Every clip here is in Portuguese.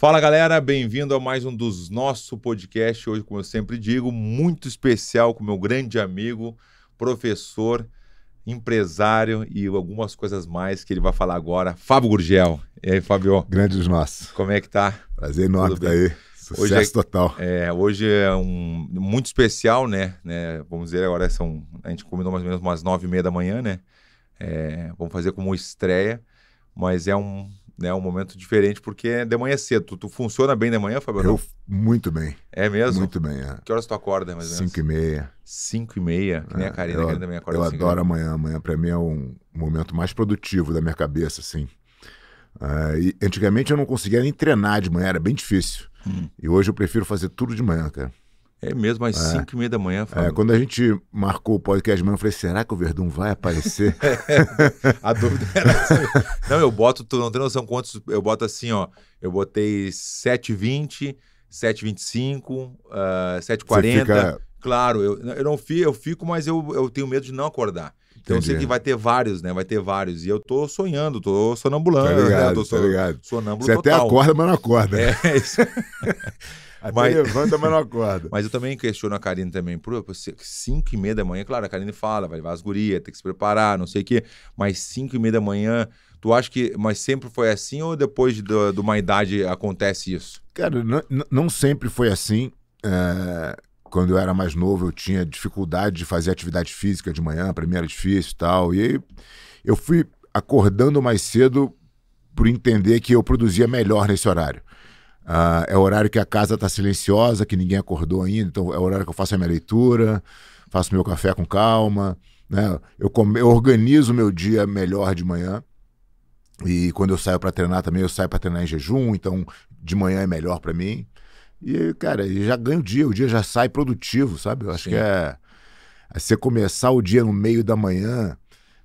Fala galera, bem-vindo a mais um dos nossos podcast. Hoje, como eu sempre digo, muito especial com meu grande amigo, professor, empresário e algumas coisas mais que ele vai falar agora, Fábio Gurgel. E aí, Fábio? Grande dos nossos. Como é que tá? Prazer enorme tá estar aí. Sucesso hoje é, total. É, hoje é um muito especial, né? né? Vamos dizer agora são a gente combinou mais ou menos umas nove e meia da manhã, né? É, vamos fazer como estreia, mas é um né? Um momento diferente, porque é de manhã cedo. Tu, tu funciona bem de manhã, Fabiano? Eu, muito bem. É mesmo? Muito bem, é. Que horas tu acorda, mais ou menos? Cinco e meia. Cinco e meia? Que é, nem a é, Karina, eu, é a também acorda Eu adoro amanhã. Amanhã, para mim, é um momento mais produtivo da minha cabeça, assim. e antigamente eu não conseguia nem treinar de manhã, era bem difícil. Hum. E hoje eu prefiro fazer tudo de manhã, cara. É mesmo, às 5 é. e meia da manhã. É, Fábio. É, quando a gente marcou o podcast, eu falei, será que o Verdun vai aparecer? a dúvida era assim. Não, eu boto, tu não tem noção quantos, eu boto assim, ó, eu botei 7h20, 7h25, uh, 7h40. Fica... Claro, eu, eu não fico, eu fico, mas eu, eu tenho medo de não acordar. Então Entendi. eu sei que vai ter vários, né? Vai ter vários. E eu tô sonhando, tô sonambulando. Tá ligado, né? Eu tô tá ligado. Sonâmbulo Você total. até acorda, mas não acorda. É, é isso. Até mas... levanta, mas não acorda. mas eu também questiono a Karine também. por 5 e meia da manhã, claro, a Karine fala, vai levar as gurias, tem que se preparar, não sei o quê. Mas 5 e meia da manhã, tu acha que... Mas sempre foi assim ou depois de, de uma idade acontece isso? Cara, não, não sempre foi assim. É... Quando eu era mais novo, eu tinha dificuldade de fazer atividade física de manhã, para mim era difícil e tal. E aí eu fui acordando mais cedo por entender que eu produzia melhor nesse horário. Ah, é o horário que a casa está silenciosa, que ninguém acordou ainda, então é o horário que eu faço a minha leitura, faço meu café com calma, né? Eu, eu organizo meu dia melhor de manhã. E quando eu saio para treinar também, eu saio para treinar em jejum, então de manhã é melhor para mim. E, cara, já ganho o dia, o dia já sai produtivo, sabe? Eu acho Sim. que é. é você começar o dia no meio da manhã,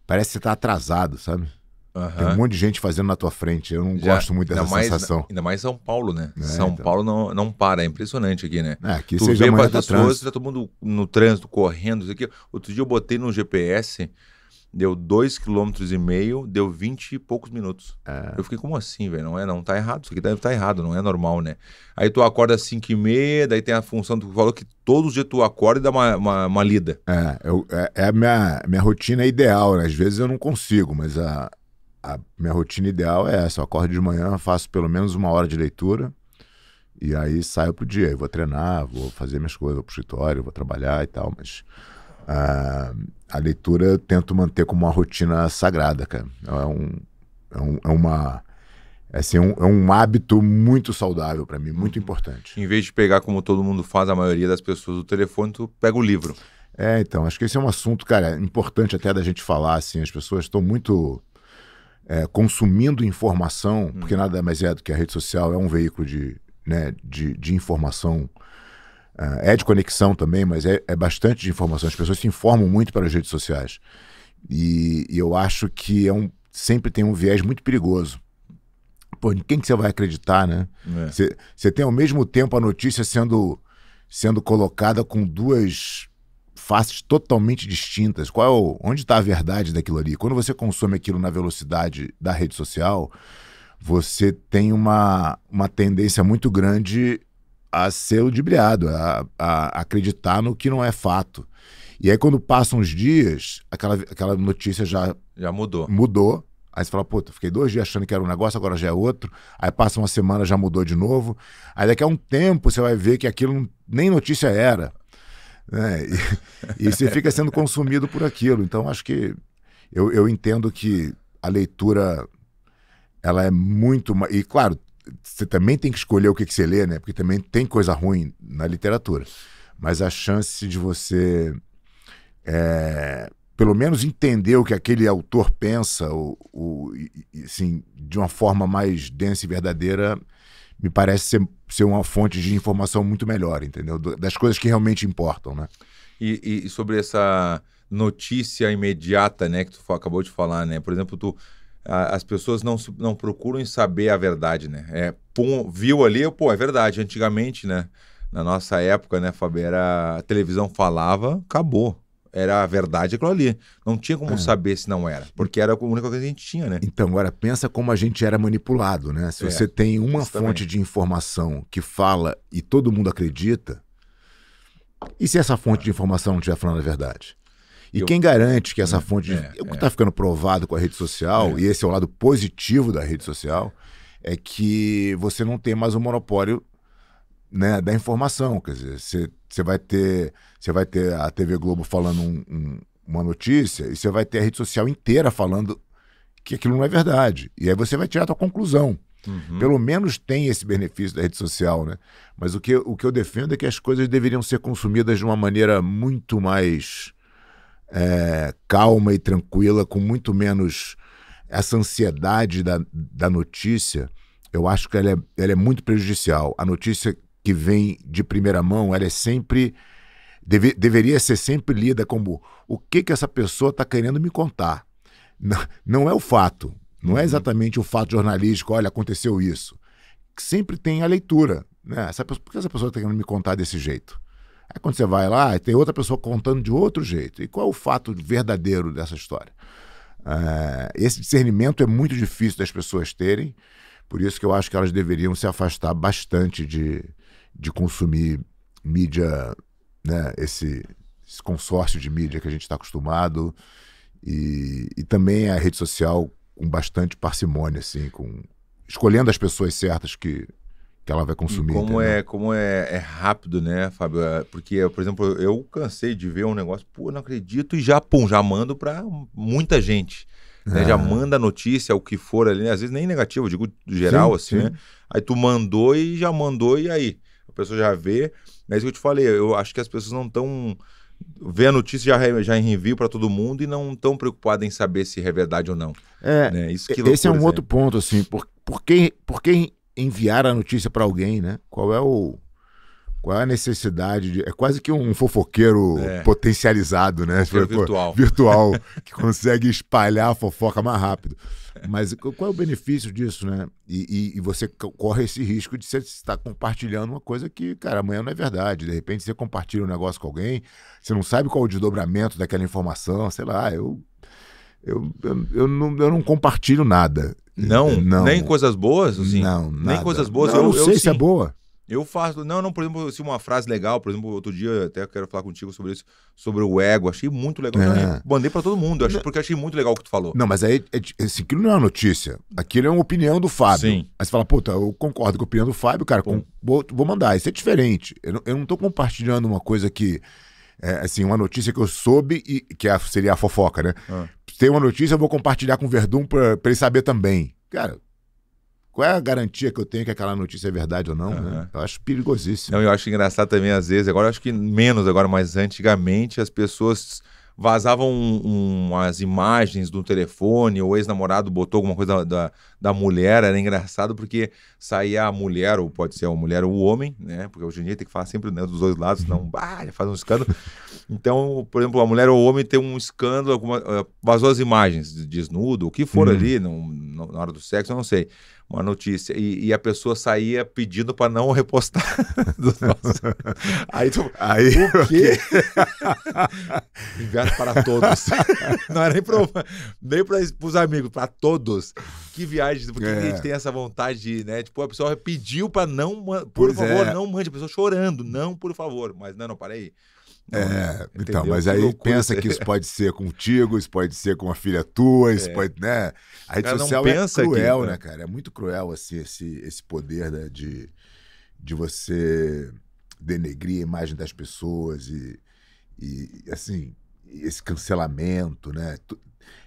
parece que você tá atrasado, sabe? Uhum. Tem um monte de gente fazendo na tua frente. Eu não Já, gosto muito dessa mais, sensação. Ainda mais São Paulo, né? É, São então. Paulo não, não para. É impressionante aqui, né? É, aqui tu vê para as tá pessoas, tá todo mundo no trânsito, correndo. Isso aqui. Outro dia eu botei no GPS, deu 2,5 km, deu 20 e poucos minutos. É. Eu fiquei, como assim, velho? Não é, não tá errado. Isso aqui deve tá, tá errado, não é normal, né? Aí tu acorda às 5 e meia, daí tem a função, tu falou que todos os dias tu acorda e dá uma, uma, uma lida. É, eu, é, é, a minha, minha rotina ideal, né? Às vezes eu não consigo, mas a a minha rotina ideal é essa: eu acordo de manhã, faço pelo menos uma hora de leitura e aí saio pro dia. Eu vou treinar, vou fazer minhas coisas, vou pro escritório, vou trabalhar e tal, mas. Uh, a leitura eu tento manter como uma rotina sagrada, cara. É, um, é, um, é uma. É assim, é um, é um hábito muito saudável para mim, muito importante. Em vez de pegar, como todo mundo faz, a maioria das pessoas, o telefone, tu pega o livro. É, então, acho que esse é um assunto, cara, importante até da gente falar, assim, as pessoas estão muito é, consumindo informação, hum. porque nada mais é do que a rede social é um veículo de, né, de, de informação. é, é de conexão também, mas é, é, bastante de informação. As pessoas se informam muito pelas redes sociais. E, e eu acho que é um, sempre tem um viés muito perigoso. Pô, em quem que você vai acreditar, né? É. Você é. tem ao mesmo tempo a notícia sendo, sendo colocada com duas faces totalmente distintas. Qual é o, onde está a verdade daquilo ali? Quando você consome aquilo na velocidade da rede social, você tem uma, uma tendência muito grande a ser ludibriado, a, a acreditar no que não é fato. E aí, quando passam os dias, aquela, aquela notícia já. Já mudou. Mudou. Aí você fala, puta, fiquei dois dias achando que era um negócio, agora já é outro. Aí passa uma semana, já mudou de novo. Aí daqui a um tempo você vai ver que aquilo nem notícia era. Né? E, e você fica sendo consumido por aquilo. Então, acho que eu, eu entendo que a leitura ela é muito. E, claro, você também tem que escolher o que, que você lê, né? Porque também tem coisa ruim na literatura. Mas a chance de você. É, pelo menos entender o que aquele autor pensa, o, o, assim, de uma forma mais densa e verdadeira, me parece ser ser uma fonte de informação muito melhor, entendeu? Das coisas que realmente importam, né? E, e sobre essa notícia imediata, né, que tu acabou de falar, né? Por exemplo, tu as pessoas não, não procuram saber a verdade, né? É, pum, viu ali, pô, é verdade. Antigamente, né? Na nossa época, né, Fabi, era, a televisão falava, acabou era a verdade aquilo ali. Não tinha como é. saber se não era, porque era a única coisa que a gente tinha, né? Então, agora pensa como a gente era manipulado, né? Se é, você tem uma fonte também. de informação que fala e todo mundo acredita, e se essa fonte de informação não estiver falando a verdade? E eu, quem garante que essa fonte. é, o que está é. ficando provado com a rede social, é. e esse é o lado positivo da rede social, é que você não tem mais o um monopólio né, da informação. Quer dizer, você você vai ter, você vai ter a TV Globo falando um, um, uma notícia e você vai ter a rede social inteira falando que aquilo não é verdade. E aí você vai tirar a sua conclusão. Uhum. Pelo menos tem esse benefício da rede social, né? Mas o que, o que eu defendo é que as coisas deveriam ser consumidas de uma maneira muito mais é, calma e tranquila, com muito menos essa ansiedade da, da notícia. Eu acho que ela é, ela é muito prejudicial. A notícia que vem de primeira mão, ela é sempre deve, deveria ser sempre lida como o que que essa pessoa está querendo me contar. Não, não é o fato, não é uhum. exatamente o fato jornalístico, olha, aconteceu isso. Sempre tem a leitura. Né? Essa, por que essa pessoa está querendo me contar desse jeito? Aí quando você vai lá, ah, tem outra pessoa contando de outro jeito. E qual é o fato verdadeiro dessa história? Uh, esse discernimento é muito difícil das pessoas terem, por isso que eu acho que elas deveriam se afastar bastante de, de consumir mídia, né, esse, esse consórcio de mídia que a gente está acostumado e, e também a rede social com bastante parcimônia, assim, com escolhendo as pessoas certas que que ela vai consumir. E como é, como é, é, rápido, né, Fábio? É, porque, por exemplo, eu cansei de ver um negócio, pô, não acredito, e já, pum, já mando para muita gente. Né? É. Já manda notícia, o que for ali, né? às vezes nem negativo, digo geral, sim, assim, né? sim. né? Aí tu mandou e já mandou, e aí? a pessoa já vê. É isso que eu te falei, eu acho que as pessoas não estão. Vê a notícia já, já em review para todo mundo e não estão preocupadas em saber se é verdade ou não. É, né? isso que esse é um né? outro ponto, assim. Por, por, quem por quem enviar a notícia para alguém, né? Qual é o qual é a necessidade de. É quase que um fofoqueiro é. potencializado, né? Fofoqueiro virtual. Virtual, que consegue espalhar a fofoca mais rápido. Mas qual é o benefício disso, né? E, e, e, você corre esse risco de você estar compartilhando uma coisa que, cara, amanhã não é verdade. De repente você compartilha um negócio com alguém, você não sabe qual é o desdobramento daquela informação, sei lá, eu. Eu, eu, eu, não, eu não compartilho nada. Não, não, nem coisas boas, assim. Não, nada. nem coisas boas. Não, eu, eu não sei eu, se é sim. é boa. Eu faço. Não, não, por exemplo, assim, uma frase legal, por exemplo, outro dia até quero falar contigo sobre isso, sobre o ego. Achei muito legal. É. Mandei pra todo mundo, acho porque achei muito legal o que tu falou. Não, mas aí é, é, assim, aquilo não é uma notícia. Aquilo é uma opinião do Fábio. Sim. Aí você fala, puta, eu concordo com a opinião do Fábio, cara, com, vou, vou, mandar. Isso é diferente. Eu não, eu não tô compartilhando uma coisa que. É, assim, uma notícia que eu soube e que é seria a fofoca, né? Ah. Tem uma notícia, eu vou compartilhar com o Verdun pra, pra ele saber também. Cara, qual é a garantia que eu tenho que aquela notícia é verdade ou não? Uhum. Né? Eu acho perigosíssimo. Não, eu acho engraçado também, às vezes, agora acho que menos agora, mas antigamente as pessoas vazavam um, um, as imagens do telefone, o ex-namorado botou alguma coisa da, da, da, mulher, era engraçado porque saía a mulher, ou pode ser a mulher ou o homem, né? Porque hoje em dia tem que falar sempre né, dos dois lados, senão bah, faz um escândalo. Então, por exemplo, a mulher ou o homem tem um escândalo, alguma, eh, vazou as imagens de desnudo, o que for uhum. ali no, no, na hora do sexo, eu não sei uma notícia e, e, a pessoa saía pedindo para não repostar. Aí tu, Aí, o quê? Inverno para todos. não era nem para nem os amigos, para todos. Que viagem, porque é. a gente é. tem essa vontade de, né? Tipo, a pessoa pediu para não, por pois favor, é. não mande, a pessoa chorando, não, por favor. Mas não, não, para aí então, é, então, Entendeu? então, mas que aí loucura. pensa que isso pode ser contigo, isso pode ser com a filha tua, é. isso pode, né? A rede social é cruel, aqui, né? né, cara? É muito cruel, assim, esse, esse poder né, de, de você denegrir a imagem das pessoas e, e assim, esse cancelamento, né?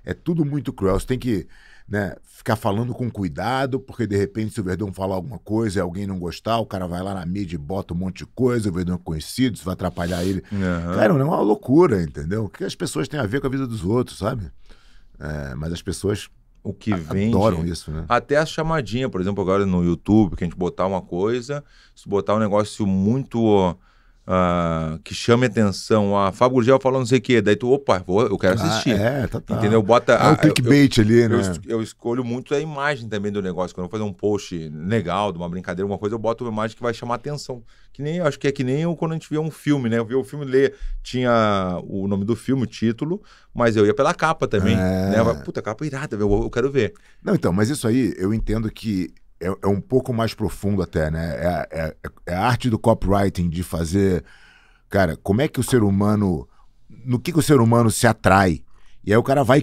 É tudo muito cruel. Você tem que né, ficar falando com cuidado, porque de repente se o Verdão falar alguma coisa e alguém não gostar, o cara vai lá na mídia e bota um monte de coisa, o Verdão é conhecido, isso vai atrapalhar ele. Uhum. Cara, não é uma loucura, entendeu? O que as pessoas têm a ver com a vida dos outros, sabe? É, mas as pessoas o que vem Adoram isso, né? Até a chamadinha, por exemplo, agora no YouTube, que a gente botar uma coisa, se botar um negócio muito Uh, que chame atenção. A ah, Fábio Gurgel falou não sei o quê. Daí tu, opa, vou, eu quero ah, assistir. Ah, é, tá, tá. Entendeu? Bota, é um clickbait eu, ali, né? Eu, eu, escolho muito a imagem também do negócio. Quando eu vou fazer um post legal, de uma brincadeira, alguma coisa, eu boto uma imagem que vai chamar atenção. Que nem, acho que é que nem eu, quando a gente vê um filme, né? Eu vi o filme, ler, tinha o nome do filme, o título, mas eu ia pela capa também. É... Né? Puta, capa irada, eu, eu quero ver. Não, então, mas isso aí, eu entendo que é, é, um pouco mais profundo até, né? É, é, é, a arte do copywriting de fazer. Cara, como é que o ser humano. No que, que o ser humano se atrai? E aí o cara vai,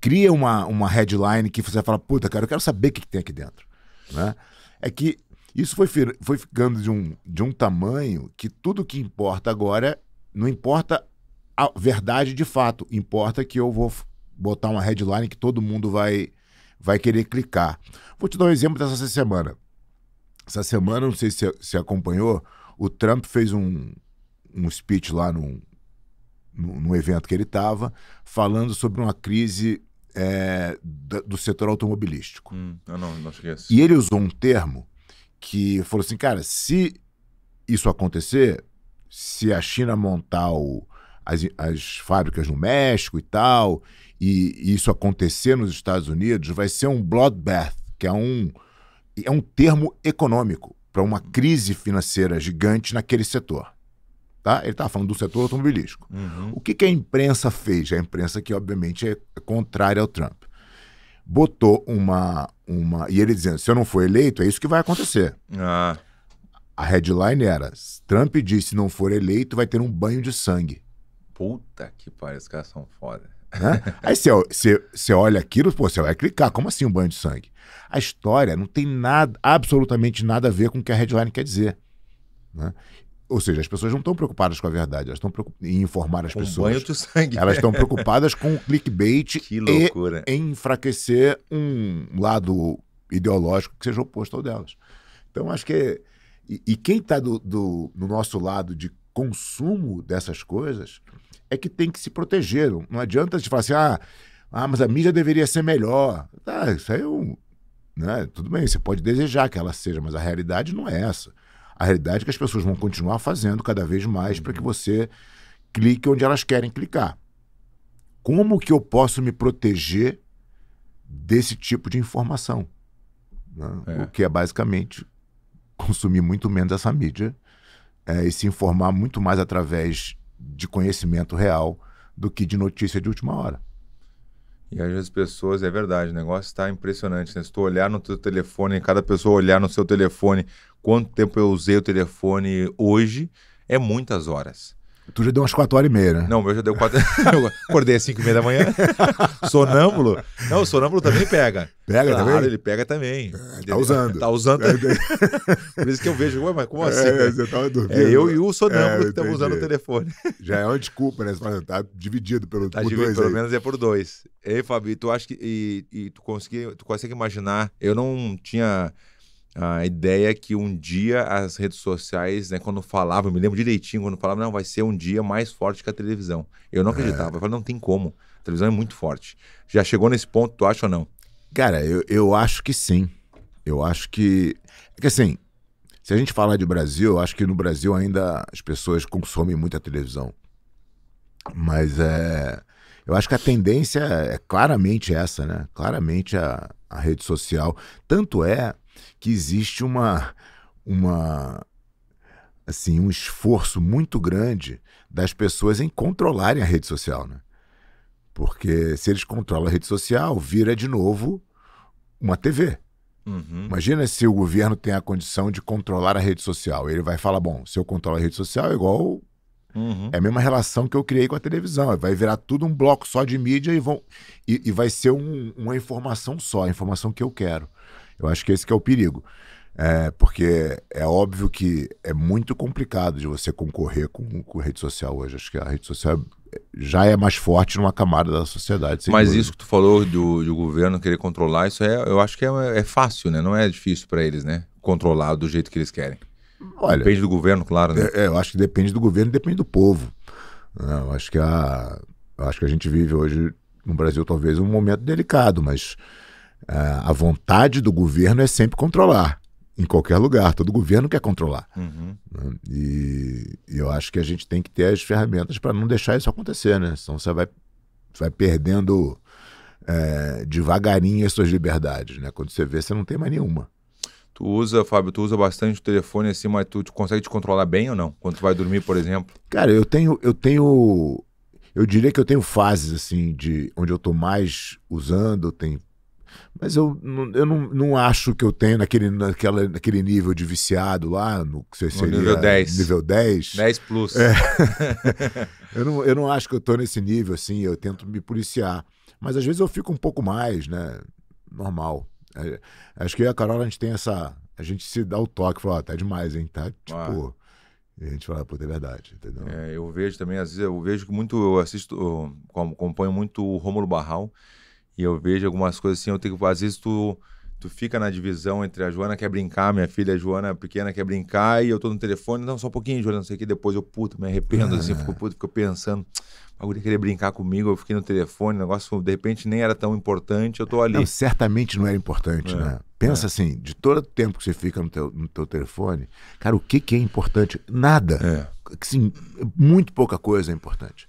cria uma, uma headline que você fala, puta, cara, eu quero saber o que, que tem aqui dentro. Né? É que isso foi, foi ficando de um, de um tamanho que tudo que importa agora não importa a verdade de fato, importa que eu vou botar uma headline que todo mundo vai vai querer clicar. Vou te dar um exemplo dessa semana. Essa semana, não sei se você acompanhou, o Trump fez um, um speech lá num, num evento que ele estava, falando sobre uma crise é, do setor automobilístico. Hum, não, não esqueço. E ele usou um termo que falou assim, cara, se isso acontecer, se a China montar o, as, as fábricas no México e tal, e, e isso acontecer nos Estados Unidos, vai ser um bloodbath, que é um, é um termo econômico para uma crise financeira gigante naquele setor. Tá? Ele estava falando do setor automobilístico. Uhum. O que, que, a imprensa fez? A imprensa que, obviamente, é contrária ao Trump. Botou uma, uma. E ele dizendo: se eu não for eleito, é isso que vai acontecer. Ah. A headline era: Trump disse: se não for eleito, vai ter um banho de sangue puta que pariu, os caras são foda. Né? Aí você olha aquilo, pô, você vai clicar, como assim um banho de sangue? A história não tem nada, absolutamente nada a ver com o que a headline quer dizer. Né? Ou seja, as pessoas não estão preocupadas com a verdade, elas estão em informar as pessoas pessoas. Banho de sangue. Elas estão preocupadas com o clickbait que loucura. e em enfraquecer um lado ideológico que seja oposto ao delas. Então, acho que. É, e, e, quem está do, do, no nosso lado de consumo dessas coisas é que tem que se proteger. Não adianta de falar assim, ah, ah, mas a mídia deveria ser melhor. Ah, isso aí é um. Né? Tudo bem, você pode desejar que ela seja, mas a realidade não é essa. A realidade é que as pessoas vão continuar fazendo cada vez mais para que uhum. você clique onde elas querem clicar. Como que eu posso me proteger desse tipo de informação? Né? É. O que é basicamente consumir muito menos essa mídia é, e se informar muito mais através de conhecimento real do que de notícia de última hora. E vezes as pessoas, é verdade, o negócio está impressionante, né? Se tu olhar no teu telefone, cada pessoa olhar no seu telefone, quanto tempo eu usei o telefone hoje, é muitas horas. Tu já deu umas 4 horas e meia, né? Não, meu já deu 4. eu acordei às 5 e meia da manhã. sonâmbulo? Não, o sonâmbulo também pega. Pega claro, também? ele pega também. É, tá usando. Tá usando é, é. Por isso que eu vejo, ué, mas como é, assim? É, você tava dormindo. É eu e o sonâmbulo é, que estamos usando o telefone. Já é uma desculpa, né? Você fala, tá dividido pelo, tá por dividido, dois. Pelo aí. menos é por dois. Ei, Fabi, tu acha que. E, e tu, consegui, tu consegue imaginar. Eu não tinha a ideia é que um dia as redes sociais, né, quando falavam, me lembro direitinho quando falavam, não, vai ser um dia mais forte que a televisão. Eu não é. acreditava, é. eu falei, não tem como. A televisão é muito forte. Já chegou nesse ponto, tu acha ou não? Cara, eu, eu acho que sim. Eu acho que. É que assim, se a gente falar de Brasil, eu acho que no Brasil ainda as pessoas consomem muita televisão. Mas é. Eu acho que a tendência é claramente essa, né? Claramente a, a rede social. Tanto é que existe uma uma assim um esforço muito grande das pessoas em controlarem a rede social, né? Porque se eles controlam a rede social, vira de novo uma TV. Uhum. Imagina se o governo tem a condição de controlar a rede social. Ele vai falar: bom, se eu controlo a rede social, é igual. Uhum. É a mesma relação que eu criei com a televisão. Vai virar tudo um bloco só de mídia e, vão, e, e vai ser um, uma informação só, a informação que eu quero. Eu acho que esse que é o perigo. É, porque é óbvio que é muito complicado de você concorrer com, com rede social hoje. Acho que a rede social já é mais forte numa camada da sociedade. Mas dúvida. isso que tu falou do, do, governo querer controlar, isso é, eu acho que é, é fácil, né? Não é difícil para eles, né? Controlar do jeito que eles querem. Olha, depende do governo, claro, né? É, é eu acho que depende do governo, depende do povo. É, eu acho que a, acho que a gente vive hoje no Brasil talvez um momento delicado, mas é, a vontade do governo é sempre controlar. Em qualquer lugar, todo governo quer controlar. Uhum. Né? E, e, eu acho que a gente tem que ter as ferramentas para não deixar isso acontecer, né? Senão você vai, vai perdendo é, devagarinho as suas liberdades, né? Quando você vê, você não tem mais nenhuma. Tu usa, Fábio, tu usa bastante o telefone assim, mas tu consegue te controlar bem ou não? Quando tu vai dormir, por exemplo? Cara, eu tenho, eu tenho, eu diria que eu tenho fases assim de onde eu tô mais usando, tem mas eu, eu não, não acho que eu tenho naquele, naquela, naquele nível de viciado lá, no que seria. nível 10. Nível 10. 10 plus. É. eu, não, eu não acho que eu tô nesse nível, assim, eu tento me policiar. Mas às vezes eu fico um pouco mais, né? Normal. É, acho que eu e a Carol, a gente tem essa. A gente se dá o toque, fala, tá demais, hein? Tá tipo. E a gente fala, puta, é verdade, entendeu? É, eu vejo também, às vezes, eu vejo que muito, eu assisto, eu acompanho muito o Rômulo Barral, e eu vejo algumas coisas assim, eu tenho que. Às vezes tu, tu fica na divisão entre a Joana quer brincar, minha filha a Joana pequena quer brincar, e eu tô no telefone, não, só um pouquinho, Joana, não sei o que, depois eu puto, me arrependo, ah. assim, fico puto, fico pensando. A guria queria brincar comigo, eu fiquei no telefone, o negócio de repente nem era tão importante, eu tô ali. Não, certamente não era importante, é. né? Pensa é. assim, de todo o tempo que você fica no teu, no teu telefone, cara, o que, que é importante? Nada. É. Assim, muito pouca coisa é importante.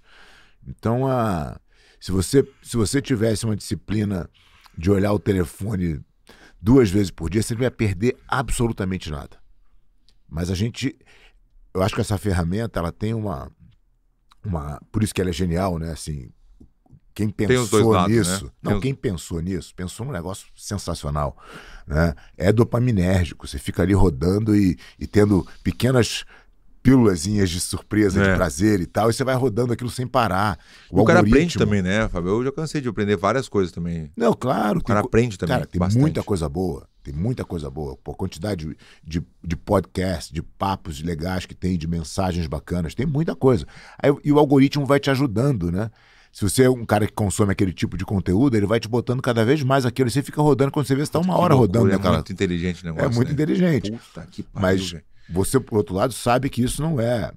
Então, a, se você, se você tivesse uma disciplina de olhar o telefone duas vezes por dia, você não ia perder absolutamente nada. Mas a gente, eu acho que essa ferramenta, ela tem uma, uma, por isso que ela é genial, né? Assim, quem pensou lados, né? nisso, né? não, os... quem pensou nisso, pensou num negócio sensacional, né? É dopaminérgico, você fica ali rodando e, e tendo pequenas pílulas de surpresa, é. de prazer e tal, e você vai rodando aquilo sem parar. O, o cara aprende também, né, Fábio? Eu já cansei de aprender várias coisas também. Não, claro. O cara aprende também. Cara, tem bastante. muita coisa boa. Tem muita coisa boa. Pô, quantidade de, de, podcast, podcasts, de papos legais que tem, de mensagens bacanas, tem muita coisa. Aí, e o algoritmo vai te ajudando, né? Se você é um cara que consome aquele tipo de conteúdo, ele vai te botando cada vez mais aquilo. Você fica rodando quando você vê, você tá uma hora loucura, rodando. É muito inteligente o é negócio. É muito né? inteligente. Puta que pariu, Mas, gente você, por outro lado, sabe que isso não é,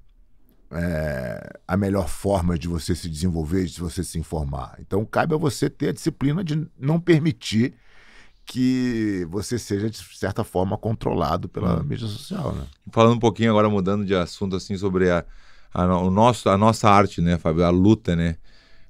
é, a melhor forma de você se desenvolver, de você se informar. Então, cabe a você ter a disciplina de não permitir que você seja, de certa forma, controlado pela hum. mídia social. Né? Falando um pouquinho agora, mudando de assunto, assim, sobre a, a, o nosso, a nossa arte, né, Fábio? A luta, né?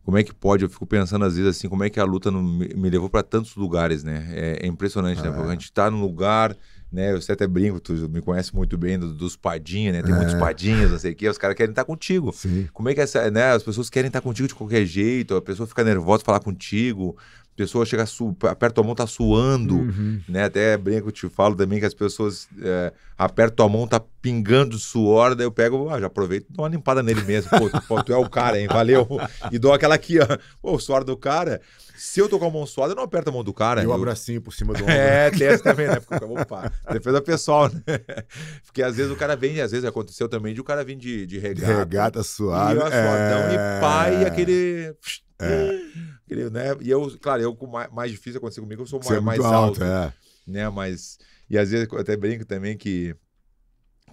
como é que pode? Eu fico pensando às vezes assim, como é que a luta me levou para tantos lugares, né? É, é impressionante, né? É. Porque a gente está num lugar, né? Eu até brinco, tu me conhece muito bem dos padinhos, né? Tem é. muitos padinhos, não sei o quê, os caras querem estar contigo. Sim. Como é que é essa, né? As pessoas querem estar contigo de qualquer jeito, a pessoa fica nervosa falar contigo, a pessoa chega, su... aperta a mão, tá suando, uhum. né? Até brinco, te falo também que as pessoas é, a mão, tá pingando suor, daí eu pego, ah, já aproveito e dou uma limpada nele mesmo. Pô, tu, tu é o cara, hein? Valeu. E dou aquela aqui, ó, pô, o suor do cara. Se eu tô com a mão suada, eu não aperto a mão do cara. E o abraço né? abracinho por cima do é, ombro. É, tem essa também, né? Porque, opa, defesa pessoal, né? Porque às vezes o cara vem, às vezes aconteceu também de o cara vir de, de regata. De regata suada. E é... e pai, aquele... É. aquele né? E eu, claro, eu com mais, mais difícil acontecer comigo, eu sou é mais, mais alto. alto é. né? Mas... E às vezes eu até brinco também que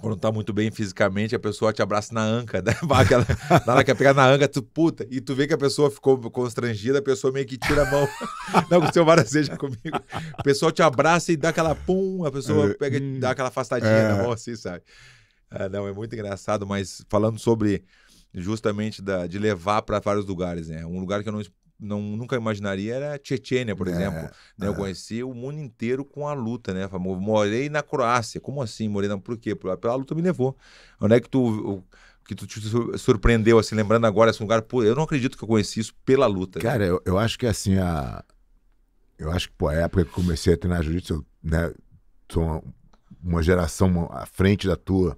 quando tá muito bem fisicamente, a pessoa te abraça na anca, né? Aquela, na hora que pegar na anca, tu puta, e tu vê que a pessoa ficou constrangida, a pessoa meio que tira a mão. Não que o seu vara seja comigo. A pessoa te abraça e dá aquela pum, a pessoa é, pega hum, dá aquela afastadinha é. na mão assim, sabe? É, não, é muito engraçado, mas falando sobre justamente da, de levar para vários lugares, né? Um lugar que eu não não, nunca imaginaria era a Chechênia, por é, exemplo. Né? Eu conheci o mundo inteiro com a luta, né? Famo... Morei na Croácia. Como assim? Morei na... Por quê? Pela, pela luta me levou. Onde é que tu... que tu te surpreendeu, assim, lembrando agora esse assim, lugar? Pô, eu não acredito que eu conheci isso pela luta. Cara, né? eu, eu acho que assim, a... eu acho que, pô, a época que comecei a treinar jiu-jitsu, né, sou uma geração à frente da tua.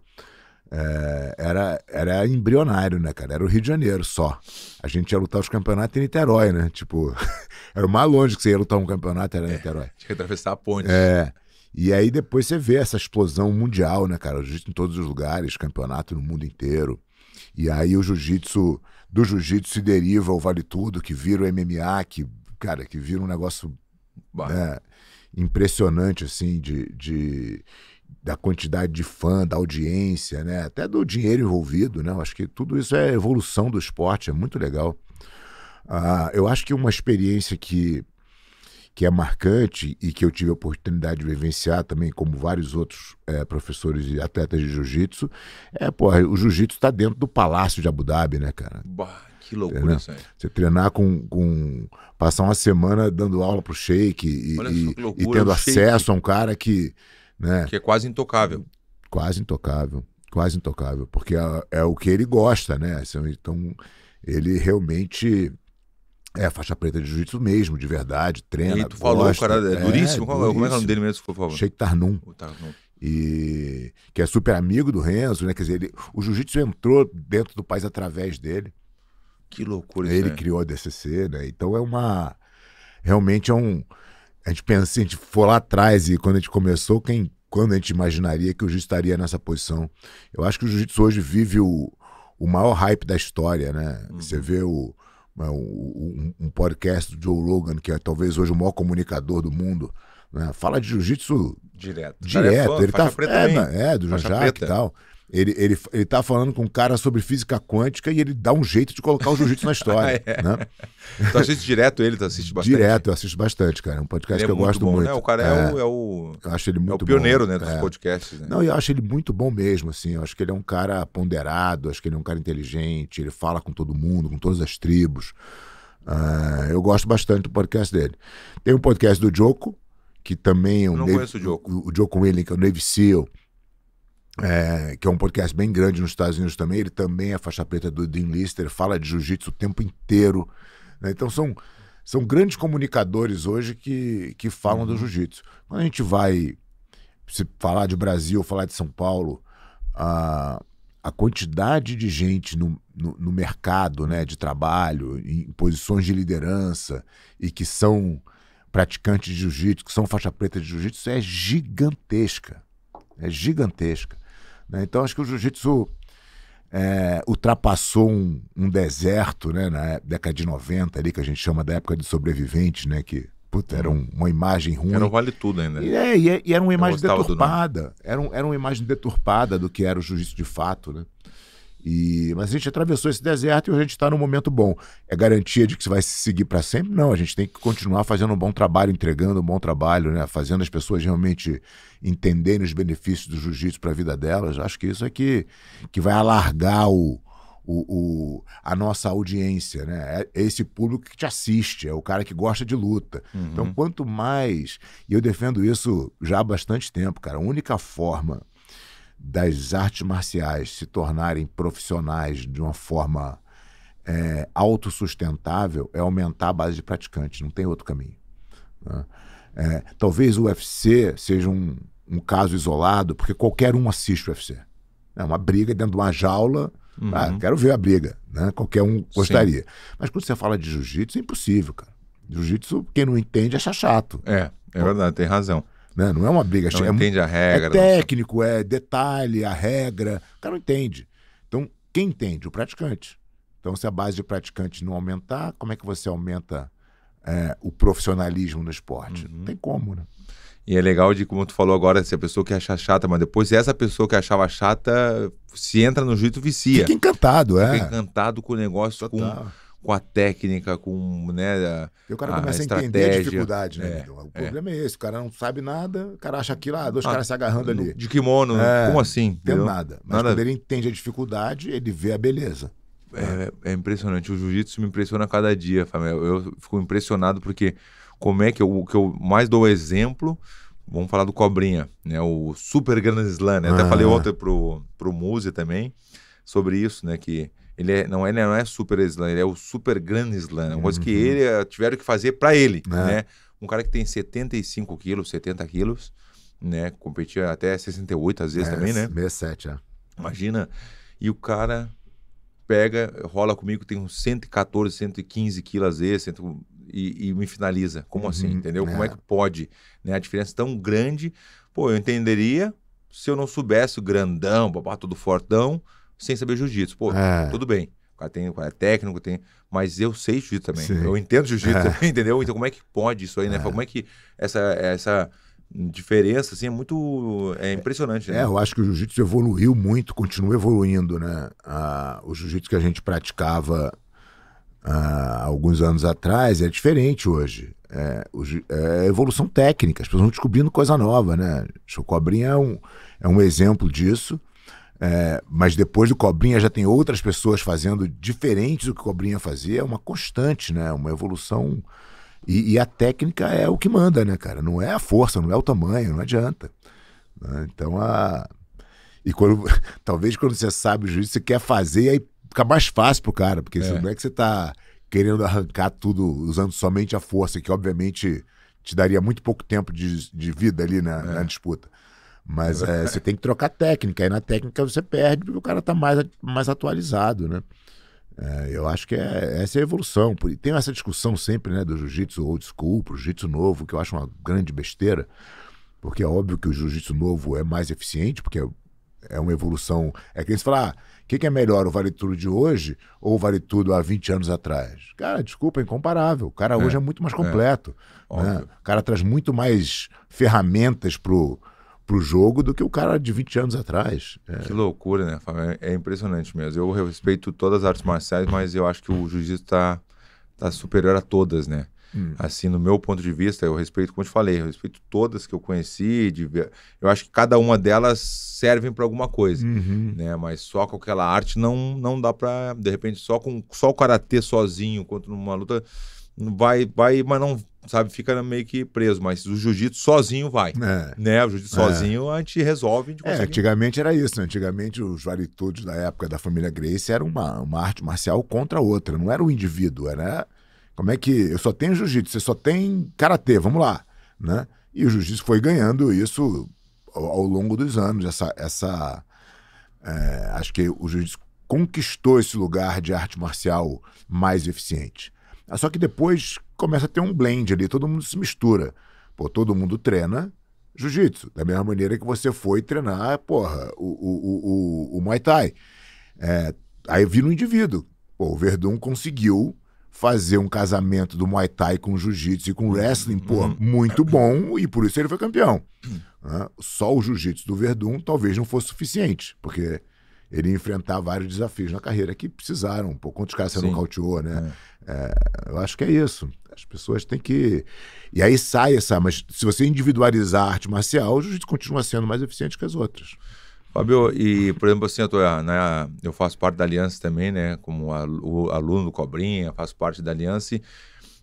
É, era, era embrionário, né, cara? Era o Rio de Janeiro só. A gente ia lutar os campeonatos em Niterói, né? Tipo, era o mais longe que você ia lutar um campeonato, era é, Niterói. Tinha que atravessar a ponte. É. E aí depois você vê essa explosão mundial, né, cara? Jiu-jitsu em todos os lugares, campeonato no mundo inteiro. E aí o jiu-jitsu, do jiu-jitsu se deriva o vale tudo, que vira o MMA, que, cara, que vira um negócio né, impressionante, assim, de, de da quantidade de fã, da audiência, né? Até do dinheiro envolvido, né? Eu acho que tudo isso é evolução do esporte, é muito legal. Ah, eu acho que uma experiência que, que é marcante e que eu tive a oportunidade de vivenciar também, como vários outros é, professores e atletas de jiu-jitsu, é, porra, o jiu-jitsu está dentro do Palácio de Abu Dhabi, né, cara? Bah, que loucura isso aí. Você treinar com, com. passar uma semana dando aula pro Sheik e, e, tendo acesso a um cara que né? Que é quase intocável. Quase intocável, quase intocável, porque é, é o que ele gosta, né? Então, ele realmente é a faixa preta de jiu-jitsu mesmo, de verdade, treina. E tu falou, gosta, cara, é, é duríssimo. É como é, é o nome dele mesmo, por favor? Tarnum. O Tarnum. E que é super amigo do Renzo, né? Quer dizer, ele, o jiu-jitsu entrou dentro do país através dele. Que loucura, Ele isso, né? criou a DCC, né? Então é uma. Realmente é um a gente pensa, se assim, a gente for lá atrás e quando a gente começou, quem, quando a gente imaginaria que o jiu-jitsu estaria nessa posição? Eu acho que o jiu-jitsu hoje vive o, o maior hype da história, né? Uhum. Você vê o, né, um, um, podcast do Joe Rogan, que é talvez hoje o maior comunicador do mundo, né? fala de jiu-jitsu direto. Direto. Ele tá, é, é, do jean e tal. Ele, ele, ele tá falando com um cara sobre física quântica e ele dá um jeito de colocar o jiu-jitsu na história. é. né? Tu assiste direto ele, tu assiste bastante? Direto, eu assisto bastante, cara. É um podcast é que eu muito gosto bom, né? muito. Né? O cara é, é, o, é o. Eu acho ele muito é o pioneiro, bom. né, dos é. podcasts. Né? Não, eu acho ele muito bom mesmo, assim. Eu acho que ele é um cara ponderado, acho que ele é um cara inteligente, ele fala com todo mundo, com todas as tribos. Uh, eu gosto bastante do podcast dele. Tem um podcast do Joko, que também é um. Não Navy, conheço o Joko. O, o Joko Willing, que é o Navy Seal é, que é um podcast bem grande nos Estados Unidos também, ele também é faixa preta do Dean Lister, fala de jiu-jitsu o tempo inteiro. Né? Então são, são grandes comunicadores hoje que, que falam uhum. do jiu-jitsu. Quando a gente vai se falar de Brasil, falar de São Paulo, a, a quantidade de gente no, no, no mercado né, de trabalho, em posições de liderança e que são praticantes de jiu-jitsu, que são faixa preta de jiu-jitsu, é gigantesca. É gigantesca. Né? Então acho que o jiu-jitsu é, ultrapassou um, um, deserto, né? Na década de 90 ali, que a gente chama da época de sobreviventes, né? Que, puta, era um, uhum. uma imagem ruim. Era um vale tudo ainda. E, é, e, é, e era uma imagem deturpada. Era, um, era uma imagem deturpada do que era o jiu-jitsu de fato, né? E, mas a gente atravessou esse deserto e a gente está num momento bom. É garantia de que você vai seguir para sempre? Não, a gente tem que continuar fazendo um bom trabalho, entregando um bom trabalho, né? fazendo as pessoas realmente entenderem os benefícios do jiu-jitsu para a vida delas. Acho que isso é que, que vai alargar o, o, o, a nossa audiência, né? É, é esse público que te assiste, é o cara que gosta de luta. Uhum. Então, quanto mais. E eu defendo isso já há bastante tempo, cara. A única forma das artes marciais se tornarem profissionais de uma forma é, autossustentável é aumentar a base de praticantes, não tem outro caminho. Né? É, talvez o UFC seja um, um caso isolado, porque qualquer um assiste o UFC. É uma briga dentro de uma jaula. Uhum. Ah, quero ver a briga, né? Qualquer um gostaria. Sim. Mas quando você fala de jiu-jitsu, é impossível, cara. Jiu-jitsu, quem não entende, acha chato. É, é então verdade, tem razão. Né? Não é uma briga. Não é entende a regra. É técnico, é detalhe, a regra. O cara não entende. Então, quem entende? O praticante. Então, se a base de praticante não aumentar, como é que você aumenta é, o profissionalismo no esporte? Uhum. Não tem como, né? E é legal de, como tu falou agora, se a pessoa que acha chata, mas depois se essa pessoa que achava chata se entra no jeito vicia. Fica encantado, é. Fica encantado com o negócio, Total. com com a técnica, com né, a, e o cara a começa a entender a dificuldade, né? É, o é. problema é. é. esse, o cara não sabe nada, o cara acha aquilo, ah, dois ah, caras se agarrando ali. De kimono, né? é, como assim? Tem nada. Mas nada. quando ele entende a dificuldade, ele vê a beleza. É, é impressionante. O jiu-jitsu me impressiona cada dia, família. Eu fico impressionado porque como é que eu, que eu mais dou exemplo vamos falar do Cobrinha, né? O Super Grand Slam, né? Até ah. falei ontem pro, pro Muse também sobre isso, né? Que ele é, não, é, ele não é super slam, ele é o super grande slam. É uma coisa que uhum. ele eh, tiveram que fazer para ele, é. né? Um cara que tem 75 quilos, 70 quilos, né? Competia até 68 às vezes é, também, né? 67, é. Imagina. E o cara pega, rola comigo, tem uns 114, 115 quilos às vezes, 100, e, e, me finaliza. Como assim? uhum, assim, entendeu? É. Como é que pode? Né? A diferença é tão grande. Pô, eu entenderia se eu não soubesse o grandão, papá, todo fortão, sem saber jiu-jitsu. Pô, é. tudo bem. O cara, tem, o é técnico, tem. Mas eu sei jiu-jitsu também. Sim. Eu entendo jiu-jitsu é. também, entendeu? Então, como é que pode isso aí, né? É. Como é que essa, essa diferença, assim, é muito. É impressionante, né? É, eu acho que o jiu-jitsu evoluiu muito, continua evoluindo, né? Ah, o jiu-jitsu que a gente praticava ah, alguns anos atrás é diferente hoje. É, é, evolução técnica, as pessoas vão descobrindo coisa nova, né? O é um, é um exemplo disso. É, mas depois do Cobrinha já tem outras pessoas fazendo diferentes do que o Cobrinha fazia, é uma constante, né? Uma evolução. E, e, a técnica é o que manda, né, cara? Não é a força, não é o tamanho, não adianta. Né? Então a. E quando. Talvez quando você sabe o juiz, você quer fazer, e aí fica mais fácil pro cara, porque é. não é que você tá querendo arrancar tudo usando somente a força, que obviamente te daria muito pouco tempo de, de vida ali na, é. na disputa. Mas é, você tem que trocar técnica. Aí na técnica você perde porque o cara está mais, mais atualizado, né? É, eu acho que é, essa é a evolução. Tem essa discussão sempre né, do jiu-jitsu old school pro jiu-jitsu novo, que eu acho uma grande besteira, porque é óbvio que o jiu-jitsu novo é mais eficiente, porque é, é uma evolução. É que eles falam, o ah, que, que, é melhor, o vale tudo de hoje ou o vale tudo há 20 anos atrás? Cara, desculpa, é incomparável. O cara é, hoje é, muito mais é. completo. Né? O cara traz muito mais ferramentas pro para o jogo do que o cara de 20 anos atrás. É. Que loucura, né, Fábio? É, é impressionante mesmo. Eu respeito todas as artes marciais, mas eu acho que o jiu-jitsu está tá superior a todas, né? Hum. Assim, no meu ponto de vista, eu respeito, como te falei, eu respeito todas que eu conheci. De, eu acho que cada uma delas servem para alguma coisa, uhum. né? Mas só com aquela arte não, não dá para, de repente, só com só o karatê sozinho quanto numa luta vai, vai, mas não, sabe, fica meio que preso. Mas o jiu-jitsu sozinho vai. É. Né? O jiu-jitsu é. sozinho a gente resolve. A gente é, antigamente era isso. Né? Antigamente os varitudes da época da família Grace era uma, uma arte marcial contra a outra. Não era o indivíduo, era. Como é que. Eu só tenho jiu-jitsu, você só tem karatê, vamos lá. Né? E o jiu-jitsu foi ganhando isso ao, ao longo dos anos. Essa. essa é, acho que o jiu-jitsu conquistou esse lugar de arte marcial mais eficiente. Ah, só que depois começa a ter um blend ali, todo mundo se mistura. Pô, todo mundo treina jiu-jitsu, da mesma maneira que você foi treinar, porra, o, o, o, o, Muay Thai. É, aí vira um indivíduo. Pô, o Verdun conseguiu fazer um casamento do Muay Thai com jiu-jitsu e com wrestling, pô, uhum. muito bom, e por isso ele foi campeão. Né? Só o jiu-jitsu do Verdun talvez não fosse suficiente, porque ele enfrentar vários desafios na carreira que precisaram. Pô, quantos caras você Sim. nocauteou, né? É. É, eu acho que é isso. As pessoas têm que. E aí sai essa. Mas se você individualizar a arte marcial, o jiu-jitsu continua sendo mais eficiente que as outras. Fábio, e por exemplo, assim, eu, tô, né, eu faço parte da Aliança também, né? Como aluno do Cobrinha, faço parte da Aliança. e,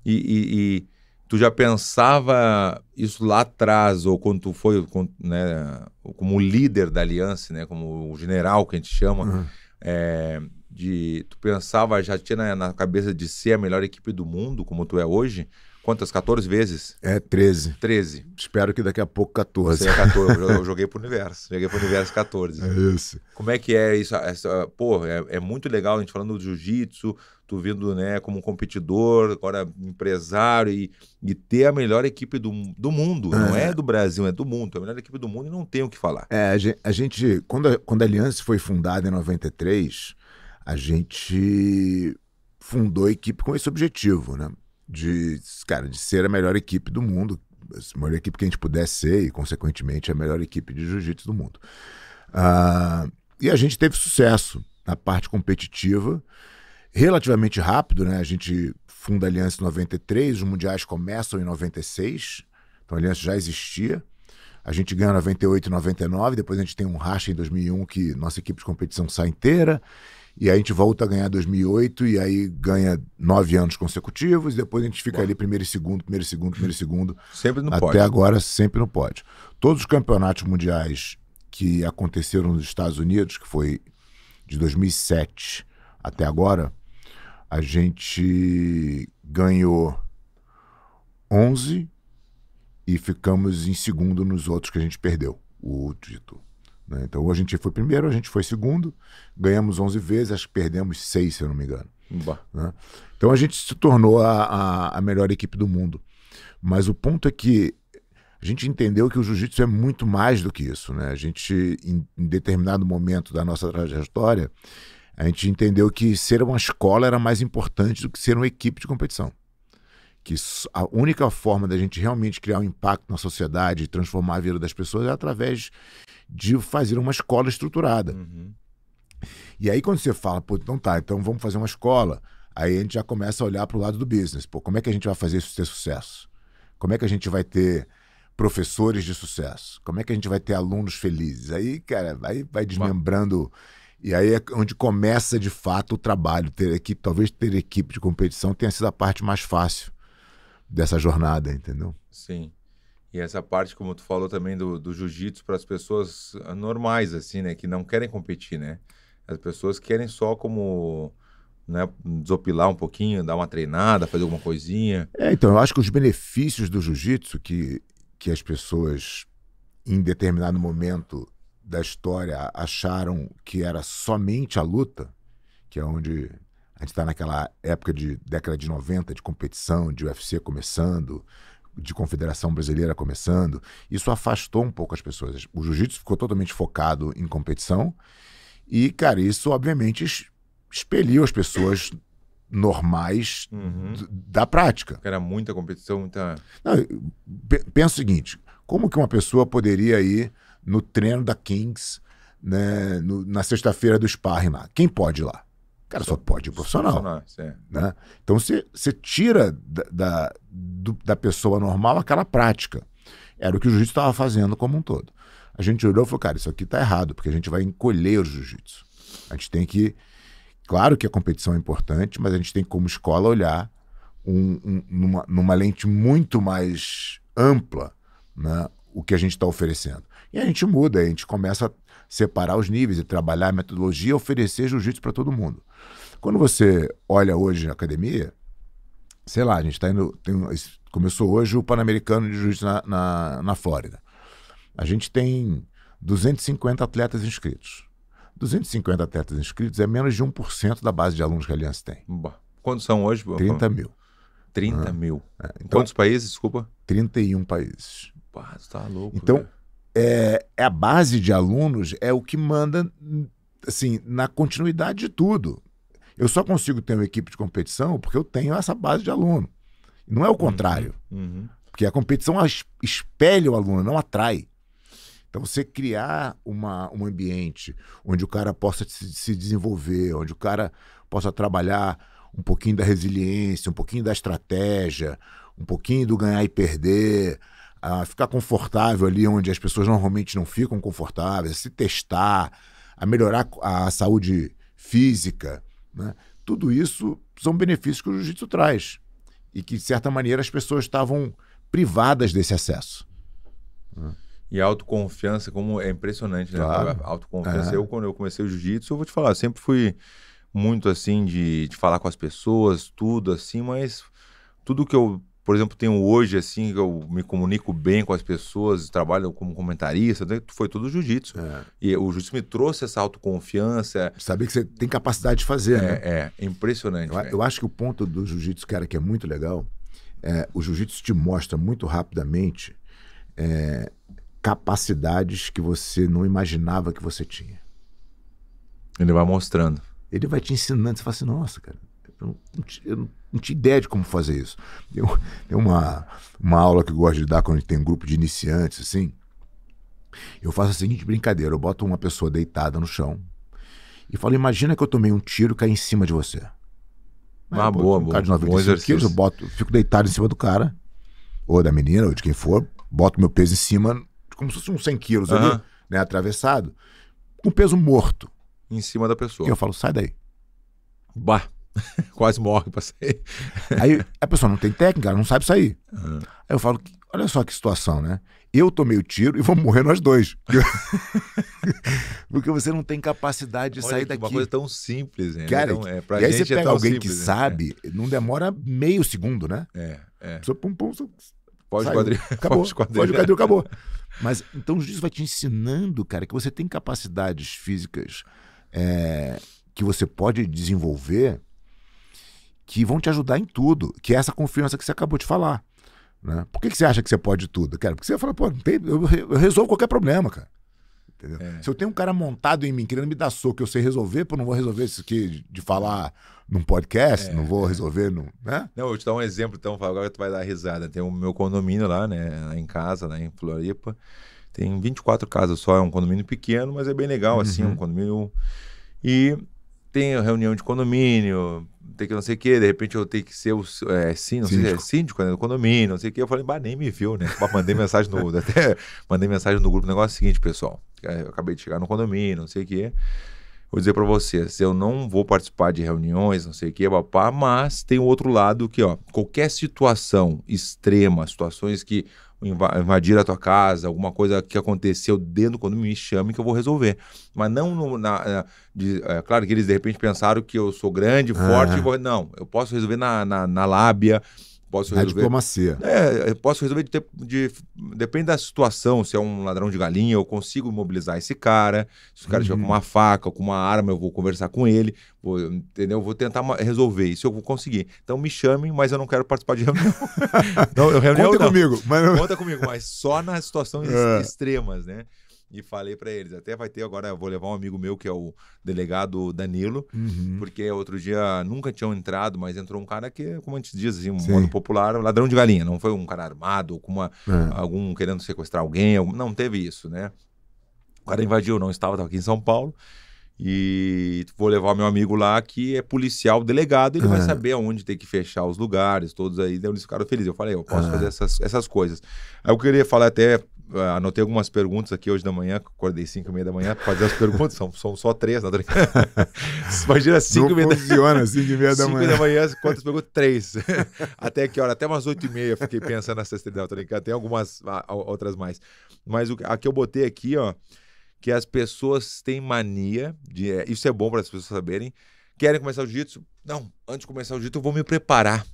e, e Tu já pensava isso lá atrás, ou quando tu foi né, como líder da aliança, né, como o general que a gente chama, uhum. é, de, tu pensava, já tinha na, na, cabeça de ser a melhor equipe do mundo, como tu é hoje? quantas? 14 vezes? É, 13. 13. Espero que daqui a pouco 14. é 14. eu joguei pro universo. Joguei pro universo 14. É isso. Como é que é isso? Essa, pô, é, é muito legal a gente falando do jiu-jitsu, tu vindo né, como competidor, agora empresário e, e ter a melhor equipe do, do mundo. É. Não é do Brasil, é do mundo. É a melhor equipe do mundo e não tem o que falar. É, a gente, quando, a, quando a Aliança foi fundada em 93, a gente fundou a equipe com esse objetivo, né? de, cara, de ser a melhor equipe do mundo, a melhor equipe que a gente pudesse ser e, consequentemente, a melhor equipe de jiu-jitsu do mundo. Uh, e a gente teve sucesso na parte competitiva, relativamente rápido, né? A gente funda a Aliança em 93, os mundiais começam em 96, então a Aliança já existia. A gente ganha 98 e 99, depois a gente tem um racha em 2001 que nossa equipe de competição sai inteira. E aí a gente volta a ganhar 2008 e aí ganha nove anos consecutivos. E depois a gente fica ali primeiro e segundo, primeiro e segundo, primeiro e segundo. Sempre no até pódio. Até agora, sempre no pódio. Todos os campeonatos mundiais que aconteceram nos Estados Unidos, que foi de 2007 até agora, a gente ganhou 11 e ficamos em segundo nos outros que a gente perdeu o título. Né? Então, a gente foi primeiro, a gente foi segundo, ganhamos 11 vezes, acho que perdemos 6, se eu não me engano. Né? Então, a gente se tornou a, a, a melhor equipe do mundo. Mas o ponto é que a gente entendeu que o jiu-jitsu é muito mais do que isso, né? A gente, em, determinado momento da nossa trajetória, a gente entendeu que ser uma escola era mais importante do que ser uma equipe de competição. Que a única forma da gente realmente criar um impacto na sociedade e transformar a vida das pessoas é através de fazer uma escola estruturada. Uhum. E aí, quando você fala, pô, então tá, então vamos fazer uma escola, aí a gente já começa a olhar para o lado do business. Pô, como é que a gente vai fazer isso ter sucesso? Como é que a gente vai ter professores de sucesso? Como é que a gente vai ter alunos felizes? Aí, cara, aí vai desmembrando. E aí é onde começa de fato o trabalho. Ter equipe, talvez ter equipe de competição tenha sido a parte mais fácil dessa jornada, entendeu? Sim. E essa parte, como tu falou também do, do jiu-jitsu para as pessoas normais, assim, né? Que não querem competir, né? As pessoas querem só como né, desopilar um pouquinho, dar uma treinada, fazer alguma coisinha. É, então, eu acho que os benefícios do jiu-jitsu que, que as pessoas, em determinado momento da história, acharam que era somente a luta, que é onde a gente está naquela época de década de 90, de competição, de UFC começando, de confederação brasileira começando, isso afastou um pouco as pessoas. O jiu-jitsu ficou totalmente focado em competição e, cara, isso obviamente expeliu as pessoas normais uhum. da prática. Era muita competição, muita. Não, pensa o seguinte: como que uma pessoa poderia ir no treino da Kings né, no, na sexta-feira do sparring lá? Quem pode ir lá? Cara, só, só pode ir profissional. Né? Então você, você tira da, da, do, da, pessoa normal aquela prática. Era o que o jiu-jitsu estava fazendo como um todo. A gente olhou e falou, cara, isso aqui está errado, porque a gente vai encolher o jiu-jitsu. A gente tem que. Claro que a competição é importante, mas a gente tem que, como escola, olhar um, um, numa, numa lente muito mais ampla né, o que a gente está oferecendo. E a gente muda, a gente começa separar os níveis e trabalhar a metodologia e oferecer jiu-jitsu para todo mundo. Quando você olha hoje na academia, sei lá, a gente está indo. Tem, começou hoje o Pan-Americano de Jiu-Jitsu na, na, na Flórida. A gente tem 250 atletas inscritos. 250 atletas inscritos é menos de 1% da base de alunos que a Aliança tem. Quantos são hoje? 30 mil. 30 uhum. mil. É, então, Quantos países, desculpa? 31 países. Pá, tá louco. Então, é, é a base de alunos, é o que manda assim, na continuidade de tudo. Eu só consigo ter uma equipe de competição porque eu tenho essa base de aluno. Não é o contrário. Uhum. uhum. Porque a competição espelha o aluno, não atrai. Então, você criar uma, um ambiente onde o cara possa se desenvolver, onde o cara possa trabalhar um pouquinho da resiliência, um pouquinho da estratégia, um pouquinho do ganhar e perder, a ficar confortável ali onde as pessoas normalmente não ficam confortáveis, a se testar, a melhorar a saúde física, né? tudo isso são benefícios que o jiu-jitsu traz e que, de certa maneira, as pessoas estavam privadas desse acesso. E a autoconfiança, como é impressionante, né? Claro. A autoconfiança. É. Eu, quando eu comecei o jiu-jitsu, eu vou te falar, sempre fui muito assim de, de falar com as pessoas, tudo assim, mas tudo que eu por exemplo, tenho hoje, assim, que eu me comunico bem com as pessoas, trabalho como comentarista, né, foi tudo jiu-jitsu. É. E o jiu-jitsu me trouxe essa autoconfiança. Saber que você tem capacidade de fazer, é, né? É, é impressionante. Eu, eu, acho que o ponto do jiu-jitsu, cara, que é muito legal, é, o jiu-jitsu te mostra muito rapidamente é, capacidades que você não imaginava que você tinha. Ele vai mostrando. Ele vai te ensinando. Você fala assim, nossa, cara, eu não, eu não, tinha ideia de como fazer isso. Eu, tem uma, uma aula que eu gosto de dar quando tem um grupo de iniciantes, assim. Eu faço a seguinte brincadeira: eu boto uma pessoa deitada no chão e falo, imagina que eu tomei um tiro e caí em cima de você. Ah, boa, boa, um boa. Cara de 95 quilos, eu boto, fico deitado em cima do cara, ou da menina, ou de quem for, boto meu peso em cima, como se fosse uns 100 quilos uh -huh. ali, né, atravessado, com peso morto. Em cima da pessoa. E eu falo, sai daí. Bah. Quase morre pra sair. Aí a pessoa não tem técnica, ela não sabe sair. Uhum. Aí eu falo, olha só que situação, né? Eu tomei o tiro e vamos morrer nós dois. Porque você não tem capacidade de olha sair daqui. Uma coisa tão simples, né? Cara, então, é, pra e aí você é pega é alguém simples, que né? sabe, não demora meio segundo, né? É, é. Só pum, pum, Pode quadril Acabou. Pode quadril Pode acabou. Mas então o juiz vai te ensinando, cara, que você tem capacidades físicas é, que você pode desenvolver que vão te ajudar em tudo, que é essa confiança que você acabou de falar. Né? Por que, que você acha que você pode tudo? Cara, porque você fala, pô, tem, eu, eu resolvo qualquer problema, cara. É. Se eu tenho um cara montado em mim querendo me dar soco, eu sei resolver, pô, não vou resolver isso aqui de falar num podcast, é, não vou é. resolver, não, num, né? Não, eu vou te dar um exemplo, então, agora tu vai dar risada. Tem o meu condomínio lá, né, lá em casa, lá em Floripa. Tem 24 casas só, é um condomínio pequeno, mas é bem legal, uhum. assim, um uhum. condomínio... E tem reunião de condomínio, ter que não sei o quê, de repente eu tenho que ser o é, sim, síndico. Sei, é síndico né, do condomínio, não sei o quê. Eu falei, bah, nem me viu, né? mandei mensagem no. até mandei mensagem no grupo. O negócio é o seguinte, pessoal. É, eu acabei de chegar no condomínio, não sei o quê. Vou dizer para vocês, eu não vou participar de reuniões, não sei o que, papá, mas tem o outro lado que, ó, qualquer situação extrema, situações que invadir a tua casa, alguma coisa que aconteceu dentro quando me chame que eu vou resolver. Mas não no, na, na é, de, é, claro que eles de repente pensaram que eu sou grande, forte, ah. vou, não, eu posso resolver na, na, na lábia, Posso resolver. A diplomacia. É, posso resolver de, de, Depende da situação, se é um ladrão de galinha, eu consigo mobilizar esse cara. Se o cara uhum. tiver com uhum. uma faca, com uma arma, eu vou conversar com ele. Vou, entendeu? Vou tentar resolver isso, eu vou conseguir. Então me chamem, mas eu não quero participar de reunião. não, eu reunião Conta não. comigo. Mas... Conta comigo, mas só nas situações é. extremas, né? e falei para eles. Até vai ter agora, eu vou levar um amigo meu que é o delegado Danilo, uhum. porque outro dia nunca tinham entrado, mas entrou um cara que, como a gente diz, assim, um Sim. modo popular, ladrão de galinha. Não foi um cara armado, com uma, é. algum querendo sequestrar alguém, não teve isso, né? O cara invadiu, não estava, estava aqui em São Paulo. E vou levar meu amigo lá que é policial delegado, ele é. vai saber aonde tem que fechar os lugares, todos aí. Então eles ficaram felizes. Eu falei, eu posso é. fazer essas, essas coisas. Aí eu queria falar até ah, anotei algumas perguntas aqui hoje da manhã, acordei 5 e meia da manhã, fazer as perguntas, são, são só três, na tá Imagina 5 e meia da manhã. 5 e meia da manhã. da manhã, quantas perguntas? Três. Até que hora? Até umas 8 e meia fiquei pensando nessa estrela, tá ligado? Tem algumas a, outras mais. Mas o, a que eu botei aqui, ó, que as pessoas têm mania de. É, isso é bom para as pessoas saberem. Querem começar o jiu-jitsu? Não, antes de começar o jiu-jitsu, eu vou me preparar.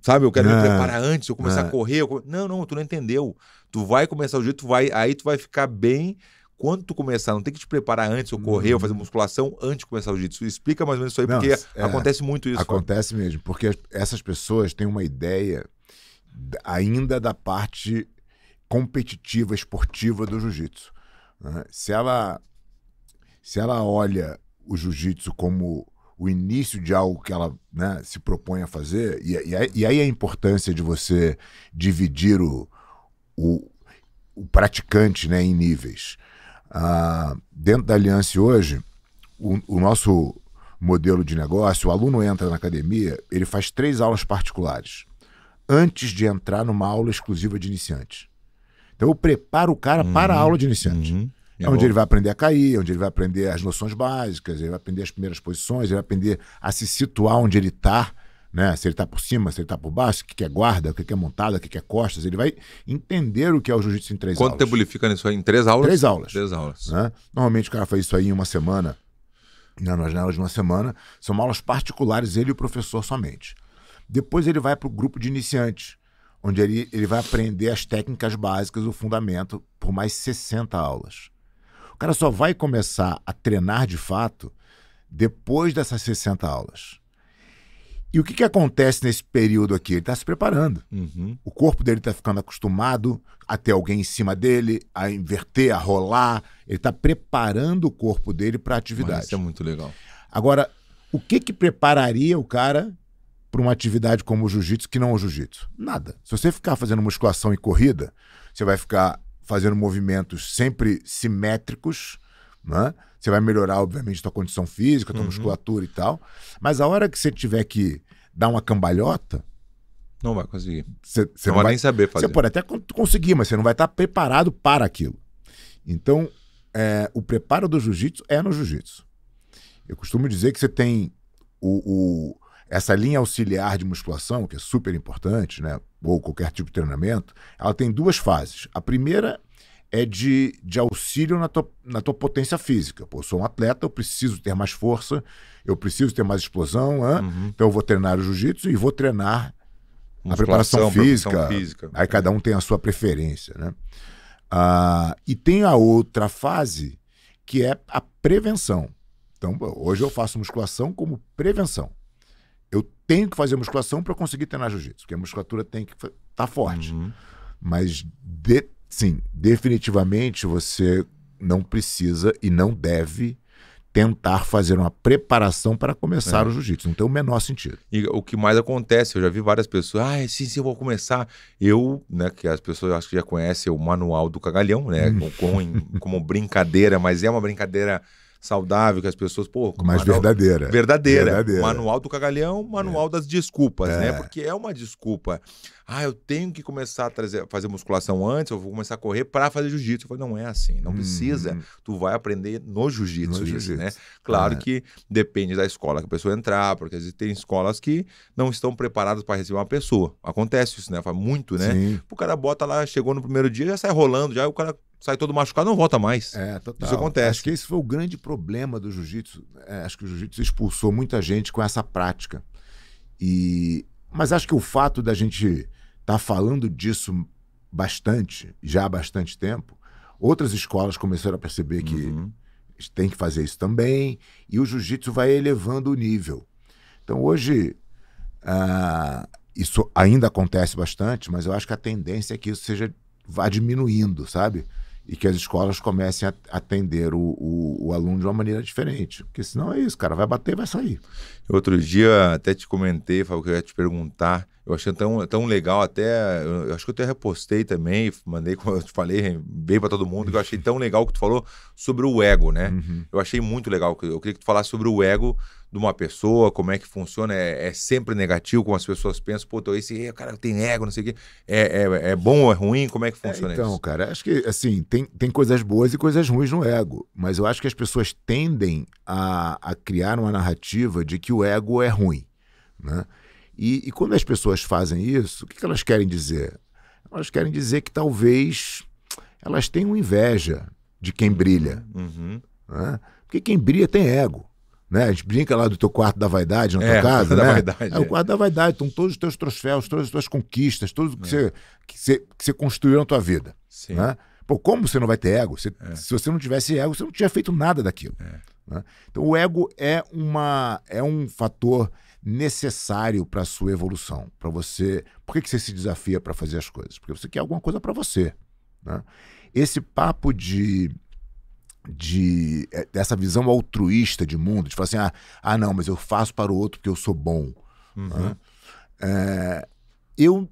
Sabe, eu quero me é, preparar antes, eu começar a é. correr. Eu... Não, não, tu não entendeu. Tu vai começar o jeito, tu vai, aí tu vai ficar bem quando tu começar, não tem que te preparar antes, ou correr, uhum. ou fazer hum. musculação antes de começar o jiu-jitsu. Explica mais ou menos isso aí, não, porque é, acontece muito isso. Acontece mesmo, porque essas pessoas têm uma ideia ainda da parte competitiva, esportiva do jiu-jitsu. Né? Se ela, se ela olha o jiu-jitsu como o início de algo que ela né, se propõe a fazer. E, é, é, e, aí é a importância de você dividir o, o, o praticante né, em níveis. Ah, dentro da Aliança hoje, o, o, nosso modelo de negócio, o aluno entra na academia, ele faz três aulas particulares antes de entrar numa aula exclusiva de iniciante. Então eu preparo o cara uhum, para a uhum. aula de iniciante. Uhum. É onde ele vai aprender a cair, onde ele vai aprender as noções básicas, ele vai aprender as primeiras posições, ele vai aprender a se situar onde ele está, né? Se ele está por cima, se ele está por baixo, o que, que é guarda, o que, que é montada, o que, que é costas, ele vai entender o que é o jiu-jitsu em três Quanto aulas. Quanto tempo ele fica nisso aí? Em três aulas? Três aulas. Três aulas. Né? Normalmente o cara faz isso aí em uma semana, né? nas aulas de uma semana. São aulas particulares, ele e o professor somente. Depois ele vai para o grupo de iniciantes, onde ele, ele vai aprender as técnicas básicas, o fundamento, por mais 60 aulas. O cara só vai começar a treinar de fato depois dessas 60 aulas. E o que, que acontece nesse período aqui? Ele está se preparando. Uhum. O corpo dele está ficando acostumado a ter alguém em cima dele, a inverter, a rolar. Ele está preparando o corpo dele para a atividade. Mas isso é muito legal. Agora, o que, que prepararia o cara para uma atividade como o jiu-jitsu que não é o jiu-jitsu? Nada. Se você ficar fazendo musculação e corrida, você vai ficar fazendo movimentos sempre simétricos, né? Você vai melhorar, obviamente, sua condição física, sua uhum. musculatura e tal. Mas a hora que você tiver que dar uma cambalhota. Não vai conseguir. Você, você não, vai nem saber fazer. Você pode até conseguir, mas você não vai estar tá preparado para aquilo. Então, é, o preparo do jiu-jitsu é no jiu-jitsu. Eu costumo dizer que você tem o, o, essa linha auxiliar de musculação, que é super importante, né? ou qualquer tipo de treinamento, ela tem duas fases. A primeira é de, de auxílio na tua, na tua potência física. Pô, eu sou um atleta, eu preciso ter mais força, eu preciso ter mais explosão, uhum. então eu vou treinar o jiu-jitsu e vou treinar a preparação física. física. Aí cada um tem a sua preferência, né? Ah, e tem a outra fase que é a prevenção. Então, hoje eu faço musculação como prevenção tenho que fazer musculação para conseguir treinar jiu-jitsu, porque a musculatura tem que estar tá forte. Uhum. Mas, de, sim, definitivamente você não precisa e não deve tentar fazer uma preparação para começar é. o jiu-jitsu. Não tem o menor sentido. E o que mais acontece, eu já vi várias pessoas, ah, sim, sim, eu vou começar. Eu, né, que as pessoas acho que já conhecem o manual do cagalhão, né, hum. com, com, como brincadeira, mas é uma brincadeira saudável, que as pessoas, pô, mais manual, verdadeira. verdadeira. verdadeira. Manual do cagalhão, manual é. das desculpas, né? É. Porque é uma desculpa ah, eu tenho que começar a trazer, fazer musculação antes, eu vou começar a correr para fazer jiu-jitsu. Eu falei, não é assim, não hum, precisa. Hum. Tu vai aprender no jiu-jitsu jiu, jiu né? Claro é. que depende da escola que a pessoa entrar, porque às vezes tem escolas que não estão preparadas para receber uma pessoa. Acontece isso, né? Faz muito, né? Sim. O cara bota lá, chegou no primeiro dia, já sai rolando, já o cara sai todo machucado, não volta mais. É, total. Isso acontece. Acho que esse foi o grande problema do jiu-jitsu. É, acho que o jiu-jitsu expulsou muita gente com essa prática. E... Mas acho que o fato da gente está falando disso bastante, já há bastante tempo, outras escolas começaram a perceber que uhum. tem que fazer isso também, e o jiu-jitsu vai elevando o nível. Então, hoje, ah, isso ainda acontece bastante, mas eu acho que a tendência é que isso seja vá diminuindo, sabe? E que as escolas comecem a atender o, o, o aluno de uma maneira diferente. Porque senão é isso, cara, vai bater e vai sair. Outro dia até te comentei, Fábio, que eu ia te perguntar. Eu achei tão, tão legal, até. Eu acho que eu até repostei também, mandei, como eu te falei, bem para todo mundo, que eu achei tão legal o que tu falou sobre o ego, né? Uhum. Eu achei muito legal. Eu queria que tu falasse sobre o ego de uma pessoa, como é que funciona. É, é sempre negativo, como as pessoas pensam, pô, tô esse cara tem ego, não sei o quê. É, é, é bom ou é ruim? Como é que é, funciona é, então, isso? Então, cara, acho que assim, tem, tem coisas boas e coisas ruins no ego. Mas eu acho que as pessoas tendem a, a criar uma narrativa de que o o ego é ruim. Né? E, e quando as pessoas fazem isso, o que, que elas querem dizer? Elas querem dizer que talvez elas tenham inveja de quem brilha. Uhum. Né? Porque quem brilha tem ego. Né? A gente brinca lá do teu quarto da vaidade na é, tua casa. Da né? vaidade, é, o é. quarto da vaidade. Estão todos os teus troféus, todas as tuas conquistas, tudo que, é. você, que, você, que você construiu na tua vida. Sim. Né? Pô, como você não vai ter ego? Você, é. Se você não tivesse ego, você não tinha feito nada daquilo. É. Né? Então, o ego é, uma, é um fator necessário para a sua evolução, para você. Por que, que você se desafia para fazer as coisas? Porque você quer alguma coisa para você. Né? Esse papo de de é, dessa visão altruísta de mundo, de falar assim, ah, ah não, mas eu faço para o outro porque eu sou bom. Uhum. Né? É, eu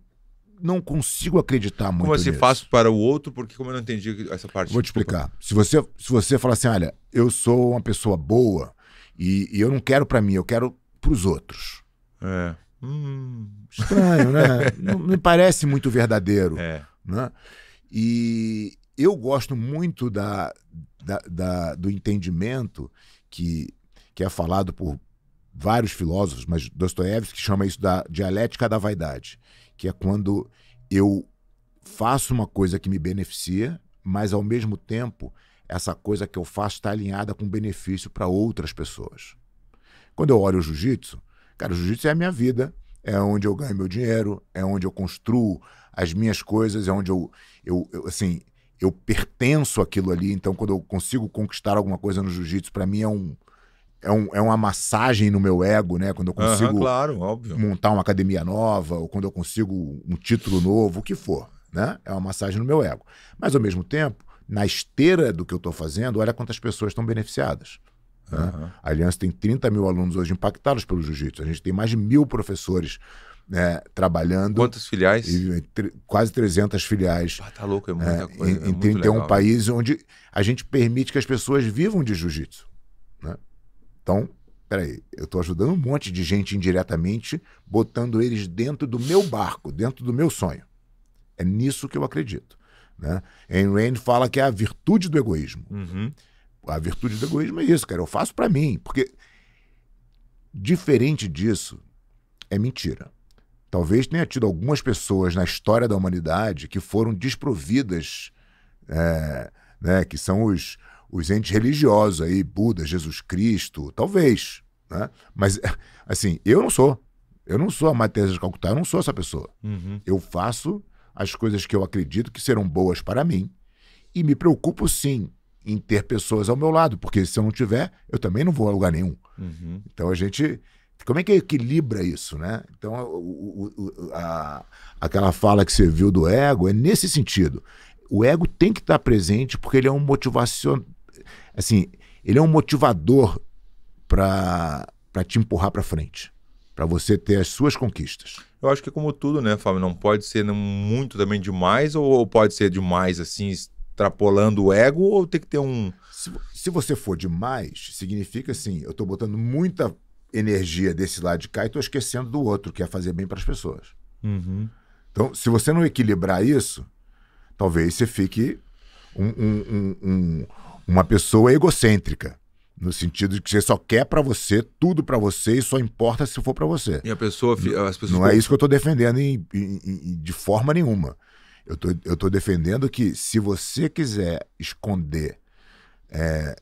não consigo acreditar muito. Como você nisso. para o outro? Porque como eu não entendi essa parte. Vou te explicar. Se você, se você falar assim, olha, eu sou uma pessoa boa e, e eu não quero para mim, eu quero para os outros. É. Hum. Estranho, né? não me parece muito verdadeiro. É. Né? E eu gosto muito da, da, da, do entendimento que, que é falado por vários filósofos, mas Dostoiévski chama isso da dialética da vaidade que é quando eu faço uma coisa que me beneficia, mas ao mesmo tempo essa coisa que eu faço está alinhada com benefício para outras pessoas. Quando eu olho o jiu-jitsu, cara, o jiu-jitsu é a minha vida, é onde eu ganho meu dinheiro, é onde eu construo as minhas coisas, é onde eu, eu, eu assim, eu pertenço àquilo ali. Então, quando eu consigo conquistar alguma coisa no jiu-jitsu, para mim é um, é, um, é uma massagem no meu ego, né? Quando eu consigo uhum, claro, montar uma academia nova, ou quando eu consigo um título novo, o que for, né? É uma massagem no meu ego. Mas, ao mesmo tempo, na esteira do que eu estou fazendo, olha quantas pessoas estão beneficiadas. Né? Uhum. A Aliança tem 30 mil alunos hoje impactados pelo jiu-jitsu. A gente tem mais de mil professores né, trabalhando. Quantas filiais? E, quase 300 filiais. tá louco, é, é muita é, coisa. Em, é em 31 legal. Né? países onde a gente permite que as pessoas vivam de jiu-jitsu. Então, peraí, eu estou ajudando um monte de gente indiretamente, botando eles dentro do meu barco, dentro do meu sonho. É nisso que eu acredito. Né? Ayn Rand fala que é a virtude do egoísmo. Uhum. A virtude do egoísmo é isso, cara. Eu faço para mim, porque diferente disso é mentira. Talvez tenha tido algumas pessoas na história da humanidade que foram desprovidas, é, né, que são os, os entes religiosos aí, Buda, Jesus Cristo, talvez, né? Mas, assim, eu não sou. Eu não sou a Matheus de Calcutá, eu não sou essa pessoa. Uhum. Eu faço as coisas que eu acredito que serão boas para mim e me preocupo, sim, em ter pessoas ao meu lado, porque se eu não tiver, eu também não vou a lugar nenhum. Uhum. Então, a gente... Como é que equilibra isso, né? Então, o, o, a, aquela fala que você viu do ego é nesse sentido. O ego tem que estar presente porque ele é um motivacional assim, ele é um motivador para te empurrar para frente, para você ter as suas conquistas. Eu acho que como tudo, né, Fábio, não pode ser muito também demais ou pode ser demais assim, extrapolando o ego ou tem que ter um se, se você for demais, significa assim, eu estou botando muita energia desse lado de cá e estou esquecendo do outro, que é fazer bem para as pessoas. Uhum. Então, se você não equilibrar isso, talvez você fique um, um, um, uma pessoa egocêntrica. No sentido de que você só quer para você, tudo para você e só importa se for para você. E a pessoa. As pessoas não é isso que eu tô defendendo em, em, em, de forma nenhuma. Eu tô, eu tô defendendo que se você quiser esconder é,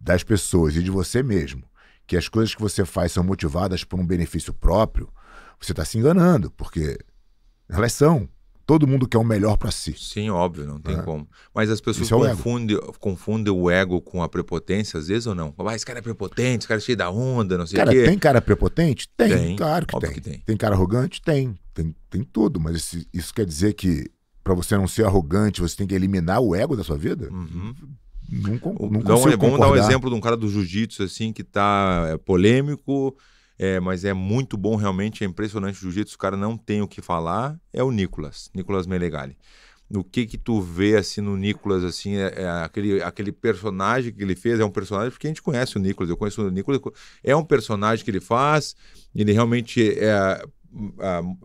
das pessoas e de você mesmo que as coisas que você faz são motivadas por um benefício próprio, você está se enganando, porque elas são. Todo mundo quer o melhor para si. Sim, óbvio, não tem é. como. Mas as pessoas é confundem, o confundem, o ego com a prepotência, às vezes ou não? Ah, esse cara é prepotente, esse cara é cheio da onda, não sei o quê. Cara, tem cara prepotente? Tem, tem claro que tem. que tem. Tem cara arrogante? Tem. Tem, tem tudo, mas isso, isso quer dizer que para você não ser arrogante, você tem que eliminar o ego da sua vida? Uhum. Não, não, então, é bom dar um exemplo de um cara do jiu-jitsu assim que tá é, polêmico, é, mas é muito bom, realmente, é impressionante o jiu-jitsu. O cara não tem o que falar. É o Nicolas, Nicolas Melegali. O que que tu vê, assim, no Nicolas, assim, é, é aquele, aquele personagem que ele fez, é um personagem, porque a gente conhece o Nicolas, eu conheço o Nicolas, é um personagem que ele faz, ele realmente é,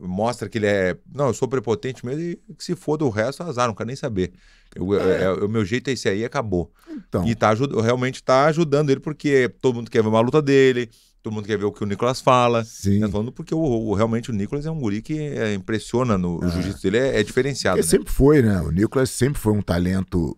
mostra que ele é. Não, eu sou prepotente mesmo e que se for do resto, azar, não quero nem saber. Eu, é. o meu jeito é esse aí acabou. Então. E tá, realmente tá ajudando ele, porque todo mundo quer ver uma luta dele, todo mundo quer ver o que o Nicolas fala. Sim. Né, falando porque o, o, realmente o Nicolas é um guri que é, impressiona no ah. jiu-jitsu dele, é, é diferenciado. Ele né? sempre foi, né? O Nicolas sempre foi um talento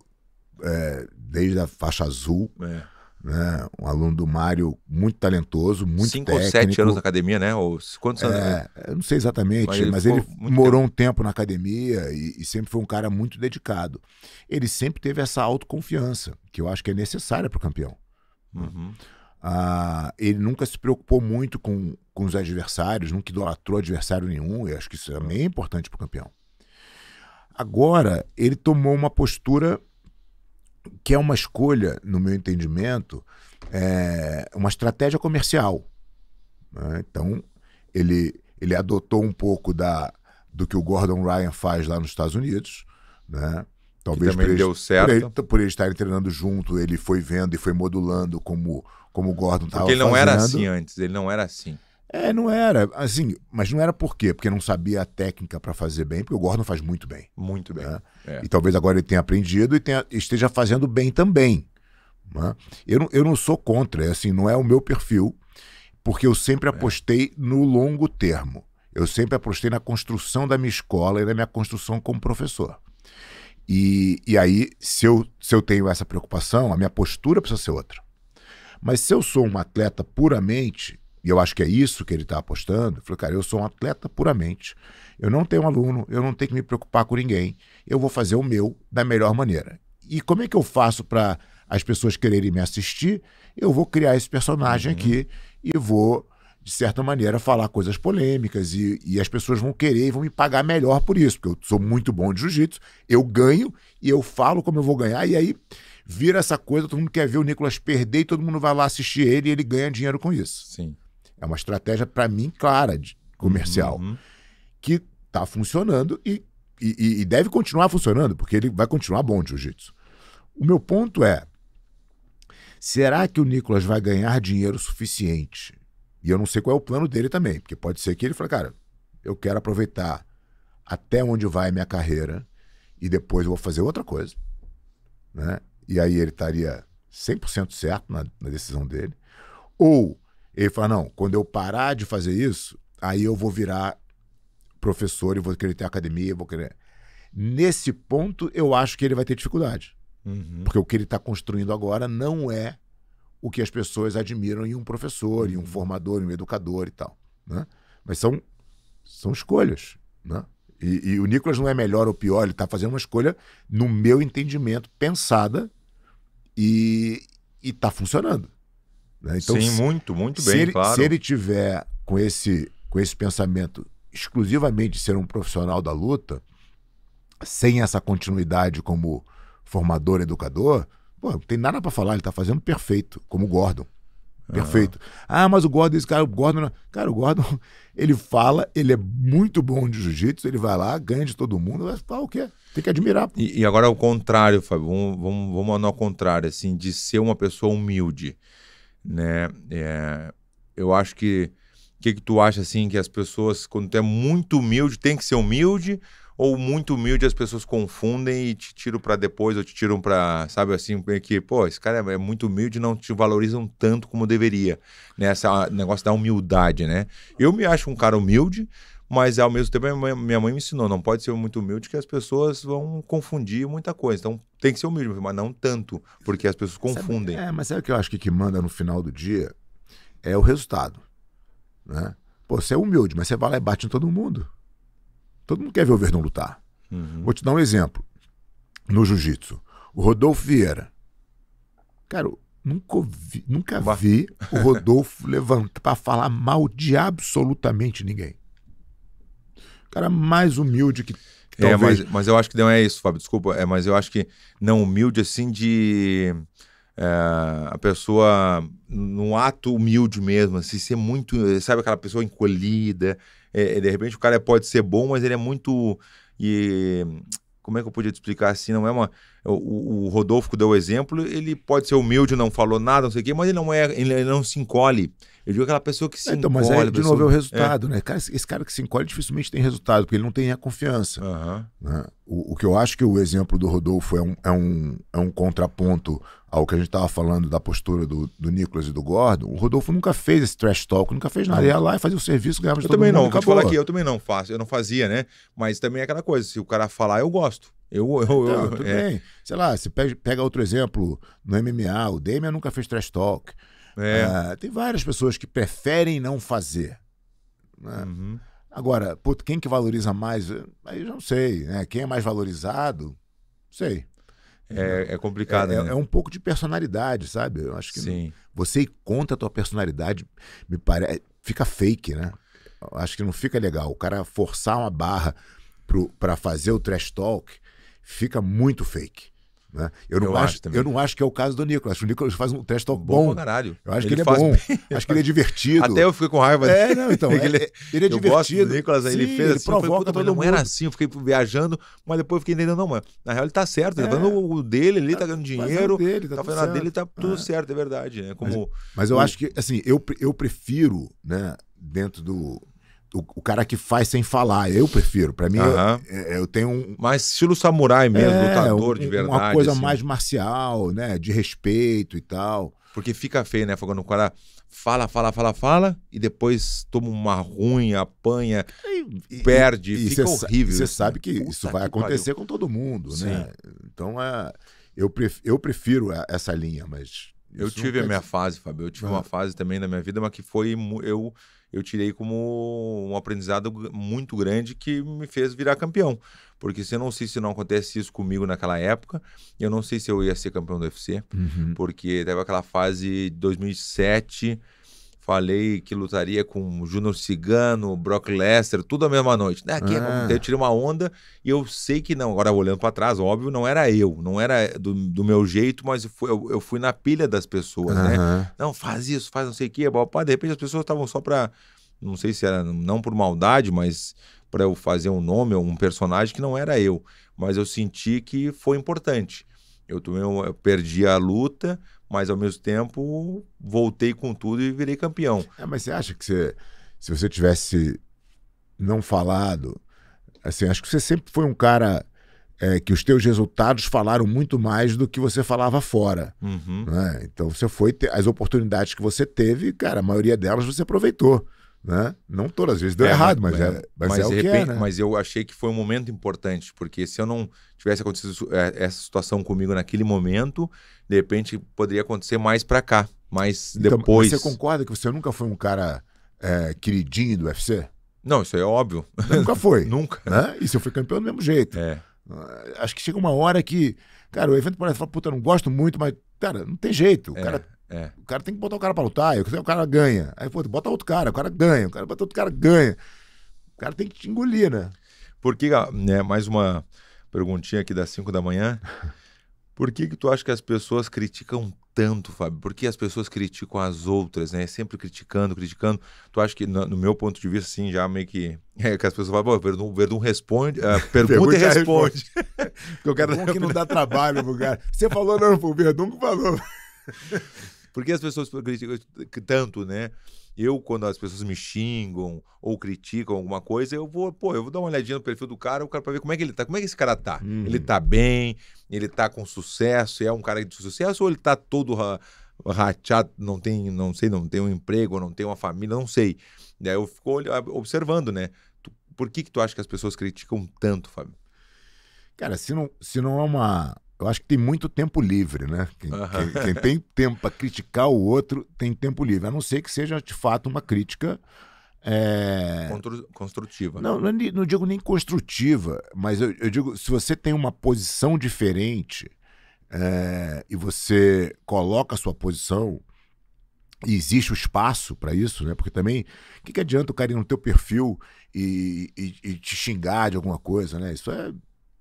é, desde a faixa azul. É. Né? Um aluno do Mário muito talentoso, muito Cinco técnico. Cinco ou sete anos na academia, né? Ou quantos anos? É, eu não sei exatamente, mas ele, mas ele morou tempo. um tempo na academia e, e, sempre foi um cara muito dedicado. Ele sempre teve essa autoconfiança, que eu acho que é necessária para o campeão. Uhum. Ah, ele nunca se preocupou muito com, com os adversários, nunca idolatrou adversário nenhum. Eu acho que isso também é importante para o campeão. Agora, ele tomou uma postura que é uma escolha, no meu entendimento, é uma estratégia comercial. Né? Então, ele, ele adotou um pouco da, do que o Gordon Ryan faz lá nos Estados Unidos, né? Talvez também por eles, deu certo. Por, ele, por treinando junto, ele foi vendo e foi modulando como, como o Gordon estava Porque ele não fazendo. era assim antes, ele não era assim. É, não era. Assim, mas não era por quê? Porque não sabia a técnica para fazer bem, porque o Gordon faz muito bem. Muito bem. Né? É. E talvez agora ele tenha aprendido e tenha, esteja fazendo bem também. Né? Eu, não, eu não sou contra, é assim, não é o meu perfil, porque eu sempre é. apostei é. no longo termo. Eu sempre apostei na construção da minha escola e na minha construção como professor. E, e aí, se eu, se eu tenho essa preocupação, a minha postura precisa ser outra. Mas se eu sou um atleta puramente, e eu acho que é isso que ele está apostando, eu falo, cara, eu sou um atleta puramente. Eu não tenho aluno, eu não tenho que me preocupar com ninguém. Eu vou fazer o meu da melhor maneira. E como é que eu faço para as pessoas quererem me assistir? Eu vou criar esse personagem uhum. aqui e vou de certa maneira, falar coisas polêmicas e, e, as pessoas vão querer e vão me pagar melhor por isso, porque eu sou muito bom de jiu-jitsu, eu ganho e eu falo como eu vou ganhar, e aí vira essa coisa, todo mundo quer ver o Nicolas perder e todo mundo vai lá assistir ele e ele ganha dinheiro com isso. Sim. É uma estratégia, para mim, clara, de comercial, uhum. que está funcionando e, e, e deve continuar funcionando, porque ele vai continuar bom de jiu-jitsu. O meu ponto é, será que o Nicolas vai ganhar dinheiro suficiente e eu não sei qual é o plano dele também, porque pode ser que ele fale, cara, eu quero aproveitar até onde vai a minha carreira e depois eu vou fazer outra coisa. Né? E aí ele estaria 100% certo na, na, decisão dele. Ou ele fala, não, quando eu parar de fazer isso, aí eu vou virar professor e vou querer ter academia, vou querer... Nesse ponto, eu acho que ele vai ter dificuldade. Uhum. Porque o que ele está construindo agora não é o que as pessoas admiram em um professor, em um uhum. formador, em um educador e tal. Né? Mas são, são escolhas. Né? E, e o Nicolas não é melhor ou pior, ele está fazendo uma escolha, no meu entendimento, pensada e está funcionando. Né? Então, Sim, muito, muito bem, se ele, claro. Se ele tiver com esse, com esse pensamento exclusivamente de ser um profissional da luta, sem essa continuidade como formador, educador, Pô, não tem nada para falar, ele tá fazendo perfeito, como o Gordon. Ah. Perfeito. Ah, mas o Gordon, esse cara, o Gordon. Não... Cara, o Gordon, ele fala, ele é muito bom de jiu-jitsu, ele vai lá, ganha de todo mundo, vai falar o quê? Tem que admirar. E, e agora é o contrário, Fábio, vamos, vamos, vamos ao contrário, assim, de ser uma pessoa humilde. Né? É, eu acho que. O que, que tu acha assim que as pessoas, quando tu é muito humilde, tem que ser humilde? Ou muito humilde as pessoas confundem e te tiram para depois, ou te tiram para, sabe assim, que, pô, esse cara é muito humilde e não te valorizam tanto como deveria. Nessa né? negócio da humildade, né? Eu me acho um cara humilde, mas ao mesmo tempo minha mãe, me ensinou, não pode ser muito humilde que as pessoas vão confundir muita coisa. Então tem que ser humilde, mas não tanto, porque as pessoas confundem. Sabe, é, mas sabe o que eu acho que que manda no final do dia? É o resultado, né? Pô, você é humilde, mas você vai lá e bate em todo mundo. Todo mundo quer ver o Verdão lutar. Uhum. Vou te dar um exemplo. No jiu-jitsu, o Rodolfo Vieira. Cara, nunca vi, nunca vi o Rodolfo levantar para falar mal de absolutamente ninguém. O cara mais humilde que é, mas, mas eu acho que não é isso, Fábio. Desculpa, é, mas eu acho que não humilde assim de é, a pessoa, num ato humilde mesmo, assim, ser muito. Sabe aquela pessoa encolhida? É, é, de repente o cara pode ser bom, mas ele é muito. E, como é que eu podia te explicar assim? Não é uma. O, o Rodolfo deu o exemplo, ele pode ser humilde, não falou nada, não sei o quê, mas ele não é, ele não se encolhe. Eu digo aquela pessoa que se então, encolhe. Mas aí, de novo, é o resultado, é. né? Cara, esse cara que se encolhe dificilmente tem resultado, porque ele não tem a confiança. Uhum. Né? O, o, que eu acho que o exemplo do Rodolfo é um, é um, é um contraponto ao que a gente estava falando da postura do, do Nicolas e do Gordon. O Rodolfo nunca fez esse trash talk, nunca fez nada. Ele ia lá e fazia o serviço, ganhava de eu todo também mundo, não, vou te falar aqui, eu também não faço, eu não fazia, né? Mas também é aquela coisa, se o cara falar, eu gosto. Eu, eu, então, eu, tudo é. bem. Sei lá, você pega, pega outro exemplo no MMA, o Demian nunca fez trash talk. É. é. tem várias pessoas que preferem não fazer. Né? Uhum. Agora, putz, quem que valoriza mais? Aí eu não sei, né? Quem é mais valorizado? Sei. É, é complicado, é, né? é, é um pouco de personalidade, sabe? Eu acho que Sim. Não... você conta a tua personalidade, me parece, é, fica fake, né? Eu acho que não fica legal. O cara forçar uma barra para fazer o trash talk fica muito fake. Né? Eu, não eu acho, acho eu não acho que é o caso do Nicolas. O Nicolas faz um teste bom. Bom caralho. Eu acho ele que ele é bom. Bem. Acho que ele é divertido. Até eu fiquei com raiva é, dele. É, não, então. ele, é, é, ele é eu divertido. Gosto Nicolas, Sim, ele fez ele assim, provoca falei, Não era assim, eu fiquei viajando, mas depois eu fiquei entendendo, não, mano. Na real, ele tá certo. Ele tá é, tá fazendo o dele, ele tá ganhando dinheiro. Dele, tá, tá fazendo certo. a dele, tá tudo é. certo, é verdade. Né? Como, mas, mas eu acho que, assim, eu, eu prefiro, né, dentro do o, cara que faz sem falar. Eu prefiro. Para mim, uhum. eu, é, é, eu, tenho um. Mais estilo samurai mesmo, é, lutador um, de verdade. Uma coisa assim. mais marcial, né? De respeito e tal. Porque fica feio, né? Quando o cara fala, fala, fala, fala, e depois toma uma ruim, apanha, e, perde, e, e fica horrível. Você sabe né? que Puta isso vai que acontecer pariu. com todo mundo, né? Sim. né? Então é. Eu prefiro, eu prefiro essa linha, mas eu tive a minha dizer. fase, Fábio. Eu tive uma ah. fase também na minha vida, mas que foi eu eu tirei como um aprendizado muito grande que me fez virar campeão. Porque se eu não sei se não acontece isso comigo naquela época, eu não sei se eu ia ser campeão do UFC, uhum. porque teve aquela fase de 2007 Falei que lutaria com Júnior Cigano, Brock Lesnar, tudo a mesma noite. Né? Aqui é ah. eu tirei uma onda e eu sei que não. Agora, olhando para trás, óbvio, não era eu, não era do, do meu jeito, mas eu fui, eu, eu fui, na pilha das pessoas, né? Não, faz isso, faz não sei o quê. Pá, de repente as pessoas estavam só para. Não sei se era, não por maldade, mas para eu fazer um nome ou um personagem que não era eu. Mas eu senti que foi importante. Eu, tomei, eu perdi a luta, mas ao mesmo tempo voltei com tudo e virei campeão. É, mas você acha que você, se você tivesse não falado, assim, acho que você sempre foi um cara é, que os teus resultados falaram muito mais do que você falava fora. Uhum. Né? Então você foi ter, as oportunidades que você teve, cara, a maioria delas você aproveitou. Né? Não todas as vezes deu é, errado, mas é, é, mas, mas é o repente, que é, né? Mas eu achei que foi um momento importante, porque se eu não tivesse acontecido é, essa situação comigo naquele momento, de repente poderia acontecer mais para cá, mais então, depois. Mas você concorda que você nunca foi um cara é, queridinho do UFC? Não, isso aí é óbvio. Nunca foi. nunca. Né? E se eu fui campeão do mesmo jeito. É. Acho que chega uma hora que, cara, o evento parece falar, puta, não gosto muito, mas, cara, não tem jeito. O é. cara é. O cara tem que botar o cara pra lutar, o cara ganha. Aí, pô, bota outro cara, o cara ganha, o cara bota outro cara ganha. O cara tem que te engolir, né? Porque, né, mais uma perguntinha aqui das 5 da manhã. Por que, que tu acha que as pessoas criticam tanto, Fábio? Por que as pessoas criticam as outras, né? Sempre criticando, criticando. Tu acha que, no, no meu ponto de vista, assim, já meio que. É, que as pessoas falam, pô, o Verdun responde. Uh, pergunta e responde. Porque eu quero. que não dá trabalho pro cara. Você falou, não, foi o Verdun que falou. Porque as pessoas criticam tanto, né? Eu, quando as pessoas me xingam ou criticam alguma coisa, eu vou, pô, eu vou dar uma olhadinha no perfil do cara, o cara para ver como é que ele tá, como é que esse cara tá. Uhum. Ele tá bem, ele tá com sucesso, é um cara de sucesso ou ele tá todo rachado, não tem, não sei, não tem um emprego, não tem uma família, não sei. Daí eu fico observando, né? por que que tu acha que as pessoas criticam tanto, Fábio? Cara, se não, se não é uma eu acho que tem muito tempo livre, né? Quem, quem, quem tem tempo para criticar o outro tem tempo livre, a não ser que seja de fato uma crítica. É... Construtiva. Não, não, é não, digo nem construtiva, mas eu, eu, digo: se você tem uma posição diferente é, e você coloca a sua posição, e existe o espaço para isso, né? Porque também, o que, que adianta o cara ir no teu perfil e, e, e te xingar de alguma coisa, né? Isso é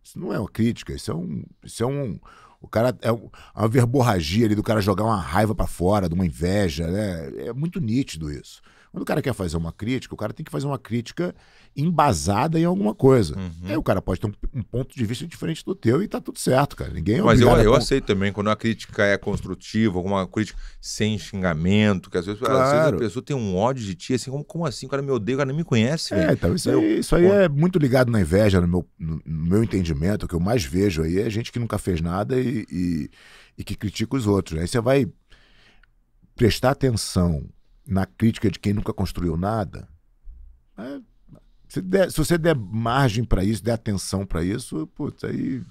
isso não é uma crítica, isso é um. Isso é um o cara é, é uma verborragia ali do cara jogar uma raiva para fora, de uma inveja, né? É muito nítido isso. Quando o cara quer fazer uma crítica, o cara tem que fazer uma crítica embasada em alguma coisa. Uhum. Aí o cara pode ter um, um, ponto de vista diferente do teu e tá tudo certo, cara. Ninguém é Mas eu, eu aceito também quando a crítica é construtiva, alguma crítica sem xingamento, que às vezes, claro. às vezes a pessoa tem um ódio de ti, assim, como, como assim? O cara me odeia, o cara não me conhece, É, então isso, eu, aí, isso aí, é muito ligado na inveja, no meu, no, no meu entendimento. O que eu mais vejo aí é gente que nunca fez nada e, e, e que critica os outros. Né? Aí você vai prestar atenção na crítica de quem nunca construiu nada, é, se, der, se, você der margem para isso, der atenção para isso, putz, aí,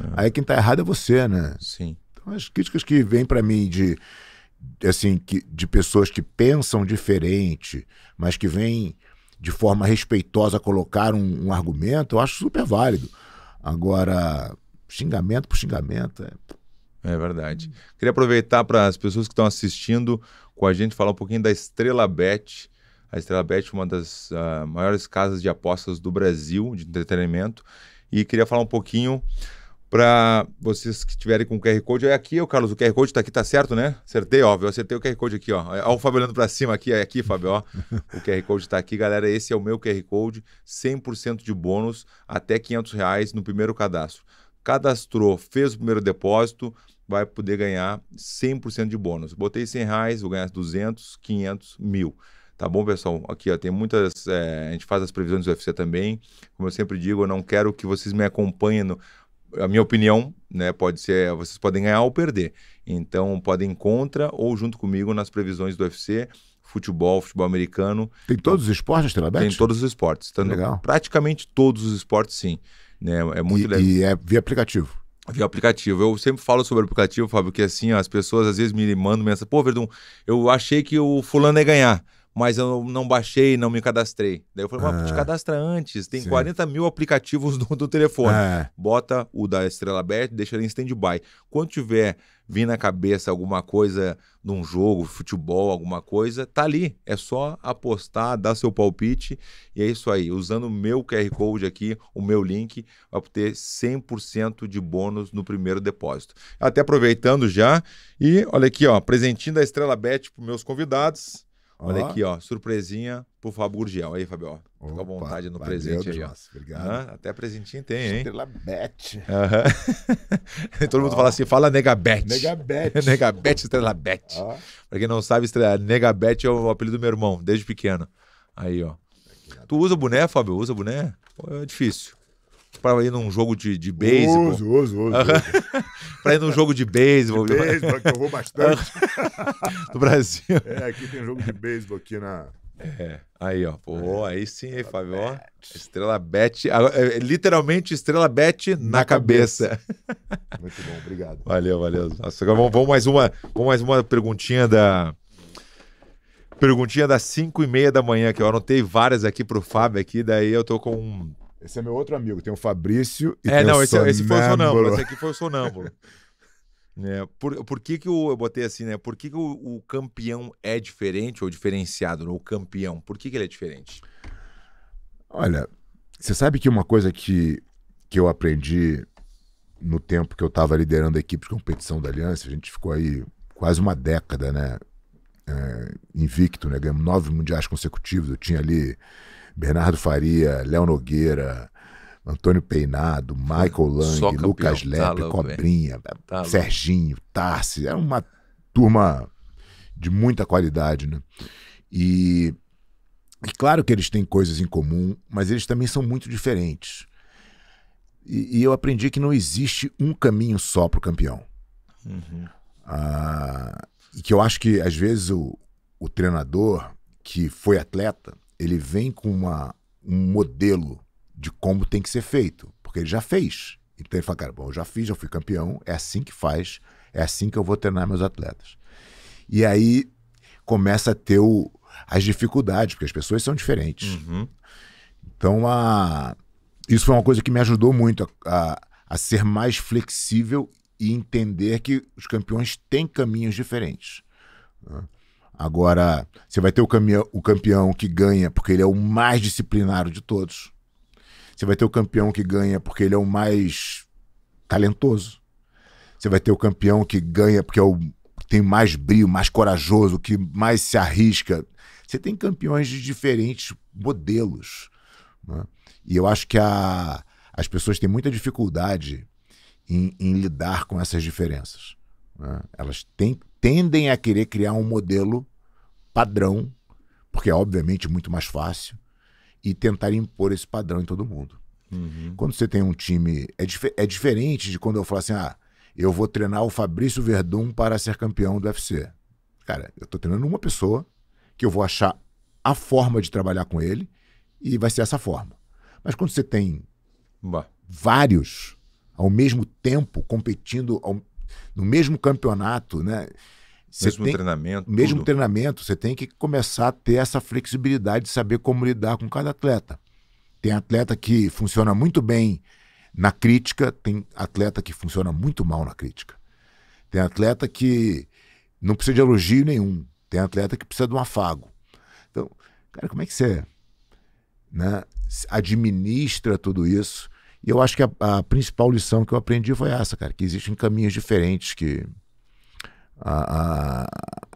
é. aí quem está errado é você, né? Sim. Então as críticas que vêm para mim de assim que, de pessoas que pensam diferente, mas que vêm de forma respeitosa colocar um, um argumento, eu acho super válido. Agora, xingamento por xingamento, é, é verdade. Hum. Queria aproveitar para as pessoas que estão assistindo com a gente falar um pouquinho da Estrela Bet. A Estrela Bet é uma das uh, maiores casas de apostas do Brasil de entretenimento. E queria falar um pouquinho para vocês que tiverem com o QR Code. Olha aqui, o Carlos, o QR Code está aqui, tá certo, né? Acertei, óbvio. Acertei o QR Code aqui, ó. É, olha o Fábio olhando para cima aqui, é aqui, Fábio, ó. O QR Code está aqui, galera. Esse é o meu QR Code, 100% de bônus, até 500 reais no primeiro cadastro cadastrou, fez o primeiro depósito, vai poder ganhar 100% de bônus. Botei 100 reais, vou ganhar 200, 500, mil. Tá bom, pessoal? Aqui ó, tem muitas. É, a gente faz as previsões do UFC também. Como eu sempre digo, eu não quero que vocês me acompanhem. No, a minha opinião, né? Pode ser. Vocês podem ganhar ou perder. Então, podem contra ou junto comigo nas previsões do UFC futebol, futebol americano. Tem todos os esportes, Telebet? Tem todos os esportes. Então, Legal. Praticamente todos os esportes, sim. Né? É muito e, legal. E é via aplicativo. Via aplicativo. Eu sempre falo sobre aplicativo, Fábio, que assim, ó, as pessoas às vezes me mandam mensagem, pô, Verdun, eu achei que o fulano ia ganhar mas eu não baixei, não me cadastrei. Daí eu falei, mas ah, te cadastra antes, tem sim. 40 mil aplicativos no, do telefone. É. Bota o da Estrela Bet, deixa ele em stand-by. Quando tiver vir na cabeça alguma coisa de um jogo, futebol, alguma coisa, tá ali. É só apostar, dar seu palpite e é isso aí. Usando o meu QR Code aqui, o meu link, vai ter 100% de bônus no primeiro depósito. Até aproveitando já, e olha aqui, ó, presentinho da Estrela Bet para meus convidados Olha ó. aqui, ó, surpresinha pro Fábio Gurgiel. Aí, Fabio. ó. Fica à vontade no presente aí, ó. Nossa, obrigado. Ah, até presentinho tem, hein? Estrela Bet. Uhum. Todo ó. mundo fala assim, fala Negabet. Negabet. Negabet, Estrela Bet. Ó. Pra quem não sabe, Estrela Negabet é o apelido do meu irmão, desde pequeno. Aí, ó. Tu usa boné, Fábio? Usa boné? é difícil para ir num jogo de, de beisebol. Uso, uso, uso. para ir num jogo de beisebol. De beisebol, que eu vou bastante. no Brasil. É, aqui tem um jogo de beisebol aqui na... É. Aí, ó. Pô, é. aí sim, aí, Fábio? Ó, estrela Bet. É, é, literalmente, estrela Bet na, na cabeça. cabeça. Muito bom, obrigado. Valeu, valeu. Nossa, agora vamos, vamos, mais uma, vamos mais uma perguntinha da. Perguntinha das 5 e meia da manhã, que eu anotei várias aqui pro Fábio aqui, daí eu tô com esse é meu outro amigo. Tem o Fabrício e é, não, o esse, é- esse, foi o sonâmbulo. Esse aqui foi o sonâmbulo. é, por, por que que o, eu botei assim, né? Por que que o, o campeão é diferente ou diferenciado? Né? O campeão, por que que ele é diferente? Olha, você sabe que uma coisa que, que eu aprendi no tempo que eu estava liderando a equipe de competição da Aliança, a gente ficou aí quase uma década, né? É, invicto, né? Ganhamos nove mundiais consecutivos. Eu tinha ali Bernardo Faria, Léo Nogueira, Antônio Peinado, Michael Lang, campeão, Lucas Lepre, tá Cobrinha, tá Serginho, Tarsi. Era é uma turma de muita qualidade, né? E, e, claro que eles têm coisas em comum, mas eles também são muito diferentes. E, e eu aprendi que não existe um caminho só para o campeão. Uhum. Ah, e que eu acho que, às vezes, o, o treinador que foi atleta ele vem com uma, um modelo de como tem que ser feito, porque ele já fez. Então ele fala, cara, bom, eu já fiz, eu fui campeão, é assim que faz, é assim que eu vou treinar meus atletas. E aí começa a ter o, as dificuldades, porque as pessoas são diferentes. Uhum. Então, a, isso foi uma coisa que me ajudou muito a, a, a ser mais flexível e entender que os campeões têm caminhos diferentes. Né? Agora, você vai ter o, campeão, o campeão que ganha porque ele é o mais disciplinado de todos. Você vai ter o campeão que ganha porque ele é o mais talentoso. Você vai ter o campeão que ganha porque é o tem mais brilho, mais corajoso, que mais se arrisca. Você tem campeões de diferentes modelos. Né? E eu acho que a, as pessoas têm muita dificuldade em, em lidar com essas diferenças. Né? Elas tem, tendem a querer criar um modelo padrão, porque é obviamente muito mais fácil, e tentar impor esse padrão em todo mundo. Uhum. Quando você tem um time. É, dif é diferente de quando eu falo assim, ah, eu vou treinar o Fabrício Verdun para ser campeão do UFC. Cara, eu estou treinando uma pessoa que eu vou achar a forma de trabalhar com ele e vai ser essa forma. Mas quando você tem bah. vários ao mesmo tempo competindo ao, no mesmo campeonato, né? mesmo tem, treinamento. Mesmo tudo. treinamento, você tem que começar a ter essa flexibilidade de saber como lidar com cada atleta. Tem atleta que funciona muito bem na crítica, tem atleta que funciona muito mal na crítica. Tem atleta que não precisa de elogio nenhum. Tem atleta que precisa de um afago. Então, cara, como é que você né, administra tudo isso? E eu acho que a, a principal lição que eu aprendi foi essa, cara, que existem caminhos diferentes que a, a,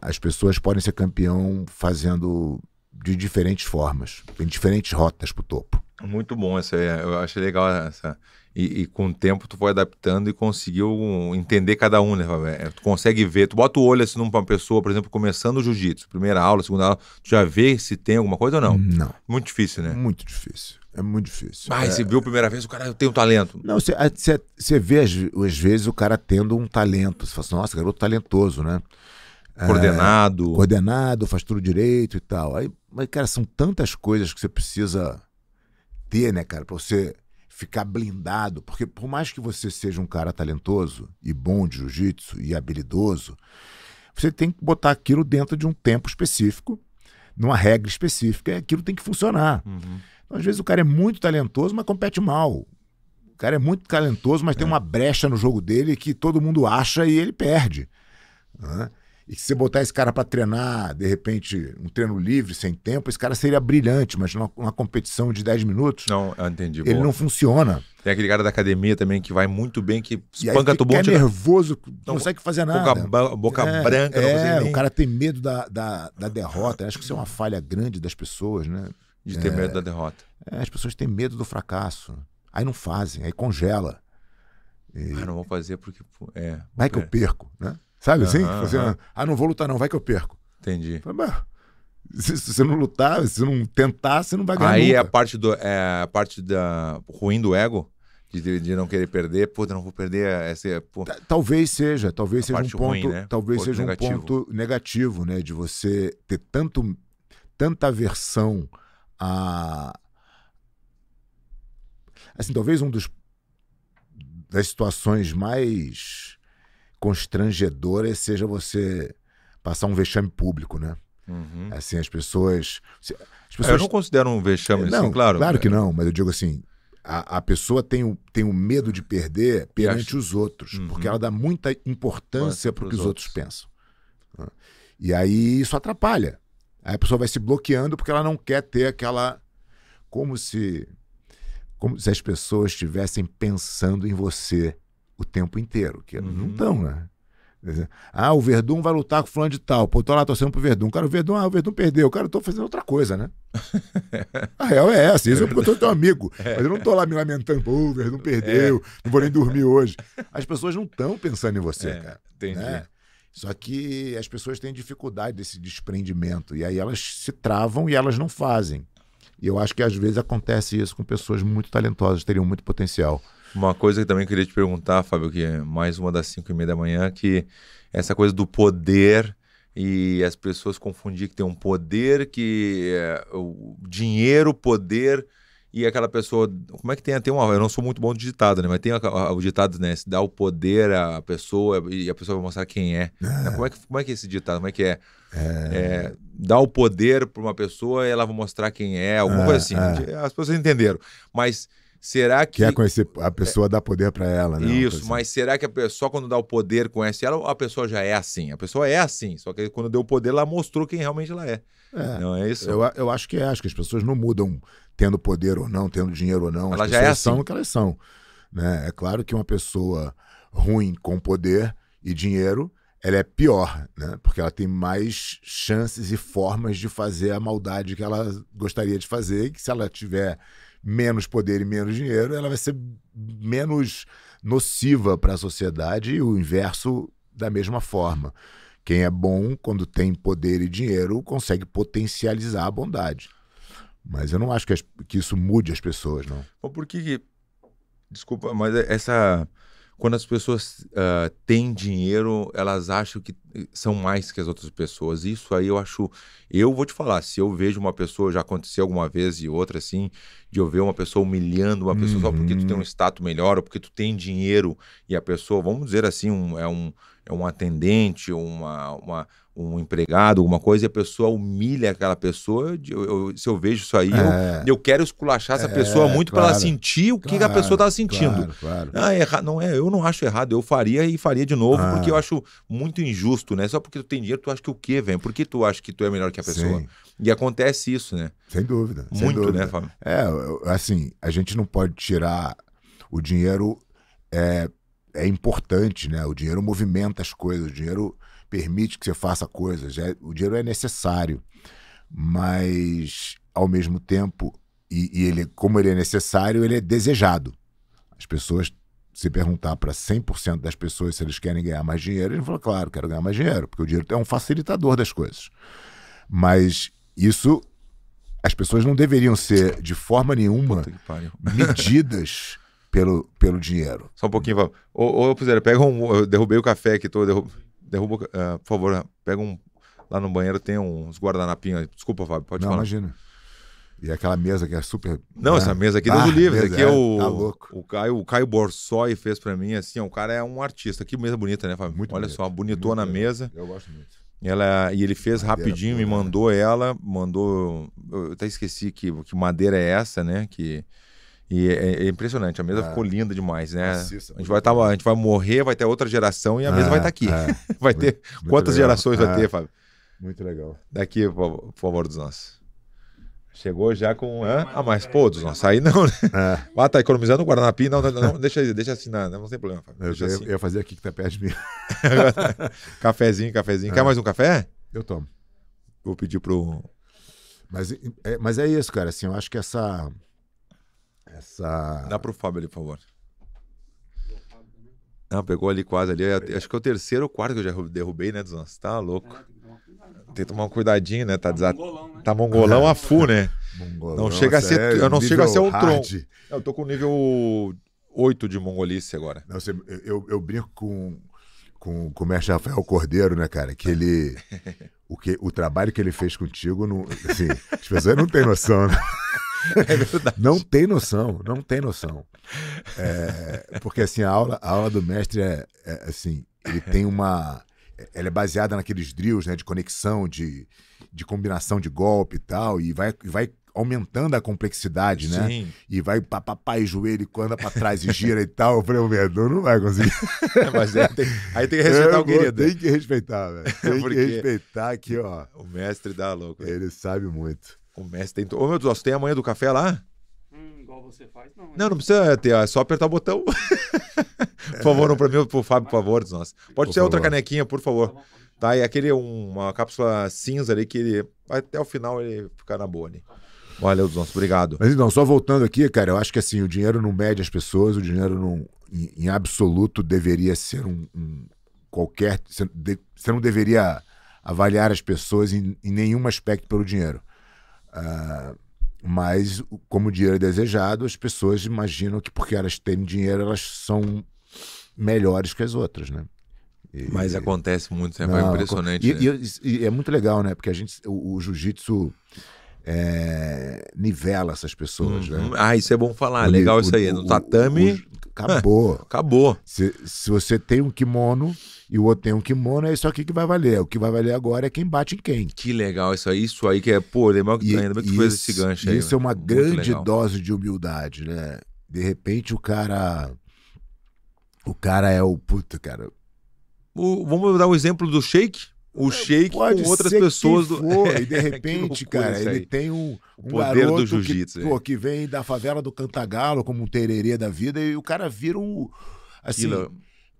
as pessoas podem ser campeão fazendo de diferentes formas, em diferentes rotas para o topo. Muito bom, essa, eu achei legal essa. E, e, com o tempo tu foi adaptando e conseguiu entender cada um, né, é, Tu consegue ver, tu bota o olho assim numa pessoa, por exemplo, começando o jiu-jitsu, primeira aula, segunda aula, tu já vê se tem alguma coisa ou não? Não. Muito difícil, né? Muito difícil. É muito difícil. Mas é... você viu a primeira vez, o cara tem um talento. Não, você, você, você vê às, às, vezes o cara tendo um talento. Você fala assim, nossa, garoto talentoso, né? É, coordenado. É, coordenado, faz tudo direito e tal. Aí, mas, cara, são tantas coisas que você precisa ter, né, cara, pra você ficar blindado. Porque por mais que você seja um cara talentoso e bom de jiu-jitsu e habilidoso, você tem que botar aquilo dentro de um tempo específico, numa regra específica, e aquilo tem que funcionar. Uhum. Então, às vezes o cara é muito talentoso, mas compete mal. O cara é muito talentoso, mas é. tem uma brecha no jogo dele que todo mundo acha e ele perde. Né? E se você botar esse cara para treinar, de repente, um treino livre, sem tempo, esse cara seria brilhante, mas numa, numa competição de 10 minutos. Não, entendi. Ele boa. não funciona. Tem aquele cara da academia também que vai muito bem, que espanca todo mundo. É nervoso, não, não consegue fazer nada. Boca, boca é, branca, é, não consegue é, nem... O cara tem medo da, da, da derrota. Eu acho que isso é uma falha grande das pessoas, né? De ter é, medo da derrota. É, as pessoas têm medo do fracasso. Aí não fazem, aí congela. E... Ah, não vou fazer porque. É, vou vai que eu é. perco, né? Sabe assim? assim ah, ah, não vou lutar, não, vai que eu perco. Entendi. se, se você não lutar, se não tentar, você não vai ganhar. Aí nunca. é a parte do. É a parte da ruim do ego. De, de, não querer perder, puta, não vou perder essa. É, pô. Talvez seja, talvez a seja um ponto. Ruim, né? Talvez ponto seja negativo. um ponto negativo, né? De você ter tanto, tanta aversão a assim talvez um dos das situações mais constrangedoras seja você passar um vexame público, né? Uhum. Assim, as pessoas, as é, pessoas. Eu não considero um vexame, é, assim, não, assim, claro. Claro que é. não, mas eu digo assim: a, a pessoa tem o, tem o medo de perder perante acho... os outros, uhum. porque ela dá muita importância para o que os outros, outros pensam. Né? E aí isso atrapalha. Aí a pessoa vai se bloqueando porque ela não quer ter aquela. Como se. Como se as pessoas estivessem pensando em você o tempo inteiro, que uhum. não estão, né? Ah, o Verdun vai lutar com o fulano de tal. Pô, tô lá torcendo pro Verdun. Cara, o Verdun, ah, o Verdun perdeu. Cara, eu tô fazendo outra coisa, né? a real é essa. Isso é porque eu tô teu amigo. É. Mas eu não tô lá me lamentando. Pô, o Verdun perdeu. É. Não vou nem dormir hoje. As pessoas não estão pensando em você, é, cara. Entendi. Né? Só que as pessoas têm dificuldade desse desprendimento. E aí elas se travam e elas não fazem. E eu acho que às vezes acontece isso com pessoas muito talentosas, teriam muito potencial. Uma coisa que também queria te perguntar, Fábio, que é mais uma das 5 e meia da manhã, que essa coisa do poder e as pessoas confundir que tem um poder, que é, o dinheiro, poder e aquela pessoa. Como é que tem até uma. Eu não sou muito bom de ditado, né? Mas tem a, a, o ditado, né? Se dá o poder à pessoa e a pessoa vai mostrar quem é. Ah. Como, é que, como é que é esse ditado? Como é que é? É... É, dá o poder para uma pessoa e ela vai mostrar quem é, alguma ah, coisa assim. Ah. As pessoas entenderam. Mas Será que. Quer conhecer a pessoa, é. dá poder para ela, né? Isso, assim. mas será que a pessoa, quando dá o poder, conhece ela ou a pessoa já é assim? A pessoa é assim, só que quando deu o poder, ela mostrou quem realmente ela é. é não é isso? Eu, eu acho que é, acho que as pessoas não mudam tendo poder ou não, tendo dinheiro ou não. Ela as já é pessoas é assim. são o que elas são. Né? É claro que uma pessoa ruim com poder e dinheiro ela é pior, né? Porque ela tem mais chances e formas de fazer a maldade que ela gostaria de fazer, e que se ela tiver menos poder e menos dinheiro, ela vai ser menos nociva para a sociedade e o inverso da mesma forma. Quem é bom quando tem poder e dinheiro consegue potencializar a bondade. Mas eu não acho que, as, que isso mude as pessoas, não. por que desculpa, mas é, essa quando as pessoas uh, têm dinheiro, elas acham que são mais que as outras pessoas. Isso aí eu acho. Eu vou te falar, se eu vejo uma pessoa, já aconteceu alguma vez e outra assim, de eu ver uma pessoa humilhando uma pessoa uhum. só porque tu tem um uhum. status melhor, ou porque tu tem dinheiro, e a pessoa, vamos dizer assim, um, é, um, é um atendente, uma, uma um empregado, alguma coisa, e a pessoa humilha aquela pessoa, eu, eu, se eu vejo isso aí, é. eu, eu, quero esculachar essa é, pessoa muito claro, para ela sentir o que, claro, que a pessoa está sentindo. Claro, ah, erra, não é, eu não acho errado, eu faria e faria de novo, ah. porque eu acho muito injusto, né? Só porque tu tem dinheiro, tu acha que o quê, velho? Por que tu acha que tu é melhor que a pessoa? Sim. E acontece isso, né? Sem dúvida. Muito, sem né, dúvida. né, Fábio? É, assim, a gente não pode tirar o dinheiro é, é importante, né? O dinheiro movimenta as coisas, o dinheiro permite que você faça coisas. É, o dinheiro é necessário, mas ao mesmo tempo, e, e, ele, como ele é necessário, ele é desejado. As pessoas, se perguntar para 100% das pessoas se eles querem ganhar mais dinheiro, eles falam, claro, quero ganhar mais dinheiro, porque o dinheiro é um facilitador das coisas. Mas isso, as pessoas não deveriam ser, de forma nenhuma, medidas pelo, pelo dinheiro. Só um pouquinho, Val. Ô, ô pega um. Eu derrubei o café aqui, tô derruba. Uh, por favor, né? pega um. Lá no banheiro tem uns guardanapinhos. Desculpa, Fábio, pode Não, falar. Imagina. E é aquela mesa que é super. Não, né? essa mesa aqui, é ah, Deus aqui é, é o, tá louco. o Caio, o Caio Borsoi fez pra mim, assim, o cara é um artista. Que mesa bonita, né, Fábio? Muito Olha bonito, só, bonitona mesa. Eu gosto muito. Ela, é, e ele fez madeira rapidinho, me né? mandou ela, mandou. Eu até esqueci que, que madeira é essa, né? Que e é, é, é impressionante, a mesa é. ficou linda demais, né? Assista, a, gente vai tá, a gente vai morrer, vai ter outra geração e a mesa é, vai estar tá aqui. vai ter. Muito quantas legal. gerações vai ter, Fábio? Muito legal. Daqui, por favor, dos nossos. Chegou já com. Hã? Ah, mas pô, dos né? nossos aí não, né? É. Ah, tá economizando o Guaranapi? Não, não, não deixa, deixa assim, não, não tem problema. Fábio. eu, assim. eu ia fazer aqui que tá perto de mim. cafezinho, cafezinho. É. Quer mais um café? Eu tomo. Vou pedir pro. Mas é, mas é isso, cara. Assim, eu acho que essa essa... Dá pro Fábio ali, por favor. Não, pegou ali quase ali. Acho que é o terceiro ou quarto que eu já derrubei, né, Você Tá louco. É, né? Tem que tomar um cuidadinho, né? Tá, tá desat... Né? tá mongolão, a full, né? não chega a ser, eu não chego a ser um tronco. Eu tô com nível 8 de mongolice agora. Não, você, eu, eu brinco com, com, com o mestre Rafael Cordeiro, né, cara? Que ele. o, que, o trabalho que ele fez contigo, não, assim, as pessoas não têm noção, né? É verdade. Não tem noção, não tem noção. É, porque assim, a aula, a aula do mestre é, é, assim, ele tem uma. Ela é baseada naqueles drills né, de conexão, de, de combinação de golpe e tal, e vai, vai aumentando a complexidade, né? Sim. E vai papapá e joelho, e anda pra trás e gira e tal. Eu falei, o Verdão não vai conseguir. mas é, tem, aí tem que respeitar eu o querido. Tem que respeitar, velho. Tem Porque que respeitar aqui, ó. O mestre dá louco. Né? Ele sabe muito. O mestre tem. Ô, meu Deus, tem a manhã do café lá? Hum, igual você faz, não. Não, não precisa ter, é, é só apertar o botão. por favor, não pra mim, pro Fábio, por favor, nossa. Pode ser outra canequinha, por favor. Tá, e é aquele, uma cápsula cinza ali que ele, até o final ele ficar na boa, né? Valeu, nossos obrigado. Mas então, só voltando aqui, cara, eu acho que assim, o dinheiro não mede as pessoas, o dinheiro não, em, em absoluto deveria ser um, um qualquer. Você, você não deveria avaliar as pessoas em, em nenhum aspecto pelo dinheiro. Ah, mas, como o dinheiro é desejado, as pessoas imaginam que porque elas têm dinheiro, elas são melhores que as outras, né? E, mas acontece muito, sempre é Não, é impressionante. E, né? e, e, é muito legal, né? Porque a gente, o, o jiu-jitsu é, nivela essas pessoas, né? Uhum. Ah, isso é bom falar, o, legal o, isso aí. No tatame... Acabou. É, acabou. Se, se você tem um kimono e o outro tem um kimono, é isso aqui que vai valer. O que vai valer agora é quem bate em quem. Que legal isso aí. Isso aí que é, pô, legal que, ainda bem fez esse gancho aí. Isso é né? uma Muito grande legal. dose de humildade, né? De repente o cara. O cara é o puto, cara. O, vamos dar um exemplo do Shake o é, shake com outras pessoas do. For, e é, de repente, cara, ele tem um, um poder do jiu-jitsu. Que, pô, que vem da favela do Cantagalo, como um tererê da vida, e o cara vira um. Assim,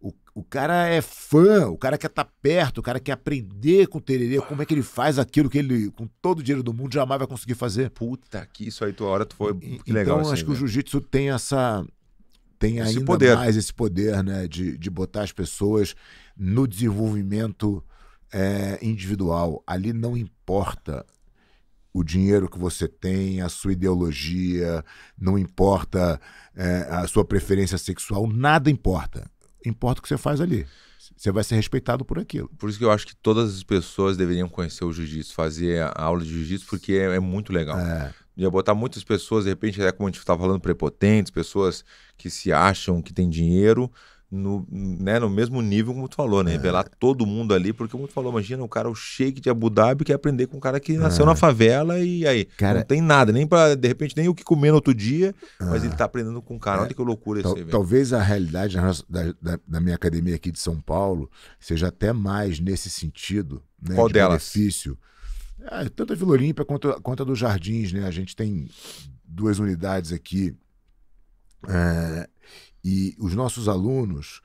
o, o cara é fã, o cara quer estar tá perto, o cara quer aprender com o tererê, como é que ele faz aquilo que ele, com todo o dinheiro do mundo, jamais vai conseguir fazer. Puta, que isso aí, tua hora tu foi. Que legal. Então, assim, acho que né? o jiu-jitsu tem essa tem ainda esse mais esse poder né, de, de botar as pessoas no desenvolvimento é individual. Ali não importa o dinheiro que você tem, a sua ideologia, não importa é, a sua preferência sexual, nada importa. Importa o que você faz ali. Você vai ser respeitado por aquilo. Por isso que eu acho que todas as pessoas deveriam conhecer o jiu-jitsu, fazer a aula de jiu-jitsu, porque é, é, muito legal. É. Ia botar muitas pessoas, de repente, é como a gente estava falando, prepotentes, pessoas que se acham que têm dinheiro, no, né, no mesmo nível como tu falou, né? É. Revelar todo mundo ali, porque como tu falou, imagina o cara, o shake de Abu Dhabi, quer aprender com um cara que nasceu ah. na favela e aí cara, não tem nada, nem para de repente, nem o que comer no outro dia, ah. mas ele tá aprendendo com um cara. É. Olha que loucura Tal, esse evento. Talvez a realidade da, da, da, minha academia aqui de São Paulo seja até mais nesse sentido, né? Qual de delas? Benefício. É, tanto a Vila Olímpia quanto, quanto a dos Jardins, né? A gente tem duas unidades aqui. É, e os nossos alunos,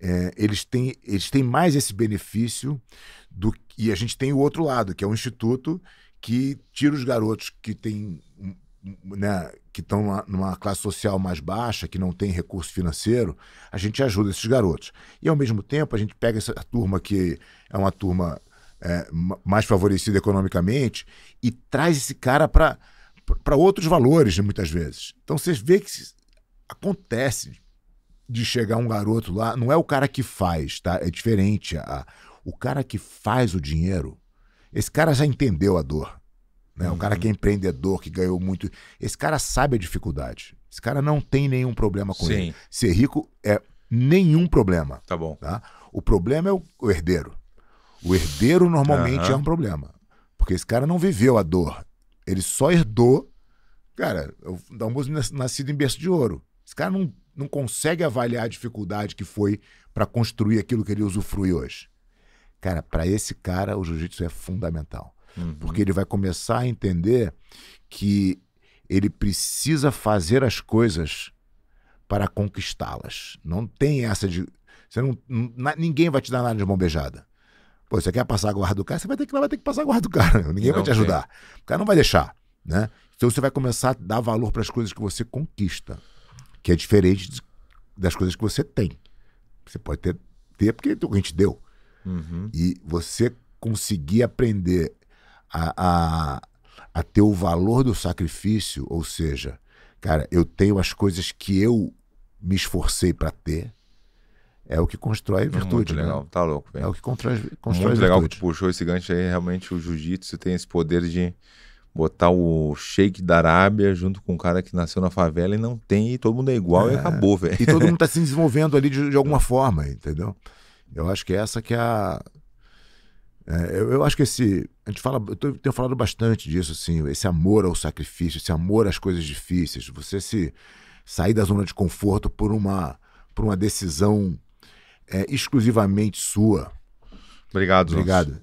é, eles, têm, eles têm mais esse benefício do e a gente tem o outro lado, que é o instituto que tira os garotos que têm né, que estão numa, classe social mais baixa, que não tem recurso financeiro, a gente ajuda esses garotos. E ao mesmo tempo a gente pega essa turma que é uma turma é, mais favorecida economicamente e traz esse cara para outros valores, muitas vezes. Então você vê que acontece de chegar um garoto lá, não é o cara que faz, tá? É diferente. A, o cara que faz o dinheiro, esse cara já entendeu a dor. Né? Uhum. O cara que é uhum. empreendedor, que ganhou muito. Esse cara sabe a dificuldade. Esse cara não tem nenhum problema com Sim. ele. Ser rico é nenhum problema. Tá bom. Tá? O problema é o, o herdeiro. O herdeiro normalmente uhum. é um problema. Porque esse cara não viveu a dor. Ele só herdou. Cara, eu, da um nascido em berço de ouro. Esse cara não não consegue avaliar a dificuldade que foi para construir aquilo que ele usufrui hoje. Cara, para esse cara, o jiu-jitsu é fundamental. Uhum. Porque ele vai começar a entender que ele precisa fazer as coisas para conquistá-las. Não tem essa de. Você não, ninguém vai te dar nada de mão beijada. Pô, você quer passar a guarda do cara? Você vai ter que, vai ter que passar a guarda do cara. Ninguém não vai te ajudar. Tem. O cara não vai deixar. Né? Então você vai começar a dar valor para as coisas que você conquista que é diferente das coisas que você tem. Você pode ter, ter porque alguém te deu. Uhum. E você conseguir aprender a, a, a ter o valor do sacrifício, ou seja, cara, eu tenho as coisas que eu me esforcei para ter, é o que constrói é virtude. Muito né? legal, né? tá louco. Véio. É o que constrói, constrói Muito virtude. legal que puxou esse gancho aí, realmente o jiu-jitsu tem esse poder de botar o shake da Arábia junto com um cara que nasceu na favela e não tem, e todo mundo é igual é. e acabou, velho. E todo mundo está se desenvolvendo ali de, de alguma forma, entendeu? Eu acho que é essa que é a. É, eu, eu, acho que esse. A gente fala, eu tô, tenho falado bastante disso, assim, esse amor ao sacrifício, esse amor às coisas difíceis, você se sair da zona de conforto por uma, por uma decisão é, exclusivamente sua. Obrigado, Obrigado.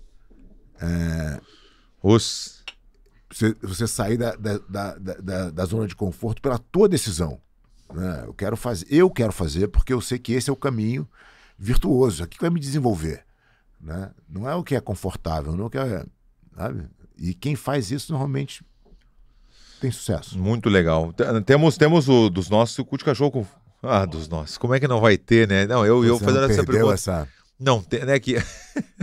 É, Os você, você sair da, da, da, da, zona de conforto pela tua decisão. Né? Eu quero fazer, eu quero fazer porque eu sei que esse é o caminho virtuoso, aqui é que vai me desenvolver. Né? Não é o que é confortável, não é o que é. Sabe? E quem faz isso normalmente tem sucesso. Muito legal. Temos, temos o dos nossos, o de Cachorro. Ah, dos nossos. Como é que não vai ter, né? Não, eu, eu fazendo essa pergunta. Essa... Não, tem, né? Que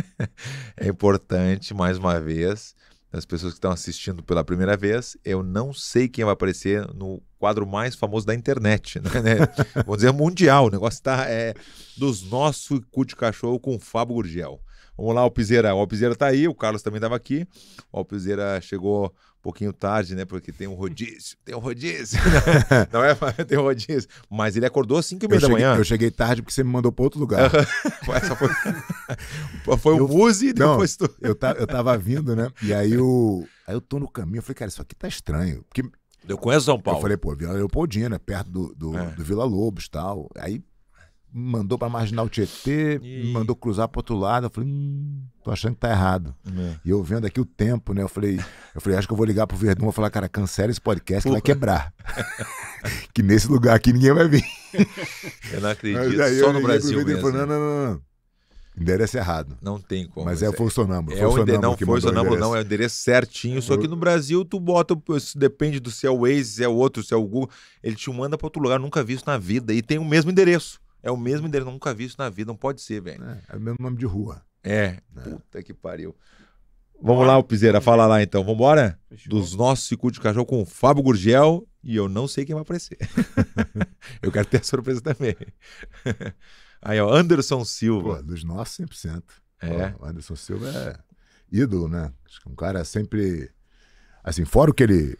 é importante, mais uma vez as pessoas que estão assistindo pela primeira vez, eu não sei quem vai aparecer no quadro mais famoso da internet, né? Vamos dizer, mundial. O negócio está é, dos nossos cu de cachorro com Fábio Gurgel. Vamos lá, Alpizeira. O Alpizeira tá aí, o Carlos também estava aqui. O Alpizeira chegou um pouquinho tarde, né? Porque tem um rodízio, tem um rodízio. Não, é, tem um rodízio. Mas ele acordou às 5 e meia da manhã. Eu cheguei tarde porque você me mandou para outro lugar. foi, foi eu, o Muzi e depois não, tu. Eu, tá, eu tava vindo, né? E aí eu, aí eu tô no caminho, eu falei, cara, isso aqui tá estranho. Porque eu conheço São Paulo. Eu falei, pô, Vila Leopoldina, perto do, do, é. do Vila Lobos e tal. Aí mandou para marginal Tietê, e... mandou cruzar para outro lado. Eu falei, hum, tô achando que tá errado. É. E eu vendo aqui o tempo, né? Eu falei, eu falei, acho que eu vou ligar pro Verdun, vou falar, cara, cancela esse podcast Porra. que vai quebrar. que nesse lugar aqui ninguém vai vir. Eu não acredito, aí, só no Brasil mesmo. Falei, né? não, não, não, não. Endereço errado. Não tem como. Mas é, é foi o sonâmbulo. É foi o sonâmbulo não, foi o sonâmbulo, não. É o endereço certinho. Só que no Brasil, tu bota. Depende do se é o Waze, se é o outro, se é o Google. Ele te manda para outro lugar. Nunca visto na vida. E tem o mesmo endereço. É o mesmo endereço, nunca vi isso na vida, não pode ser, velho. É, é o mesmo nome de rua. É, é. puta que pariu. Vamos Bora. lá, Piseira, fala lá então. Vambora? embora? Dos nossos circuitos de cachorro com o Fábio Gurgel e eu não sei quem vai aparecer. eu quero ter a surpresa também. Aí, ó, Anderson Silva. Pô, dos nossos 100%. É. Pô, Anderson Silva é ídolo, né? Acho que um cara sempre. Assim, fora o que ele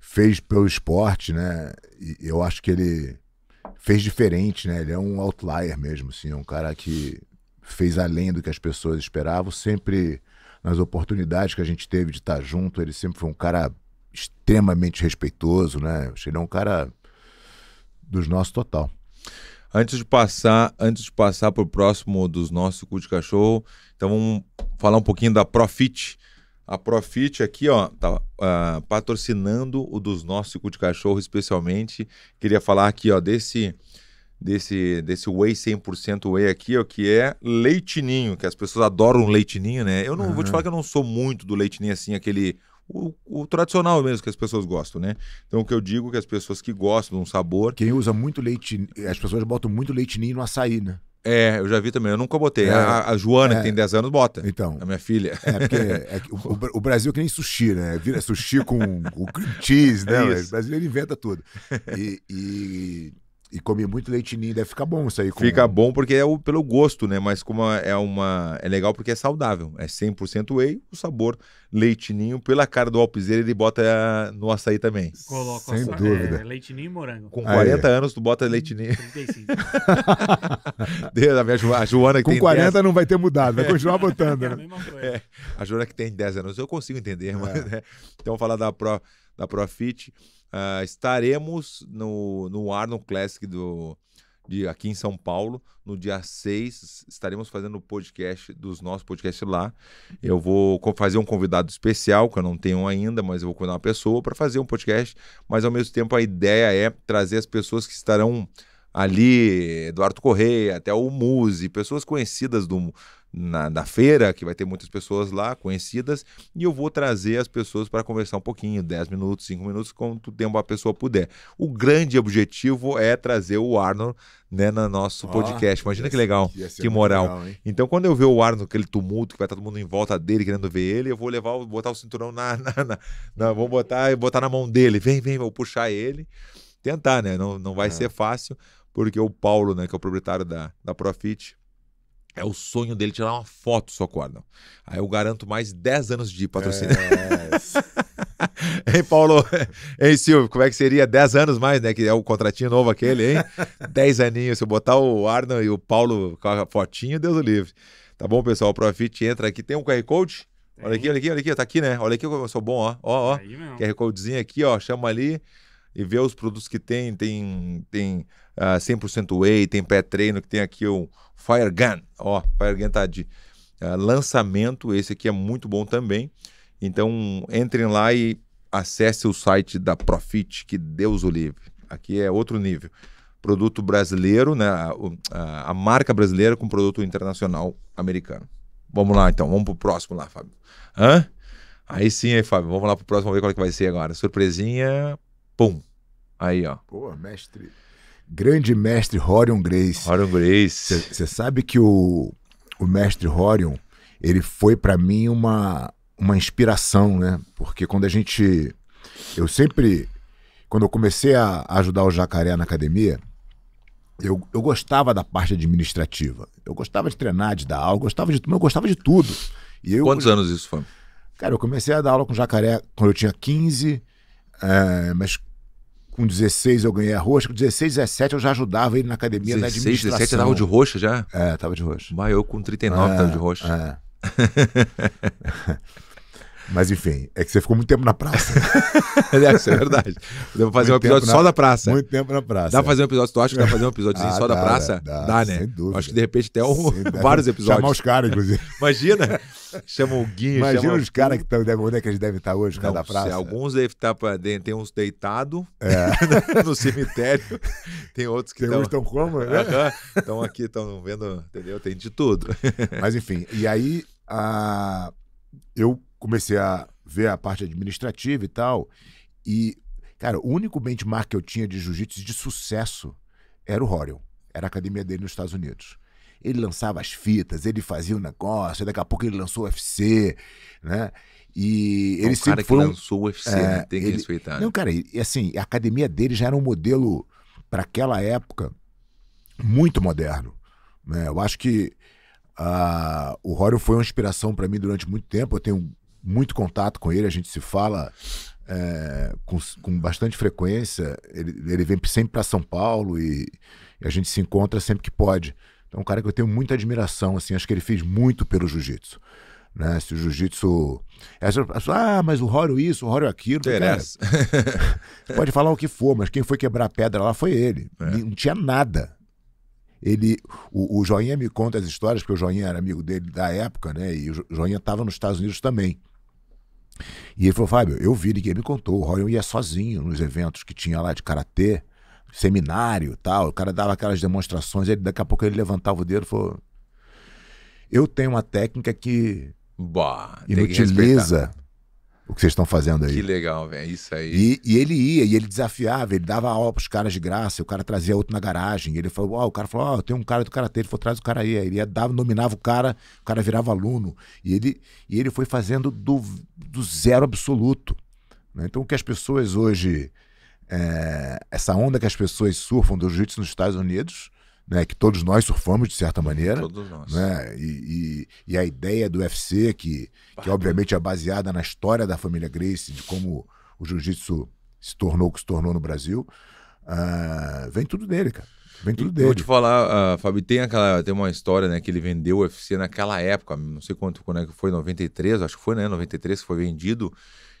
fez pelo esporte, né? E eu acho que ele fez diferente, né? Ele é um outlier mesmo, assim, é um cara que fez além do que as pessoas esperavam, sempre nas oportunidades que a gente teve de estar junto, ele sempre foi um cara extremamente respeitoso, né? Ele é um cara dos nossos total. Antes de passar, antes de passar para o próximo dos nossos cu de cachorro, então vamos falar um pouquinho da Profit, a Profit aqui, ó, tá uh, patrocinando o dos nossos suco de cachorro, especialmente. Queria falar aqui, ó, desse desse desse whey 100% whey aqui, ó, que é leitinho, que as pessoas adoram leitinho, né? Eu não uhum. vou te falar que eu não sou muito do leitinho assim, aquele o, o, tradicional mesmo que as pessoas gostam, né? Então o que eu digo é que as pessoas que gostam de um sabor. Quem usa muito leite, as pessoas botam muito leite ninho no açaí, né? É, eu já vi também. Eu nunca botei. É, a, a, Joana, é, que tem 10 anos, bota. Então. A minha filha. É, porque é, o, o, Brasil é que nem sushi, né? Vira sushi com o cream cheese, né? o brasileiro inventa tudo. E, e e comer muito leite ninho, deve ficar bom isso aí. Com... Fica bom porque é o, pelo gosto, né? Mas como é uma. É legal porque é saudável. É 100% whey, o sabor leite ninho. Pela cara do alpizeiro, ele bota no açaí também. Coloca Sem açaí. dúvida. É, leite ninho e morango. Com 40 anos, tu bota leite ninho. 35. a, Joana que Com tem 40 10... não vai ter mudado, vai continuar botando. É a, né? é. a Joana que tem 10 anos, eu consigo entender, mas, é. né? Então, falar da Pro, da Profit. Uh, estaremos no, no Arnon Classic do, de, aqui em São Paulo. No dia 6, estaremos fazendo o podcast dos nossos podcasts lá. Eu vou fazer um convidado especial, que eu não tenho ainda, mas eu vou convidar uma pessoa para fazer um podcast. Mas ao mesmo tempo, a ideia é trazer as pessoas que estarão ali, Eduardo Correia, até o Muse, pessoas conhecidas do, na, na, feira, que vai ter muitas pessoas lá conhecidas, e eu vou trazer as pessoas para conversar um pouquinho, 10 minutos, 5 minutos, quanto tempo a pessoa puder. O grande objetivo é trazer o Arnold né, no nosso oh, podcast. Imagina que legal, que moral. Legal, então, quando eu ver o Arnold, aquele tumulto, que vai estar todo mundo em volta dele querendo ver ele, eu vou levar, botar o cinturão na. na, na, na vou botar, botar na mão dele. Vem, vem, vou puxar ele. Tentar, né? Não, não vai é. ser fácil, porque o Paulo, né, que é o proprietário da, da Profit, é o sonho dele tirar uma foto só com Aí eu garanto mais 10 anos de patrocínio. É. hein, Paulo? hein, Silvio? Como é que seria 10 anos mais, né? Que é o contratinho novo aquele, hein? 10 aninhos. Se eu botar o Arno e o Paulo com a fotinha, Deus o livre. Tá bom, pessoal? O Profit entra aqui. Tem um QR Code? Tem. Olha aqui, olha aqui, olha aqui. Tá aqui, né? Olha aqui como eu sou bom, ó. Ó, ó. QR Codezinho aqui, ó. Chama ali e vê os produtos que tem. Tem, tem uh, ah, 100% whey, tem pé treino, que tem aqui o Fire Gun, ó, Fire Gun tá de uh, lançamento, esse aqui é muito bom também. Então, entrem lá e acesse o site da Profit, que Deus o livre. Aqui é outro nível. Produto brasileiro, né? A, a, a marca brasileira com produto internacional americano. Vamos lá, então. Vamos pro próximo lá, Fábio. Hã? Aí sim, aí, Fábio. Vamos lá pro próximo, ver qual é que vai ser agora. Surpresinha. Pum. Aí, ó. Boa, mestre grande mestre Horion Grace. Horion Grace. Você sabe que o, o mestre Horion, ele foi para mim uma, uma inspiração, né? Porque quando a gente. Eu sempre. Quando eu comecei a ajudar o jacaré na academia, eu, eu gostava da parte administrativa. Eu gostava de treinar, de dar aula, eu gostava de, eu gostava de tudo. E eu, Quantos anos isso foi? Cara, eu comecei a dar aula com jacaré quando eu tinha 15, é, eh, mas com 16 eu ganhei a roxa, com 16, 17 eu já ajudava ele na academia 16, na administração. 17 tava de roxa já? É, tava de roxa. Mas eu com 39 é, tava de roxa. É. é. Mas enfim, é que você ficou muito tempo na praça. É, isso é verdade. Podemos fazer muito um episódio na... só da praça. Muito tempo na praça. Dá pra fazer um episódio, tu acha que dá pra fazer um episódio ah, só dá, da praça? Dá, dá né? Acho que de repente até um... vários episódios. Chamar os caras, inclusive. Imagina. Chama o Guinho, Imagina chama... os caras que estão. Onde é que eles devem estar hoje, os da praça? alguns devem estar. Pra... Tem uns deitados é. no cemitério. Tem outros que estão. estão como? Estão né? aqui, estão vendo, entendeu? Tem de tudo. Mas enfim, e aí. A... Ah, eu comecei a ver a parte administrativa e tal. E, cara, o único benchmark que eu tinha de jiu-jitsu de sucesso era o Horion. Era a academia dele nos Estados Unidos. Ele lançava as fitas, ele fazia o um negócio, daqui a pouco ele lançou o UFC, né? E é ele é um sempre cara que foi lançou o UFC, é, né? tem que ele... respeitar. Não, cara, e, assim, a academia dele já era um modelo para aquela época muito moderno. Né? Eu acho que uh, o Rório foi uma inspiração para mim durante muito tempo. Eu tenho muito contato com ele, a gente se fala é, com, com, bastante frequência. Ele, ele vem sempre para São Paulo e, e, a gente se encontra sempre que pode. Então, é um cara que eu tenho muita admiração, assim, acho que ele fez muito pelo jiu-jitsu. Né? Se o jiu-jitsu. É, ah, mas o Rório isso, o Rório aquilo. Interessa. pode falar o que for, mas quem foi quebrar a pedra lá foi ele. É. Não tinha nada ele o, o, Joinha me conta as histórias, porque o Joinha era amigo dele da época, né? E o Joinha estava nos Estados Unidos também. E ele falou, Fábio, eu vi, ninguém me contou, o Royal ia sozinho nos eventos que tinha lá de karatê, seminário tal, o cara dava aquelas demonstrações, ele, daqui a pouco ele levantava o dedo e falou, eu tenho uma técnica que Boa, inutiliza o que vocês estão fazendo aí. Que legal, velho, isso aí. E, e, ele ia, e ele desafiava, ele dava aula pros caras de graça, o cara trazia outro na garagem, ele falou, ó, oh, o cara falou, ó, oh, tem um cara do Karatê, ele falou, traz o cara aí, ele ia, dava, nominava o cara, o cara virava aluno, e ele, e ele foi fazendo do, do zero absoluto. Né? Então, o que as pessoas hoje, é, essa onda que as pessoas surfam do jiu-jitsu nos Estados Unidos né, que todos nós surfamos de certa maneira. Todos nós. Né, e, e, e a ideia do UFC, que, que obviamente é baseada na história da família Grace, de como o jiu-jitsu se tornou o que se tornou no Brasil, uh, vem tudo dele, cara. Vem tudo dele. Vou te falar, uh, tem, aquela, tem uma história né, que ele vendeu o UFC naquela época, não sei quanto, quando é que foi, 93, acho que foi, né? 93 que foi vendido.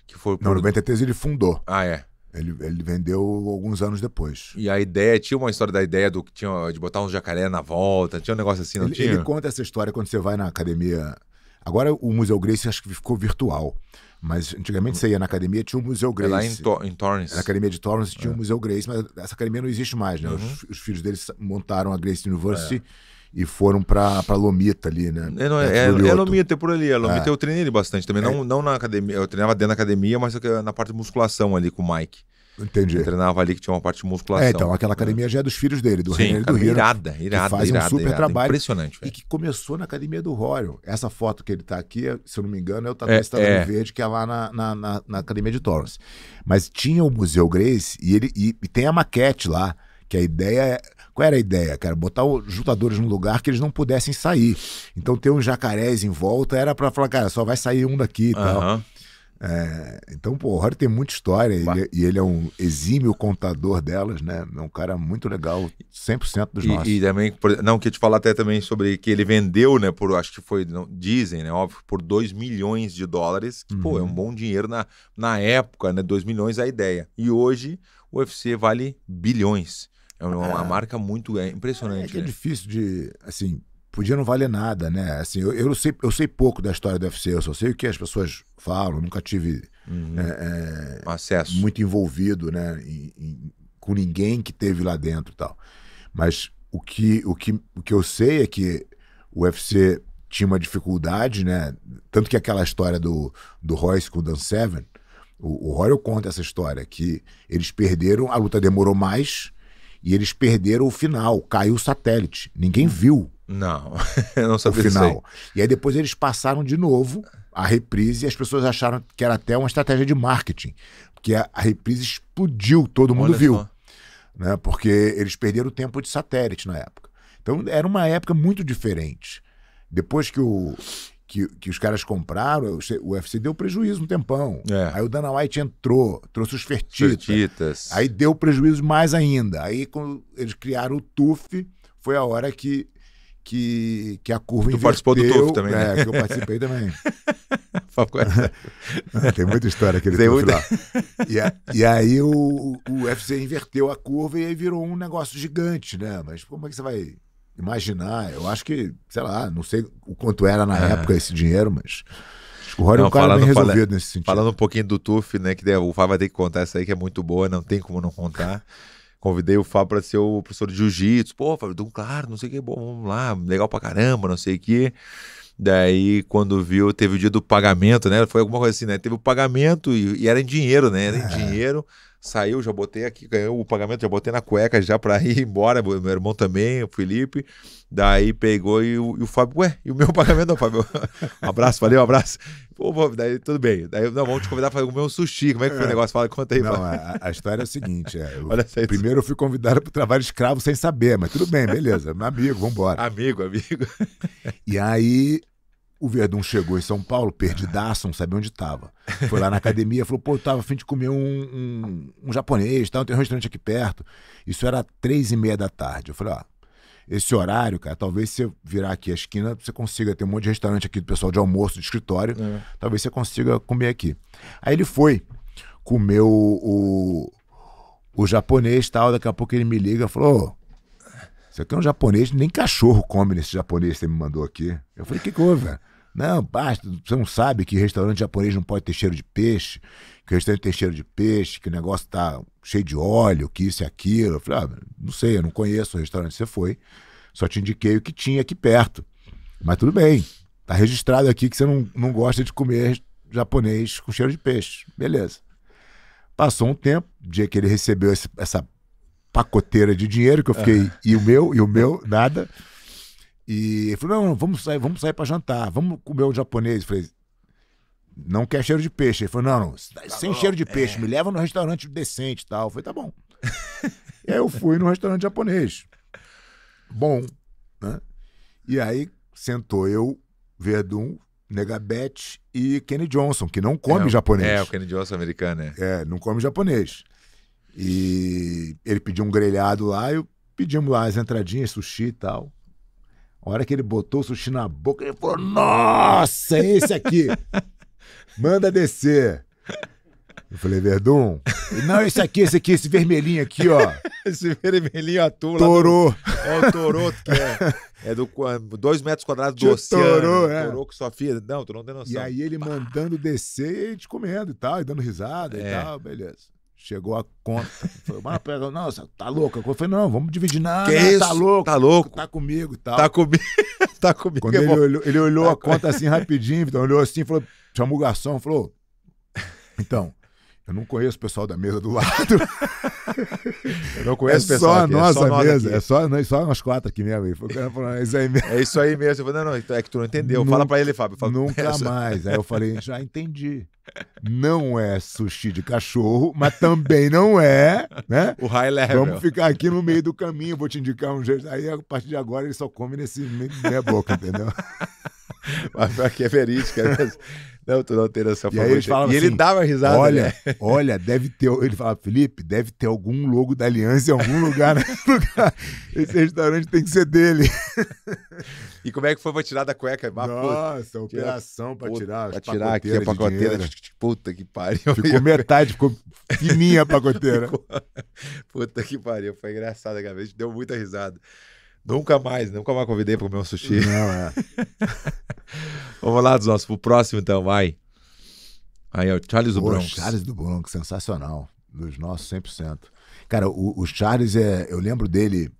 Que foi por... Não, 93 ele fundou. Ah, é. Ele, ele vendeu alguns anos depois. E a ideia, tinha uma história da ideia do que tinha de botar um jacaré na volta, tinha um negócio assim, não ele, tinha? Ele conta essa história quando você vai na academia. Agora o Museu Grace acho que ficou virtual. Mas antigamente você ia na academia, tinha o Museu Grace. É lá em, to em Torrance. Na academia de Torrance tinha é. o Museu Grace, mas essa academia não existe mais, né? Uhum. Os, os, filhos deles montaram a Grace University. É e foram para Lomita ali, né? É, não, é, é, é Lomita, é por ali. A é Lomita é. eu treinei ele bastante também. Não, é. não na academia, eu treinava dentro da academia, mas na parte de musculação ali com o Mike. Entendi. Eu treinava ali que tinha uma parte de musculação. É, então, aquela academia já é dos filhos dele, do Sim, e do Rio. Irada, irada, que faz irada, um super irada, trabalho. Impressionante. Véio. E que começou na academia do Royal. Essa foto que ele está aqui, se eu não me engano, é o Tatu é, Estadão é. Verde, que é lá na, na, na, na, academia de Torrance. Mas tinha o Museu Grace e, ele, e, e tem a maquete lá, que a ideia é qual era a ideia, cara? Botar os lutadores num lugar que eles não pudessem sair. Então ter uns jacarés em volta era para falar, cara, só vai sair um daqui e uhum. tal. É, então, pô, o Rory tem muita história ele, é, e ele é um exímio contador delas, né? É um cara muito legal, 100% dos e, nossos. E também, não, que te falar até também sobre que ele vendeu, né, por, acho que foi, não, dizem, né, óbvio, por 2 milhões de dólares, que, uhum. pô, é um uhum. bom dinheiro na, na época, né, 2 milhões é a ideia. E hoje o UFC vale bilhões. É, é uma, é. uma marca muito é impressionante. É, é né? difícil de, assim, podia não valer nada, né? Assim, eu, eu, sei, eu sei pouco da história do UFC, eu só sei o que as pessoas falam, nunca tive uhum. Né, é, acesso muito envolvido, né, em, em, com ninguém que teve lá dentro, e tal. Mas o que, o que, o que eu sei é que o UFC tinha uma dificuldade, né? Tanto que aquela história do, do Royce com o Dan Seven, o, o Royal conta essa história, que eles perderam, a luta demorou mais, e eles perderam o final, caiu o satélite. Ninguém viu. Não, eu não sabia o final. Aí. E aí depois eles passaram de novo a reprise e as pessoas acharam que era até uma estratégia de marketing, porque a, a reprise explodiu, todo mundo Olha viu. Só. Né? Porque eles perderam o tempo de satélite na época. Então era uma época muito diferente. Depois que o que, que os caras compraram, o UFC deu prejuízo um tempão. É. Aí o Dana White entrou, trouxe os fertitas. fertitas. Aí deu prejuízo mais ainda. Aí quando eles criaram o TUF, foi a hora que, que, que a curva tu inverteu. participou do TUF também, é, né? É, que eu participei também. Tem muita história aquele Tem TUF muita... lá. E, a, e aí o, o UFC inverteu a curva e aí virou um negócio gigante, né? Mas como é que você vai imaginar. Eu acho que, sei lá, não sei o quanto era na é. época esse dinheiro, mas. o Rory é não, é um cara falando, bem resolvido fala, nesse sentido. Falando um pouquinho do Tuf, né? Que o Fábio vai ter que contar essa aí, que é muito boa, não tem como não contar. Convidei o Fábio para ser o professor de jiu-jitsu. Pô, Fábio, claro, não sei o que, bom, vamos lá, legal pra caramba, não sei o que. Daí, quando viu, teve o dia do pagamento, né? Foi alguma coisa assim, né? Teve o pagamento e, e era em dinheiro, né? Era em é. dinheiro saiu, já botei aqui, ganhou o pagamento, já botei na cueca já para ir embora, meu irmão também, o Felipe. Daí pegou e o, e o Fábio, ué, e o meu pagamento não, Fábio? Um abraço, valeu, um abraço. Pô, pô, daí tudo bem. Daí não, vamos te convidar para comer um sushi. Como é que foi o é. negócio? Fala, conta aí. Não, a, a, história é o seguinte: é, eu, aí, primeiro eu fui convidado para o trabalho escravo sem saber, mas tudo bem, beleza. Amigo, vamos embora. Amigo, amigo. E aí o Verdun chegou em São Paulo, perdidaço, não sabia onde estava. Foi lá na academia, falou, pô, eu tava afim de comer um, um, um japonês, tal, tem um restaurante aqui perto. Isso era três e meia da tarde. Eu falei, ó, esse horário, cara, talvez você virar aqui a esquina, você consiga ter um monte de restaurante aqui do pessoal de almoço, de escritório, é. talvez você consiga comer aqui. Aí ele foi, comeu o, o japonês tal, daqui a pouco ele me liga, falou, isso aqui é um japonês, nem cachorro come nesse japonês que você me mandou aqui. Eu falei, o que, que houve, velho? Não, basta, você não sabe que restaurante japonês não pode ter cheiro de peixe, que o restaurante tem cheiro de peixe, que o negócio tá cheio de óleo, que isso e aquilo. Eu falei, ah, não sei, eu não conheço o restaurante que você foi, só te indiquei o que tinha aqui perto. Mas tudo bem, tá registrado aqui que você não, não gosta de comer japonês com cheiro de peixe. Beleza. Passou um tempo, dia que ele recebeu esse, essa pacoteira de dinheiro que eu fiquei, e o meu, e o meu, nada. E ele falou: não, não, vamos sair, vamos sair para jantar, vamos comer um japonês. Eu falei, não quer cheiro de peixe. Ele falou: não, não, tá sem bom, cheiro de peixe, é. me leva no restaurante decente tal. foi tá bom. e aí eu fui no restaurante japonês. Bom, né? E aí sentou eu, Verdun, Negabete e Kenny Johnson, que não come é, japonês. É, o Kenny Johnson é americano, é. É, não come japonês. E ele pediu um grelhado lá, eu pedimos lá as entradinhas, sushi e tal. A hora que ele botou o sushi na boca, ele falou: Nossa, é esse aqui! Manda descer. Eu falei, Verdun, não, esse aqui, esse aqui, esse vermelhinho aqui, ó. esse vermelhinho atua. Torô. Do... É o torô que é. É do dois metros quadrados do de oceano. Torô, é. Torô que sua filha Não, tu não tem noção. E aí ele mandando descer e te comendo e tal, e dando risada é. e tal, beleza. Chegou a conta. Falei, mas pega, não, você tá louca? Eu falei, não, vamos dividir. Não, que não, tá isso? tá louco. Tá louco. Tá comigo e tal. Tá comigo. tá comigo. Quando é ele, olhou, ele olhou tá a com... conta assim rapidinho, então olhou assim, falou, chamou o garçom, falou. Então, eu não conheço o pessoal da mesa do lado. eu não conheço é o pessoal. É da mesa. É, é só nós mesa. É só, nós só umas quatro aqui mesmo. é isso aí mesmo. É isso aí mesmo. Eu falei, não, não, então é que tu não entendeu. Nunca, Fala pra ele, Fábio. Falo, nunca mais. Aí eu falei, já entendi. Não é sushi de cachorro, mas também não é, né? O high level. Vamos ficar aqui no meio do caminho, vou te indicar um jeito. Aí, a partir de agora, ele só come nesse meia boca, entendeu? mas que é verídico, é né? mesmo. Não, e aí E assim, ele dava risada. Olha, né? olha, deve ter. Ele falava, Felipe, deve ter algum logo da Aliança em algum lugar. Né? Esse restaurante tem que ser dele. E como é que foi pra tirar da cueca? Ah, Nossa, operação pra tirar. Pra tirar aqui a pacoteira. Puta que pariu. Ficou metade, ficou fininha a pacoteira. Puta que pariu. Foi engraçado, A gente deu muita risada. Nunca mais, nunca mais convidei para comer um sushi. Não, é. Vamos lá, dos nossos, pro próximo então, vai. Aí é o Charles do Bronx. Charles do Bronx, sensacional. Dos nossos 100%. Cara, o, o Charles, é, eu lembro dele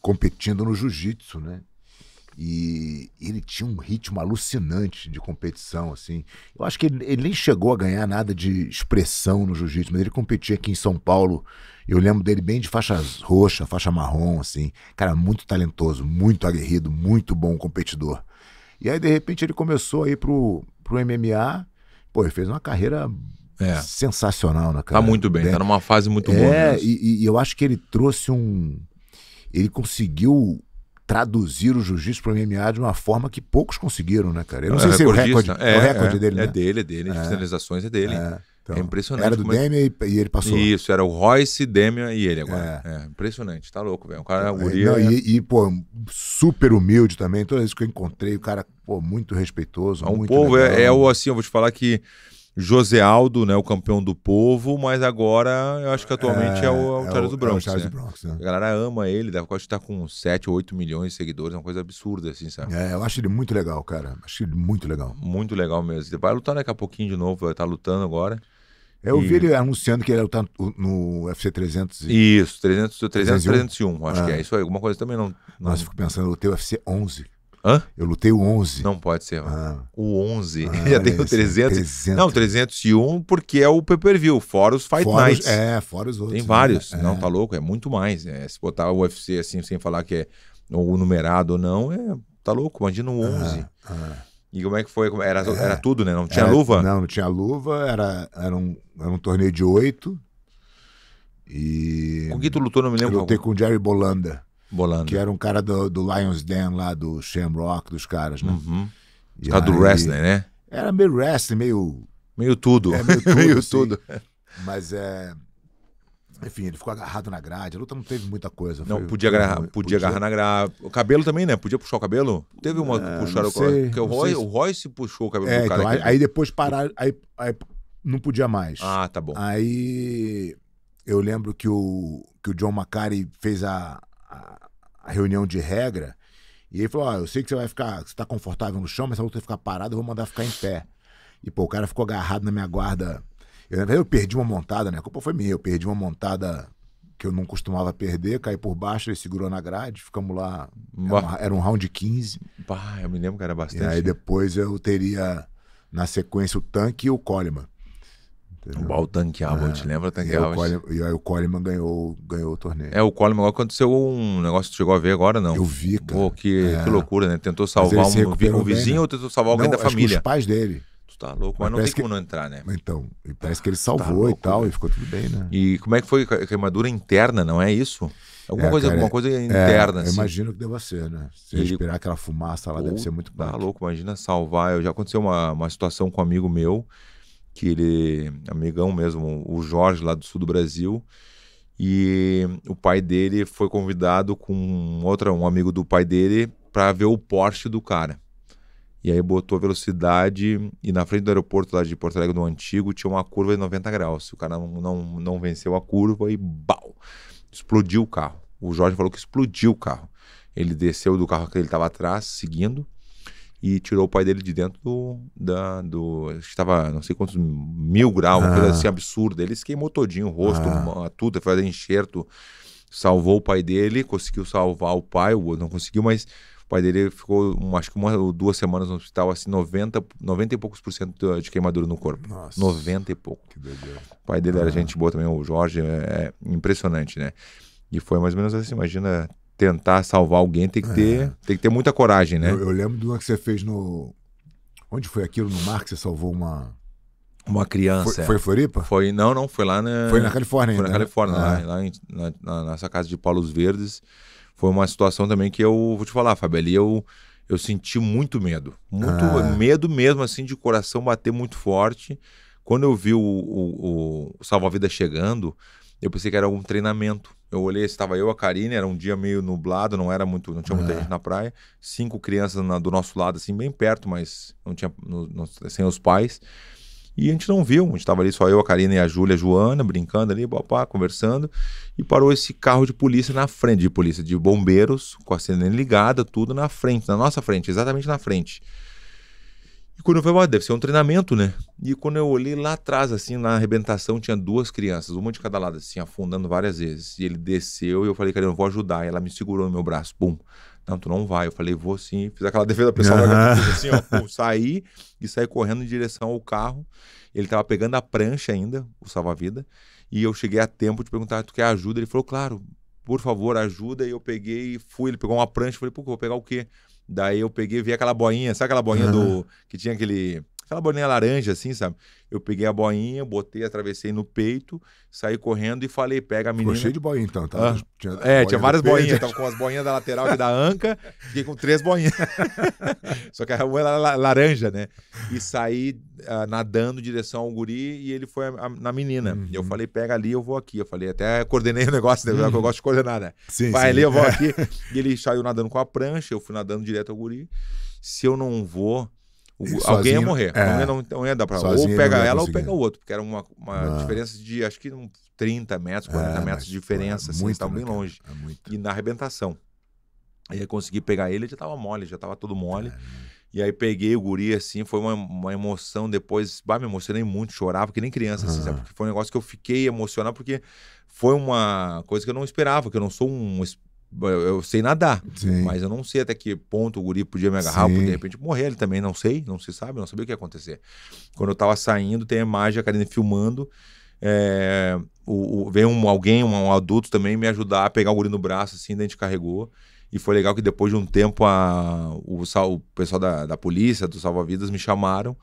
competindo no jiu-jitsu, né? E ele tinha um ritmo alucinante de competição, assim. Eu acho que ele, ele nem chegou a ganhar nada de expressão no jiu-jitsu, mas ele competia aqui em São Paulo. Eu lembro dele bem de faixa roxa, faixa marrom, assim. Cara, muito talentoso, muito aguerrido, muito bom competidor. E aí, de repente, ele começou a ir pro, pro MMA. Pô, ele fez uma carreira é. sensacional, na né, cara? Tá muito bem, é. tá numa fase muito é, boa. É, e, e eu acho que ele trouxe um. Ele conseguiu traduzir o jiu-jitsu o MMA de uma forma que poucos conseguiram, né, cara? Eu não é sei se é o recorde, é, o é, recorde é, dele, é né? É dele, é dele. As finalizações é dele. É, então, é impressionante. Era do como... Demian e, ele passou. Isso, era o Royce, Demian e ele agora. É, é impressionante, tá louco, velho. O cara é, guria, e, e, pô, super humilde também. Toda vez que eu encontrei, o cara, pô, muito respeitoso. Um muito povo é, é o assim, eu vou te falar que Aldo, né, o campeão do povo, mas agora eu acho que atualmente é, é, o, é, é o, Charles do Bronx. É o Charles né? Bronx né? A galera ama ele, deve acho que tá com 7 8 milhões de seguidores, é uma coisa absurda, assim, sabe? É, eu acho ele muito legal, cara. Acho ele muito legal. Muito legal mesmo. Ele vai lutar daqui a pouquinho de novo, vai estar tá lutando agora. Eu e... vi ele anunciando que ele está lutar no UFC 300. E... Isso, 300, 300 301. acho que é, é isso aí. Alguma coisa também não. não... Nossa, fico pensando, eu vou UFC 11. Hã? Eu lutei o 11. Não pode ser, ah. O 11. Ah, já tem o 300. 300. Não, 301 porque é o pay-per-view, fora os Fight fora Nights. Os, é, fora os outros. Tem né? vários. Né? É. Não, tá louco, é muito mais. É, se botar o UFC assim, sem falar que é o numerado ou não, é, tá louco, imagina o 11. Ah, ah, e como é que foi? Era, é, era tudo, né? Não tinha era, luva? Não, não tinha luva, era, era, um, era um torneio de 8. E... Com quem tu lutou, não me lembro. Eu lutei com o Jerry Bolanda. Bolando. Que era um cara do, do Lions Den lá, do Shamrock, dos caras, né? Uhum. Tá do wrestling, né? Era meio wrestling, meio. Meio tudo. É, meio tudo. meio assim. tudo. Mas é. Enfim, ele ficou agarrado na grade. A luta não teve muita coisa. Não, foi, podia, agarrar, podia, podia, agarrar na grade. O cabelo também, né? Podia puxar o cabelo? Teve uma é, que puxaram cabelo. o, o Roy, o Royce puxou o cabelo é, do cara. Então, aí, aí, depois pararam. Aí, aí, não podia mais. Ah, tá bom. Aí eu lembro que o, que o John McCarthy fez a, a, reunião de regra. E ele falou: Ó, oh, eu sei que você vai ficar, você tá confortável no chão, mas se a luta ficar parada, eu vou mandar ficar em pé. E, pô, o cara ficou agarrado na minha guarda. Eu, eu perdi uma montada, né? A culpa foi minha. Eu perdi uma montada que eu não costumava perder, caí por baixo, ele segurou na grade, ficamos lá. Era, uma, era um round de 15. Pá, eu me lembro que era bastante. E aí depois eu teria, na sequência, o tanque e o Coleman. Entendeu? O Bal tanqueava, é. te lembra? Tanqueava. E aí o Coleman ganhou, ganhou o torneio. É, o Coleman agora aconteceu um negócio que chegou a ver agora, não. Eu vi, cara. Pô, que, é. que loucura, né? Tentou salvar um, um, vizinho bem, né? ou tentou salvar alguém não, da família? os pais dele. Tu tá louco, mas, mas não tem como não entrar, né? Então, parece que ele tá salvou tá louco, e tal, né? e ficou tudo bem, né? E como é que foi queimadura interna, não é isso? Alguma, é, coisa, cara, alguma coisa é, interna. É, assim. Eu imagino que deva ser, né? Se ele... respirar aquela fumaça lá, Pô, deve ser muito bom. Tá louco, imagina salvar. Eu já aconteceu uma, uma situação com um amigo meu que ele, amigão mesmo, o Jorge, lá do sul do Brasil, e o pai dele foi convidado com outra, um amigo do pai dele para ver o Porsche do cara. E aí botou velocidade e na frente do aeroporto lá de Porto Alegre no Antigo tinha uma curva de 90 graus. Se o cara não, não, não venceu a curva e bal, explodiu o carro. O Jorge falou que explodiu o carro. Ele desceu do carro que ele estava atrás, seguindo, e tirou o pai dele de dentro do. Da, do estava não sei quantos mil graus, uma coisa ah. assim absurda. Ele se queimou todinho o rosto, ah. tudo, foi enxerto. Salvou o pai dele, conseguiu salvar o pai, o outro não conseguiu, mas o pai dele ficou, acho que uma ou duas semanas no hospital, assim, 90, 90 e poucos por cento de queimadura no corpo. Nossa. 90 e pouco. Que beleza. O pai dele ah. era gente boa também, o Jorge, é, é impressionante, né? E foi mais ou menos assim, imagina tentar salvar alguém tem que ter, é. tem que ter muita coragem, né? Eu, eu, lembro uma que você fez no. Onde foi aquilo? No mar que você salvou uma. Uma criança. Foi, foi em Floripa? Foi, não, não, foi lá na. Foi na Califórnia, Foi ainda, na né? Califórnia, né? lá, é. lá na, na, nossa casa de Paulos Verdes. Foi uma situação também que eu vou te falar, Fábio. Ali eu, eu senti muito medo. Muito ah. É. medo mesmo, assim, de coração bater muito forte. Quando eu vi o, o, o salva-vida chegando, eu pensei que era algum treinamento. Eu olhei, estava eu, a Karine, era um dia meio nublado, não era muito, não tinha muita é. gente na praia. Cinco crianças na, do nosso lado, assim, bem perto, mas não tinha, no, no, sem os pais. E a gente não viu, a gente estava ali só eu, a Karina e a Júlia, a Joana, brincando ali, papá, conversando. E parou esse carro de polícia na frente, de polícia, de bombeiros, com a sirene ligada, tudo na frente, na nossa frente, exatamente na frente. E quando eu falei, deve ser um treinamento, né? E quando eu olhei lá atrás, assim, na arrebentação, tinha duas crianças, uma de cada lado, assim, afundando várias vezes. E ele desceu e eu falei, cara, eu vou ajudar. E ela me segurou no meu braço, pum. Não, tu não vai. Eu falei, vou sim. Fiz aquela defesa pessoal uhum. assim, ó, pum, saí e saí correndo em direção ao carro. Ele tava pegando a prancha ainda, o salva-vida. E eu cheguei a tempo de perguntar, tu quer ajuda? Ele falou, claro, por favor, ajuda. E eu peguei e fui. Ele pegou uma prancha, e falei, pô, vou pegar o quê? Daí eu peguei, vi aquela boinha, sabe aquela boinha uhum. do. que tinha aquele aquela bolinha laranja, assim, sabe? Eu peguei a boinha, botei, atravessei no peito, saí correndo e falei, pega a menina. Ficou cheio de boinha, então, tá? Ah, tinha é, tinha várias boinhas. então com as boinhas da lateral e da anca, fiquei com três boinhas. Só que a uma era laranja, né? E saí ah, nadando em direção ao guri e ele foi a, a, na menina. Uhum. E eu uhum. falei, pega ali, eu vou aqui. Eu falei, até coordenei o negócio, né? Uhum. eu gosto de coordenar, né? Sim, Vai sim. ali, eu vou aqui. e ele saiu nadando com a prancha, eu fui nadando direto ao guri. Se eu não vou o, sozinho, alguém ia morrer. É, não, ia, não, ia dar pra Ou pega ela ou pega o outro, porque era uma, uma diferença de acho que 30 metros, 40 é, metros de é diferença, é assim, muito, tá bem longe. É e na arrebentação. Aí eu consegui pegar ele, já tava mole, já tava todo mole. E aí peguei o guri, assim, foi uma, uma emoção depois. Bah, me emocionei muito, chorava, que nem criança, assim, sabe? Porque foi um negócio que eu fiquei emocionado, porque foi uma coisa que eu não esperava, que eu não sou um, eu sei nadar, Sim. mas eu não sei até que ponto o guri podia me agarrar, podia de repente morrer ele também, não sei, não se sabe, não sabia o que ia acontecer. Quando eu tava saindo, tem a imagem, a Karine filmando, é, o, o, veio um, alguém, um, um, adulto também, me ajudar a pegar o guri no braço, assim, daí a gente carregou. E foi legal que depois de um tempo a, o, o pessoal da, da polícia, do Salva-Vidas, me chamaram,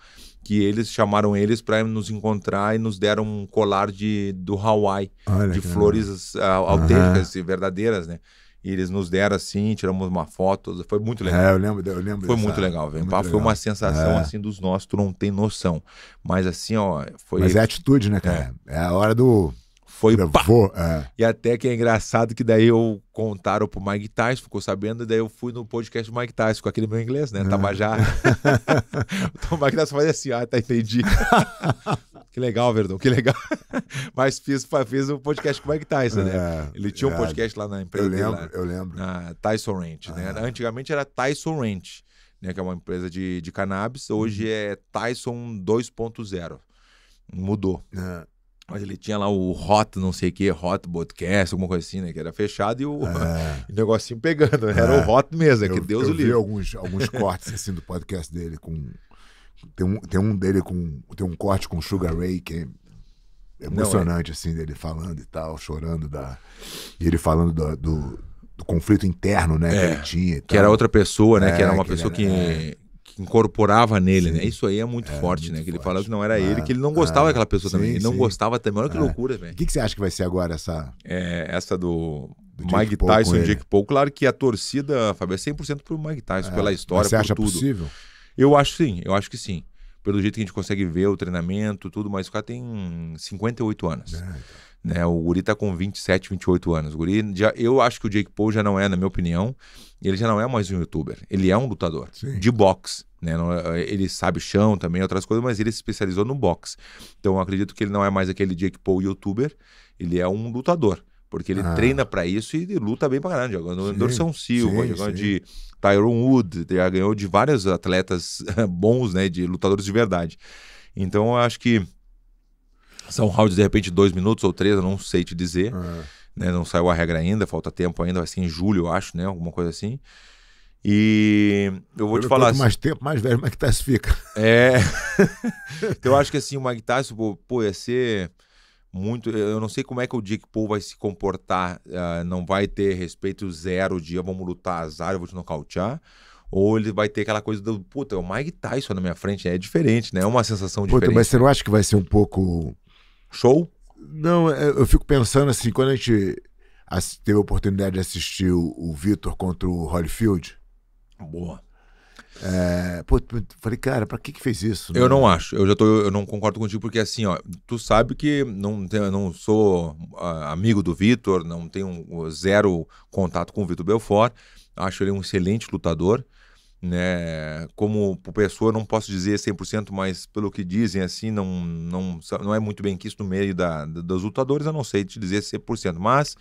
que eles chamaram eles para nos encontrar e nos deram um colar de, do Hawaii, Olha de flores legal. Ah, autênticas uhum. verdadeiras, né? E eles nos deram assim, tiramos uma foto, foi muito é, legal. É, eu lembro, eu lembro. Foi muito legal, velho. Foi, uma sensação é. assim dos nossos, tu não tem noção. Mas assim, ó, foi Mas é atitude, né, cara? É, é a hora do foi pá. é. E até que é engraçado que daí eu contaram pro Mike Tyson, ficou sabendo, e daí eu fui no podcast do Mike Tyson com aquele meu inglês, né? É. Tabajara. então o Mike Tyson faz assim, ah, tá entendi. Que legal, Verdão, que legal. Mas fiz, fiz um podcast com o Mike Tyson, né? É, ele tinha um é. podcast lá na empresa. Eu lembro, dele, eu lembro. Na Tyson Ranch, né? Ah. Antigamente era Tyson Ranch, né? Que é uma empresa de, de cannabis. Uhum. Hoje é Tyson 2.0. Mudou. É. Mas ele tinha lá o Hot, não sei o que, Hot Podcast, alguma coisa assim, né? Que era fechado e o, é. o negocinho pegando. Né? Era é. o Hot mesmo, é que eu, Deus eu o livre. Eu vi alguns, alguns cortes assim do podcast dele com tem um, tem um dele com. Tem um corte com Sugar Ray, que é emocionante, Não, é. assim, dele falando e tal, chorando. Da, e ele falando do, do, do conflito interno, né? É, que ele tinha. Que era outra pessoa, né? É, que era é, uma que pessoa era, é. que incorporava nele, né? Sim. né? Isso aí é muito é, forte, muito né? Que ele falou que não era ah, ele, é, que ele não gostava ah, daquela pessoa sim, também. Ele sim. não gostava também. Olha que ah. loucura, velho. O que, que, você acha que vai ser agora essa. É, essa do. do Mike Paul Tyson, Jake Paul. Claro que a torcida, Fábio, é 100% pro Mike Tyson, pela história, Mas você por acha tudo. possível? Eu acho sim, eu acho que sim. Pelo jeito que a gente consegue ver o treinamento, tudo, mas o cara tem 58 anos. É, então. Né, o Guri tá com 27, 28 anos. O Guri já, eu acho que o Jake Paul já não é, na minha opinião, ele já não é mais um youtuber. Ele é um lutador Sim. de boxe. Né? Não, é, é, ele sabe chão também, outras coisas, mas ele se especializou no boxe. Então eu acredito que ele não é mais aquele Jake Paul youtuber, ele é um lutador porque ele ah. treina para isso e luta bem pra caramba. Jogando sim, Anderson Silva, sim, sim. de Tyron Wood, já ganhou de vários atletas bons, né? De lutadores de verdade. Então eu acho que são rounds de repente dois minutos ou três, eu não sei te dizer. Ah. Né, não saiu a regra ainda, falta tempo ainda, vai ser em julho, eu acho, né? Alguma coisa assim. E eu vou eu te falar. Quanto assim mais tempo, mais velho o Mike Tyson fica. É. então eu acho que assim, o Mike Tyson, pô, ia ser muito. Eu não sei como é que o Dick Paul vai se comportar. Uh, não vai ter respeito zero dia, ah, vamos lutar azar, eu vou te nocautear. Ou ele vai ter aquela coisa do puta, é o Mike Tyson na minha frente. Né? É diferente, né? É uma sensação puta, diferente. Mas você não acha que vai ser um pouco. Show? Não, é, eu fico pensando assim, quando a gente teve a oportunidade de assistir o, o Vitor contra o Holyfield. Boa. É, pô, falei, cara, pra que que fez isso? Né? Eu não acho, eu já tô, eu não concordo contigo, porque assim, ó, tu sabe que não, tem, não sou uh, amigo do Vitor, não tenho um, zero contato com o Vitor Belfort, acho ele um excelente lutador, né? Como pessoa, não posso dizer 100%, mas pelo que dizem, assim, não, não, não é muito bem isso no meio da, da, dos lutadores, eu não sei te dizer 100%, mas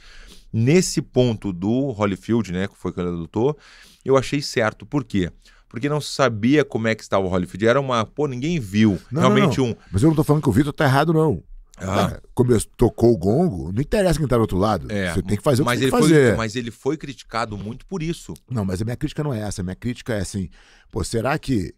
nesse ponto do Holyfield, né, que foi que ele lutou, eu achei certo, por quê? Porque porque não sabia como é que estava o Holyfield. Era uma, pô, ninguém viu. Não, realmente não, não. um. Mas eu não tô falando que o Vitor tá errado, não. Ah. ah como tocou o gongo, não interessa quem tá do outro lado. É, você tem que fazer o que mas tem que ele fazer. Foi, mas ele foi criticado muito por isso. Não, mas a minha crítica não é essa. A minha crítica é assim: pô, será que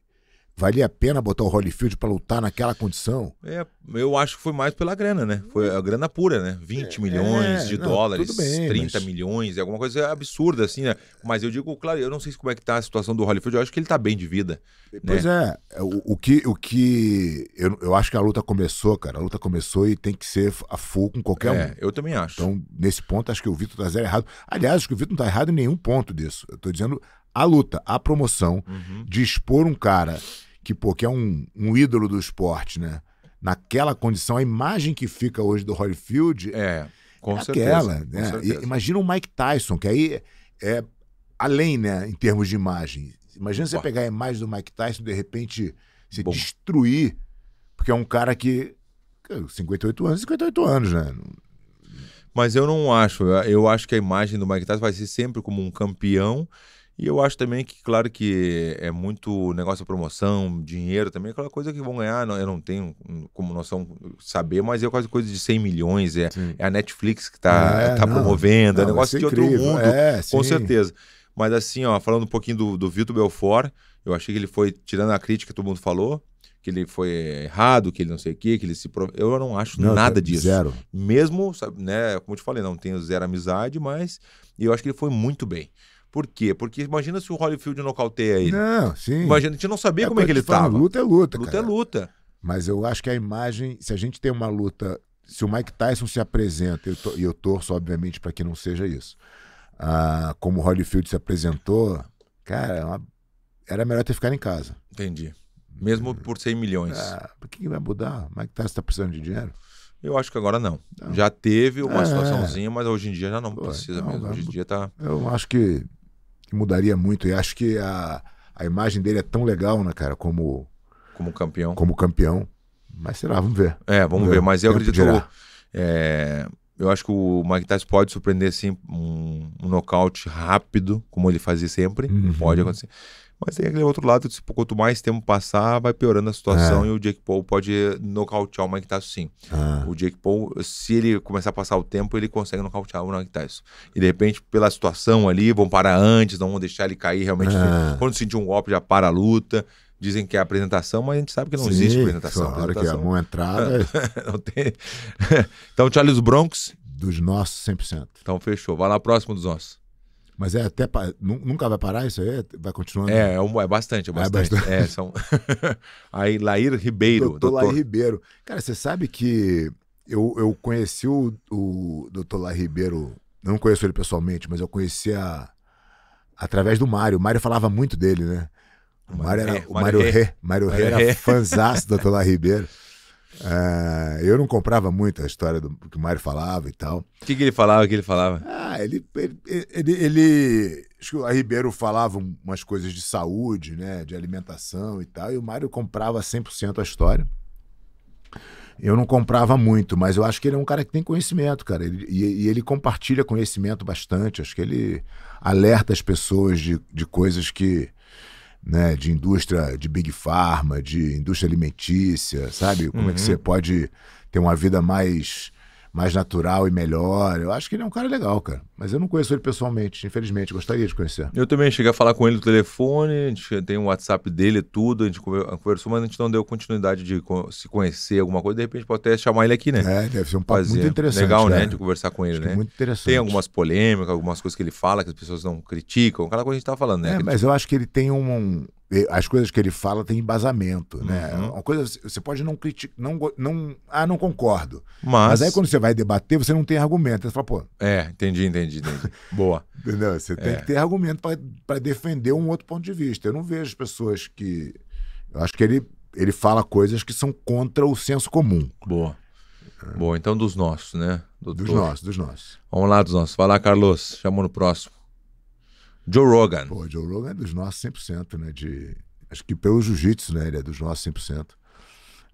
Valia a pena botar o Holyfield para lutar naquela condição? É, eu acho que foi mais pela grana, né? Foi a grana pura, né? 20 é, milhões é, de não, dólares, bem, 30 mas... milhões, é alguma coisa absurda, assim, né? Mas eu digo, claro, eu não sei como é que tá a situação do Holyfield, eu acho que ele tá bem de vida. Né? Pois né? é, o, o, que. O que eu, eu acho que a luta começou, cara. A luta começou e tem que ser a full com qualquer é, um. Eu também acho. Então, nesse ponto, acho que o Vitor tá zero errado. Aliás, acho que o Vitor não tá errado em nenhum ponto disso. Eu tô dizendo a luta, a promoção, uhum. de expor um cara que, pô, que é um, um ídolo do esporte, né? Naquela condição, a imagem que fica hoje do Holyfield é, com é certeza, aquela. né? Certeza. imagina o Mike Tyson, que aí é além, né, em termos de imagem. Imagina você Uau. pegar a imagem do Mike Tyson de repente se Bom. destruir, porque é um cara que 58 anos, 58 anos, né? Mas eu não acho. Eu acho que a imagem do Mike Tyson vai ser sempre como um campeão e eu acho também que, claro, que é muito negócio de promoção, dinheiro também, aquela coisa que vão ganhar, eu não tenho hum, como noção saber, mas é quase coisa de 100 milhões, é, é a Netflix que está é, tá promovendo, é não, é negócio de incrível. outro mundo, é, com certeza. Mas assim, ó, falando um pouquinho do, do Vitor Belfort, eu achei que ele foi, tirando a crítica que todo mundo falou, que ele foi errado, que ele não sei o quê, que ele se. Pro... Eu não acho não, nada disso. Zero. Mesmo, sabe, né? Como eu te falei, não tenho zero amizade, mas eu acho que ele foi muito bem. Por quê? Porque imagina se o Holyfield nocauteia ele. Não, sim. Imagina, a gente não sabia é como é que ele estava. Luta é luta, Luta é cara. é luta. Mas eu acho que a imagem, se a gente tem uma luta, se o Mike Tyson se apresenta, eu to, e eu torço, obviamente, para que não seja isso, ah, como o Holyfield se apresentou, cara, é era melhor ter ficado em casa. Entendi. Mesmo hum. por 100 milhões. Ah, por que vai mudar? O Mike Tyson está precisando de dinheiro? Eu acho que agora não. não. Já teve uma é, situaçãozinha, mas hoje em dia já não Pô, precisa não, mesmo. Hoje em dia tá. Eu acho que que mudaria muito. E acho que a, a imagem dele é tão legal, né, cara, como. Como campeão. Como campeão. Mas será, vamos ver. É, vamos, vamos ver. ver. Mas eu acredito. É, eu acho que o Mike Tyson pode surpreender, assim, um, um nocaute rápido, como ele fazia sempre. Uhum. Pode acontecer. Mas tem aquele outro lado, tipo, quanto mais tempo passar, vai piorando a situação é. e o Jake Paul pode nocautear o Mike Tyson sim. Ah. O Jake Paul, se ele começar a passar o tempo, ele consegue nocautear o Mike Tyson. E de repente, pela situação ali, vão parar antes, não vão deixar ele cair realmente. Ah. Quando sentir um golpe, já para a luta. Dizem que é apresentação, mas a gente sabe que não sim, existe apresentação. Claro apresentação. que é mão entrada. não tem... então, Charles Bronx. Dos nossos 100%. Então, fechou. Vai lá próximo dos nossos. Mas é até. Pa... Nunca vai parar isso aí? É, vai continuando? É, é, um, é bastante, é, é bastante. É, bastante. é são... aí, Lair Ribeiro. Doutor, doutor Lair Ribeiro. Cara, você sabe que eu, eu conheci o, o doutor Lair Ribeiro. não conheço ele pessoalmente, mas eu conhecia através do Mário. O Mário falava muito dele, né? O Mário era. É, o Mário Rê. Mário era fãzaço do doutor Lair Ribeiro. Ah, eu não comprava muito a história do que o Mário falava e tal. O que, que ele falava? O que ele falava? Ah, ele, ele, ele, ele a Ribeiro falava umas coisas de saúde, né, de alimentação e tal, e o Mário comprava 100% a história. Eu não comprava muito, mas eu acho que ele é um cara que tem conhecimento, cara. Ele, e, e, ele compartilha conhecimento bastante. Acho que ele alerta as pessoas de, de coisas que né, de indústria de big pharma, de indústria alimentícia, sabe? Como uhum. é que uhum. você pode ter uma vida mais mais natural e melhor. Eu acho que ele é um cara legal, cara. Mas eu não conheço ele pessoalmente, infelizmente. Gostaria de conhecer. Eu também cheguei a falar com ele no telefone, a gente tem o um WhatsApp dele, é tudo, a gente conversou, mas a gente não deu continuidade de se conhecer alguma coisa. De repente pode até chamar ele aqui, né? É, deve ser um papo Fazer. muito interessante. Legal, né? né? De conversar com ele, acho é né? Muito interessante. Tem algumas polêmicas, algumas coisas que ele fala que as pessoas não criticam, aquela coisa que a gente tá falando, né? É, mas eu acho que ele tem um, as coisas que ele fala têm embasamento, né? Uhum. Uma coisa você pode não criticar, não, não, ah, não concordo. Mas... mas aí quando você vai debater, você não tem argumento. Você fala, pô. É, entendi, entendi, entendi. Boa. Entendeu? Você é. tem que ter argumento para defender um outro ponto de vista. Eu não vejo as pessoas que. Eu acho que ele, ele fala coisas que são contra o senso comum. Boa. É. Boa, então dos nossos, né? Doutor? Dos nossos, dos nossos. Vamos lá, dos nossos. Vai lá, Carlos. Chamou no próximo. Joe Rogan. Pô, Joe Rogan é dos nossos 100%, né? De, acho que pelo jiu-jitsu, né? Ele é dos nossos 100%.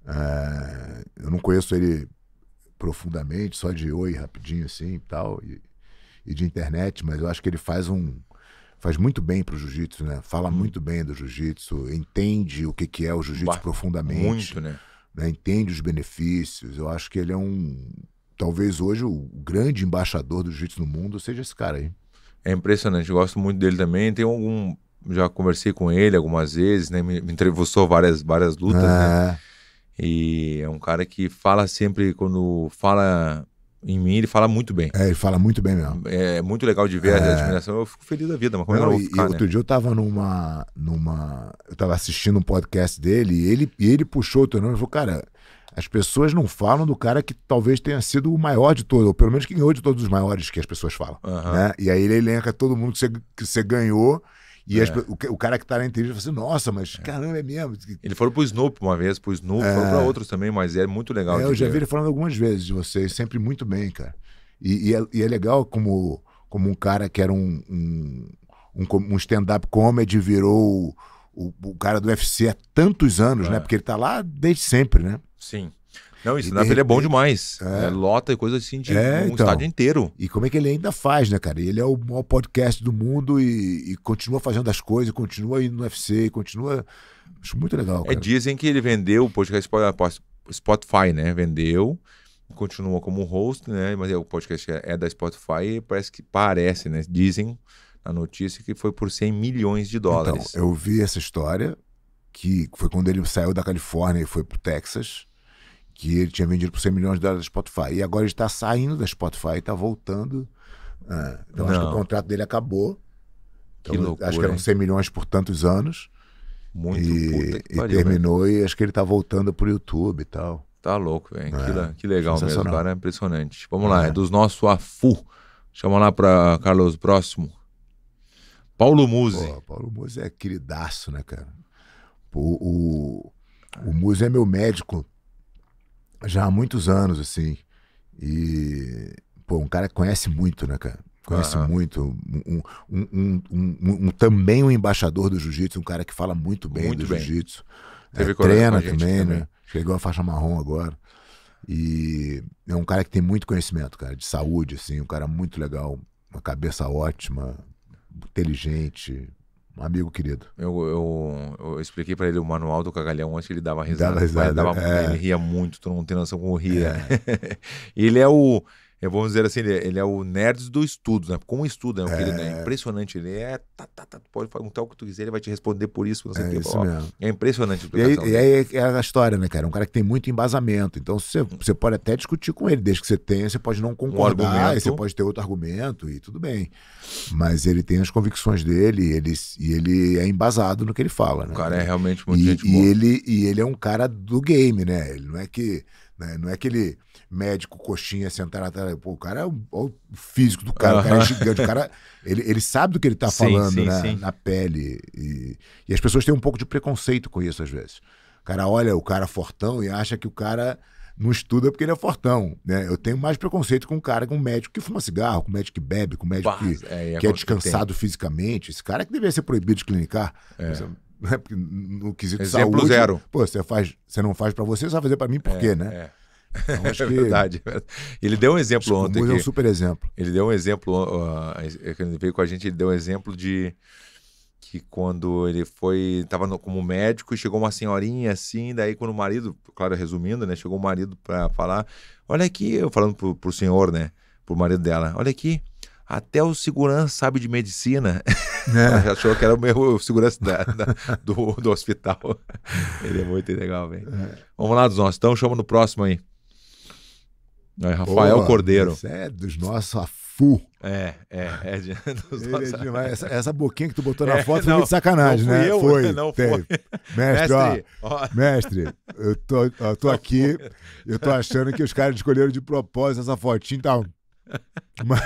É, eu não conheço ele profundamente, só de oi rapidinho assim e tal, e, e de internet, mas eu acho que ele faz um, faz muito bem pro jiu-jitsu, né? Fala hum. muito bem do jiu-jitsu, entende o que, que é o jiu-jitsu profundamente. Muito, né? né? Entende os benefícios. Eu acho que ele é um. Talvez hoje o grande embaixador do jiu-jitsu no mundo seja esse cara aí é impressionante. Eu gosto muito dele também. Tem algum. Já conversei com ele algumas vezes, né? Me, entrevistou várias, várias lutas, ah. né? É. E é um cara que fala sempre, quando fala em mim, ele fala muito bem. É, ele fala muito bem mesmo. É, é muito legal de ver é... a admiração. Eu fico feliz da vida, mas como é não, eu vou ficar, e né? Outro né? dia eu tava numa, numa. Eu tava assistindo um podcast dele e ele, e ele puxou o teu nome e falou, cara. As pessoas não falam do cara que talvez tenha sido o maior de todos, ou pelo menos que ganhou de todos os maiores que as pessoas falam. Uhum. Né? E aí ele elenca todo mundo que você, que você ganhou. E é. as, o, o, cara que tá na entrevista fala assim, nossa, mas é. caramba, é mesmo. Ele falou pro Snoop uma vez, pro Snoop, é. falou pra outros também, mas é muito legal. É, eu já ver. vi ele falando algumas vezes de vocês, sempre muito bem, cara. E, e, é, e é, legal como, como um cara que era um, um, um, um stand-up comedy virou o, o cara do UFC há tantos anos, né? é. né? Porque ele tá lá desde sempre, né? Sim. Não, isso na ele é bom demais. É. Né? Lota e coisa assim de é, um então. estádio inteiro. E como é que ele ainda faz, né, cara? Ele é o maior podcast do mundo e, e continua fazendo as coisas, continua indo no UFC, continua. Acho muito legal. É cara. É, dizem que ele vendeu o podcast Spotify, né? Vendeu, continua como host, né? Mas é, o podcast é, é da Spotify e parece que parece, né? Dizem na notícia que foi por 100 milhões de então, dólares. Então, eu vi essa história, que foi quando ele saiu da Califórnia e foi para o Texas, que ele tinha vendido por 100 milhões de dólares da Spotify. E agora ele está saindo da Spotify e está voltando. Ah, então, Não. acho que o contrato dele acabou. Então, que loucura, acho que eram 100 hein? milhões por tantos anos. Muito e, e pariu, terminou velho. e acho que ele está voltando pro YouTube e tal. Tá louco, velho. É, que, que, legal mesmo, cara. É impressionante. Vamos é. lá, é dos nossos AFU. Chama lá para Carlos próximo. Paulo Muse, Pô, Paulo Muse é queridaço, né, cara? Pô, o, o é meu médico já há muitos anos, assim. E, pô, um cara que conhece muito, né, cara? Conhece uhum. muito. Um, um, um, também um embaixador do jiu-jitsu, um cara que fala muito bem muito do jiu-jitsu. É, é treina também, também, né? Chegou a faixa marrom agora. E é um cara que tem muito conhecimento, cara, de saúde, assim, um cara muito legal, uma cabeça ótima, inteligente, um amigo querido. Eu, eu, eu expliquei para ele o manual do cagalhão antes que ele dava risada. Dava risada. Dava, é. Ele ria muito, tu não tem noção como ria. É. ele é o. É, vamos dizer assim, ele, é, ele é o nerd do estudo, né? Como estuda, né? É. né? impressionante. Ele é. Tá, tá, tá, pode perguntar o que tu quiser, ele vai te responder por isso, não sei é, que, Isso ó. mesmo. É impressionante a tá E aí, e aí é, é a história, né, cara? É um cara que tem muito embasamento. Então você, hum. você pode até discutir com ele, desde que você tenha, você pode não concordar, um você pode ter outro argumento e tudo bem. Mas ele tem as convicções dele ele, e ele é embasado no que ele fala, né? O cara é realmente muito e, gente boa. E ele, e ele é um cara do game, né? Ele não é que. Né? Não é aquele médico coxinha sentar atrás. Pô, o cara é o, o físico do cara, o cara é gigante. O cara, ele, ele sabe do que ele está falando sim, né? sim. na pele. E, e as pessoas têm um pouco de preconceito com isso, às vezes. O cara olha o cara fortão e acha que o cara não estuda porque ele é fortão, né? Eu tenho mais preconceito com um cara, com um médico que fuma cigarro, com o médico que bebe, com o médico Paz, que é, que é descansado que fisicamente. Esse cara é que deveria ser proibido de clinicar. É. né? Porque no quesito Exemplo saúde, zero. Pô, você, faz, você não faz para você, você vai fazer para mim por é, quê, é, né? É. Então, é, é verdade. Ele deu um exemplo ontem. Ele é um super exemplo. Ele deu um exemplo, uh, ele veio com a gente, ele deu um exemplo de que quando ele foi, estava como médico e chegou uma senhorinha assim, daí quando o marido, claro, resumindo, né, chegou o marido para falar, olha aqui, eu falando pro, pro senhor, né, pro marido dela, olha aqui, até o segurança sabe de medicina. É. achou que era o meu segurança da, da, do, do hospital. Ele é muito legal, velho. É. Vamos lá dos nossos. Então, chama no próximo aí. Rafael Boa, Cordeiro. é dos nossos afu. É, é, é, de, é nossos... é demais. Essa, essa, boquinha que tu botou na é, foto não, foi de sacanagem, né? Eu, foi, não foi. Mestre, mestre, ó, mestre, eu tô, eu tô tá aqui, eu tô achando que os caras escolheram de propósito essa fotinha, tá mas...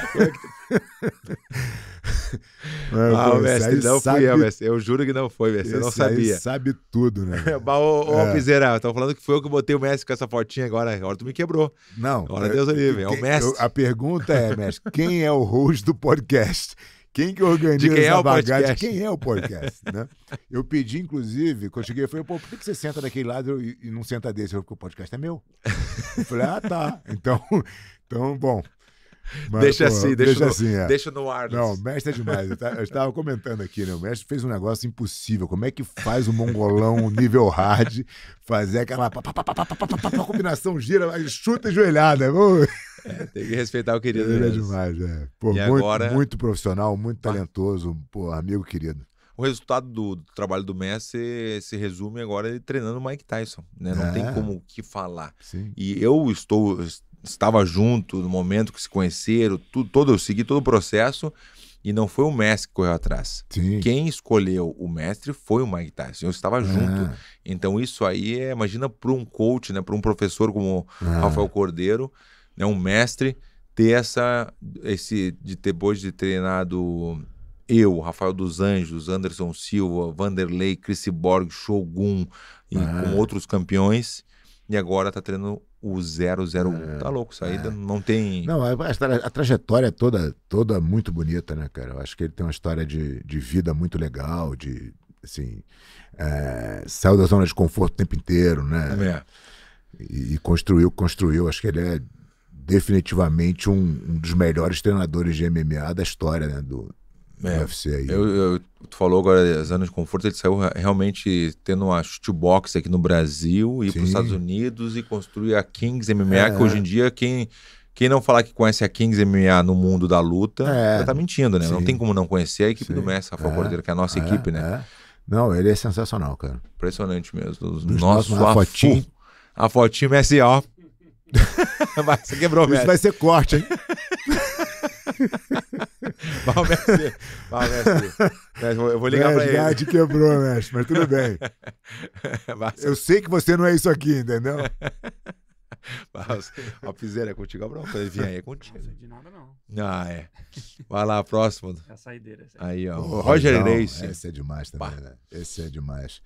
Mano, ah, pô, mestre, não sabe... fui eu, mestre. Eu juro que não foi, mestre. eu não sabia. sabe tudo, né? Mas, ô, ô é. Piseira, eu falando que foi eu que botei o mestre com essa fotinha agora. Agora tu me quebrou. Não. Agora é, Deus é, livre, é o mestre. Eu, a pergunta é, mestre, quem é o host do podcast? Quem que organiza quem é bagagem? Quem é o podcast, né? Eu pedi, inclusive, quando eu cheguei, eu falei, pô, por que, você senta daquele lado e, e não senta desse? Eu falei, o podcast é meu. Eu falei, ah, tá. Então, então bom, mas, deixa pô, assim, deixa, deixa no, assim, é. deixa no ar. Não, o mestre é demais. Eu estava comentando aqui, né? O mestre fez um negócio impossível. Como é que faz o mongolão nível hard fazer aquela pá, pá, pá, pá combinação gira, chuta joelhada? Né? É, tem que respeitar o querido. Ele é demais, é. Pô, e muito, agora... muito profissional, muito talentoso, pô, amigo querido o resultado do, do, trabalho do Messi se resume agora ele treinando o Mike Tyson, né? Não é. tem como o que falar. Sim. E eu estou estava junto no momento que se conheceram, tudo, todo, eu segui todo o processo e não foi o mestre que correu atrás. Sim. Quem escolheu o mestre foi o Mike Tyson. Eu estava ah. junto. Então isso aí é, imagina para um coach, né, para um professor como ah. Rafael Cordeiro, né, um mestre ter essa esse de depois de treinado eu, Rafael dos Anjos, Anderson Silva, Vanderlei, Chris Borg, Shogun e ah. com outros campeões e agora está treinando o 001. É, tá louco, saída é. não tem. Não, a, a, trajetória é toda toda muito bonita, né, cara? Eu acho que ele tem uma história de, de vida muito legal, de assim, é, saiu da zona de conforto o tempo inteiro, né? É. E, e construiu, construiu. Acho que ele é definitivamente um, um dos melhores treinadores de MMA da história, né? Do, é, UFC aí. Eu, eu, tu falou agora, as anos de conforto, ele saiu realmente tendo uma shootbox aqui no Brasil e para os Estados Unidos e construir a Kings MMA, é. que hoje em dia quem, quem não falar que conhece a Kings MMA no mundo da luta, é. já tá mentindo, né? Sim. Não tem como não conhecer a equipe Sim. do Messi, Rafael é. Cordeiro, que é a nossa é. equipe, né? É. Não, ele é sensacional, cara. Impressionante mesmo. Dos nosso nossos, a fotinho. A fotinho Messi, ó. Você quebrou, Isso vai ser corte, hein? Mal mestre. Mal mestre. Eu vou ligar para ele. Ah, te quebrou, mestre, mas tudo bem. Eu sei que você não é isso aqui, entendeu? Mas, a piseira é contigo, Abrão Falei, aí, é contigo. Não de nada, não. Ah, é. Vai lá, próximo. É a saideira. Aí, ó. Oh, Roger Reis. Esse é demais também, né? Esse é demais.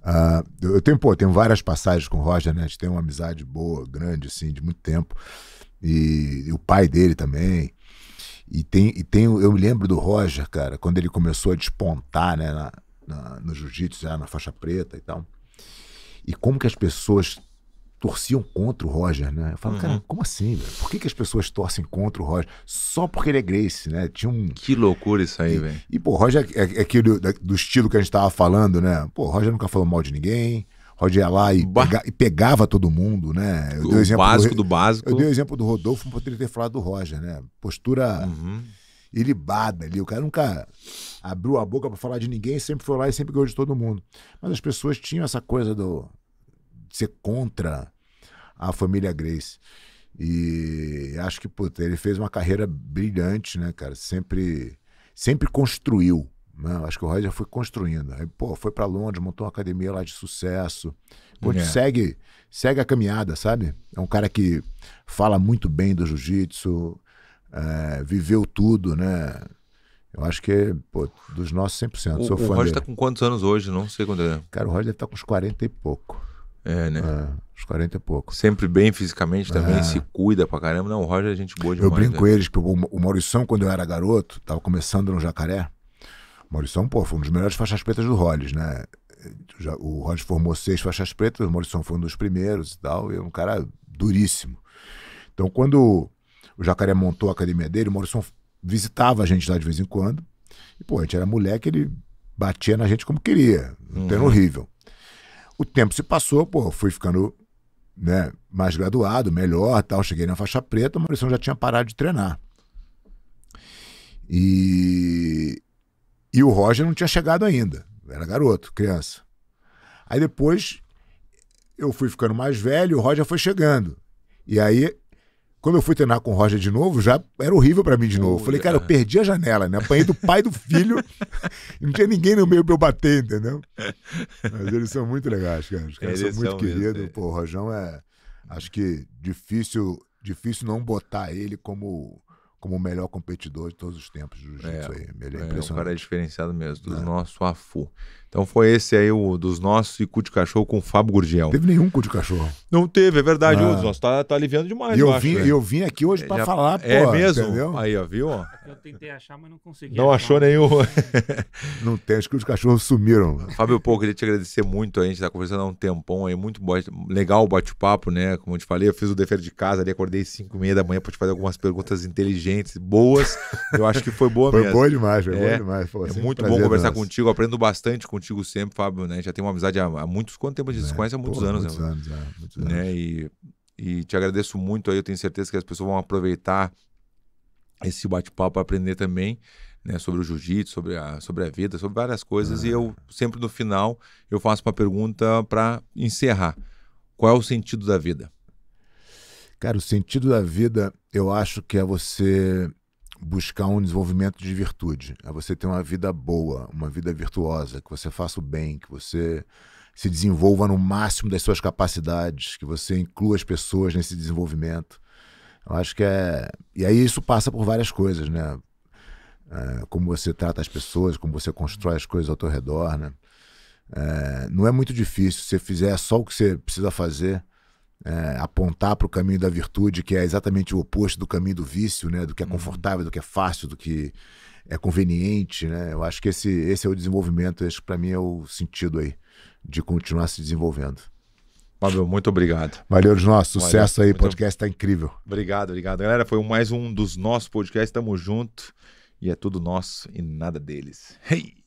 Uh, eu tenho, pô, tenho várias passagens com o Roger, né? A gente tem uma amizade boa, grande, assim, de muito tempo. E, e o pai dele também. E tem, e tem, eu lembro do Roger, cara, quando ele começou a despontar né, na, na, no jiu-jitsu, na faixa preta e tal. E como que as pessoas torciam contra o Roger, né? Eu falo, uhum. cara, como assim? Velho? Por que, que as pessoas torcem contra o Roger? Só porque ele é Grace, né? Tinha um... Que loucura isso aí, velho. E, pô, Roger é, é, é aquele do, do, estilo que a gente tava falando, né? Pô, Roger nunca falou mal de ninguém, Onde ia lá e, pega, e, pegava todo mundo, né? Eu o básico do, do, básico. Eu dei o exemplo do Rodolfo, não poderia ter falado do Roger, né? Postura uhum. ilibada ali. O cara nunca abriu a boca para falar de ninguém, sempre foi lá e sempre ganhou de todo mundo. Mas as pessoas tinham essa coisa do de ser contra a família Grace. E acho que, puta, ele fez uma carreira brilhante, né, cara? Sempre, sempre construiu não, né? acho que o Roger foi construindo. Aí, pô, foi para Londres, montou uma academia lá de sucesso. Pô, é. segue, segue a caminhada, sabe? É um cara que fala muito bem do jiu-jitsu, é, viveu tudo, né? Eu acho que, pô, dos nossos 100%. O, sou o Roger tá com quantos anos hoje? Não sei quando é. Cara, o Roger tá com uns 40 e pouco. É, né? É, uns 40 e pouco. Sempre bem fisicamente também, é. se cuida pra caramba. Não, o Roger é gente boa demais. Eu brinco né? eles, o, o Maurição, quando eu era garoto, tava começando no Jacaré. Maurição, é pô, foi um dos melhores faixas pretas do Rollins, né? Já, o Rollins formou seis faixas pretas, o Maurição foi um dos primeiros e tal, e é um cara duríssimo. Então, quando o Jacaré montou a academia dele, o Maurição visitava a gente lá de vez em quando, e, pô, a gente era moleque, ele batia na gente como queria, um uhum. horrível. O tempo se passou, pô, fui ficando né, mais graduado, melhor tal. Cheguei na faixa preta, o Maurício já tinha parado de treinar. E e o Roger não tinha chegado ainda. Era garoto, criança. Aí depois eu fui ficando mais velho, o Roger foi chegando. E aí, quando eu fui treinar com o Roger de novo, já era horrível para mim de novo. eu Falei, cara, eu perdi a janela, né? Apanhei do pai do filho. não tinha ninguém no meio pra eu bater, entendeu? Mas eles são muito legais, cara. Os caras eles são muito queridos. É. Pô, o Rojão é. Acho que difícil, difícil não botar ele como como o melhor competidor de todos os tempos do jiu-jitsu. É, aí. Ele é, é impressionante. O cara é diferenciado mesmo, do é. nosso AFU. Então foi esse aí o dos nossos e cu de cachorro com o Fábio Gurgel. Teve nenhum cu de cachorro. Não teve, é verdade. Ah. O nosso tá, tá aliviando demais, eu, eu vim, acho, Eu vim aqui hoje é, falar, já, falar, É mesmo? Entendeu? Aí, ó, viu? É eu tentei achar, mas não consegui. Não achou achou nenhum. não tem, acho que os cachorros sumiram. Fábio, pô, queria te agradecer muito. A gente tá conversando há um tempão aí, muito bo... legal o bate-papo, né? Como eu te falei, eu fiz o dever de casa ali, acordei às 5 meia da manhã pra te fazer algumas perguntas inteligentes, boas. Eu acho que foi boa foi mesmo. Foi boa demais, foi é, boa demais. Pô, é muito bom conversar nosso. contigo, aprendo bastante contigo contigo sempre, Fábio, né? Já tem uma amizade há, há muitos quanto tempo a gente é, se né? conhece há muitos anos, muitos né? Anos, é, muitos anos. Né? E, e te agradeço muito aí, eu tenho certeza que as pessoas vão aproveitar esse bate-papo para aprender também. Né, sobre o jiu-jitsu, sobre a, sobre a vida, sobre várias coisas. E é. eu, sempre no final, eu faço uma pergunta para encerrar. Qual é o sentido da vida? Cara, o sentido da vida, eu acho que é você buscar um desenvolvimento de virtude, é você ter uma vida boa, uma vida virtuosa, que você faça o bem, que você se desenvolva no máximo das suas capacidades, que você inclua as pessoas nesse desenvolvimento. Eu acho que é. E aí isso passa por várias coisas, né? É, como você trata as pessoas, como você constrói as coisas ao teu redor, né? É, não é muito difícil. Se você fizer só o que você precisa fazer, é, apontar para o caminho da virtude, que é exatamente o oposto do caminho do vício, né? do que é uhum. confortável, do que é fácil, do que é conveniente. Né? Eu acho que esse, esse é o desenvolvimento, esse para mim é o sentido aí de continuar se desenvolvendo. Pablo muito obrigado. Valeu os nossos, sucesso Valeu. aí, muito podcast está incrível. Obrigado, obrigado. Galera, foi mais um dos nossos podcasts, tamo junto e é tudo nosso e nada deles. Hey!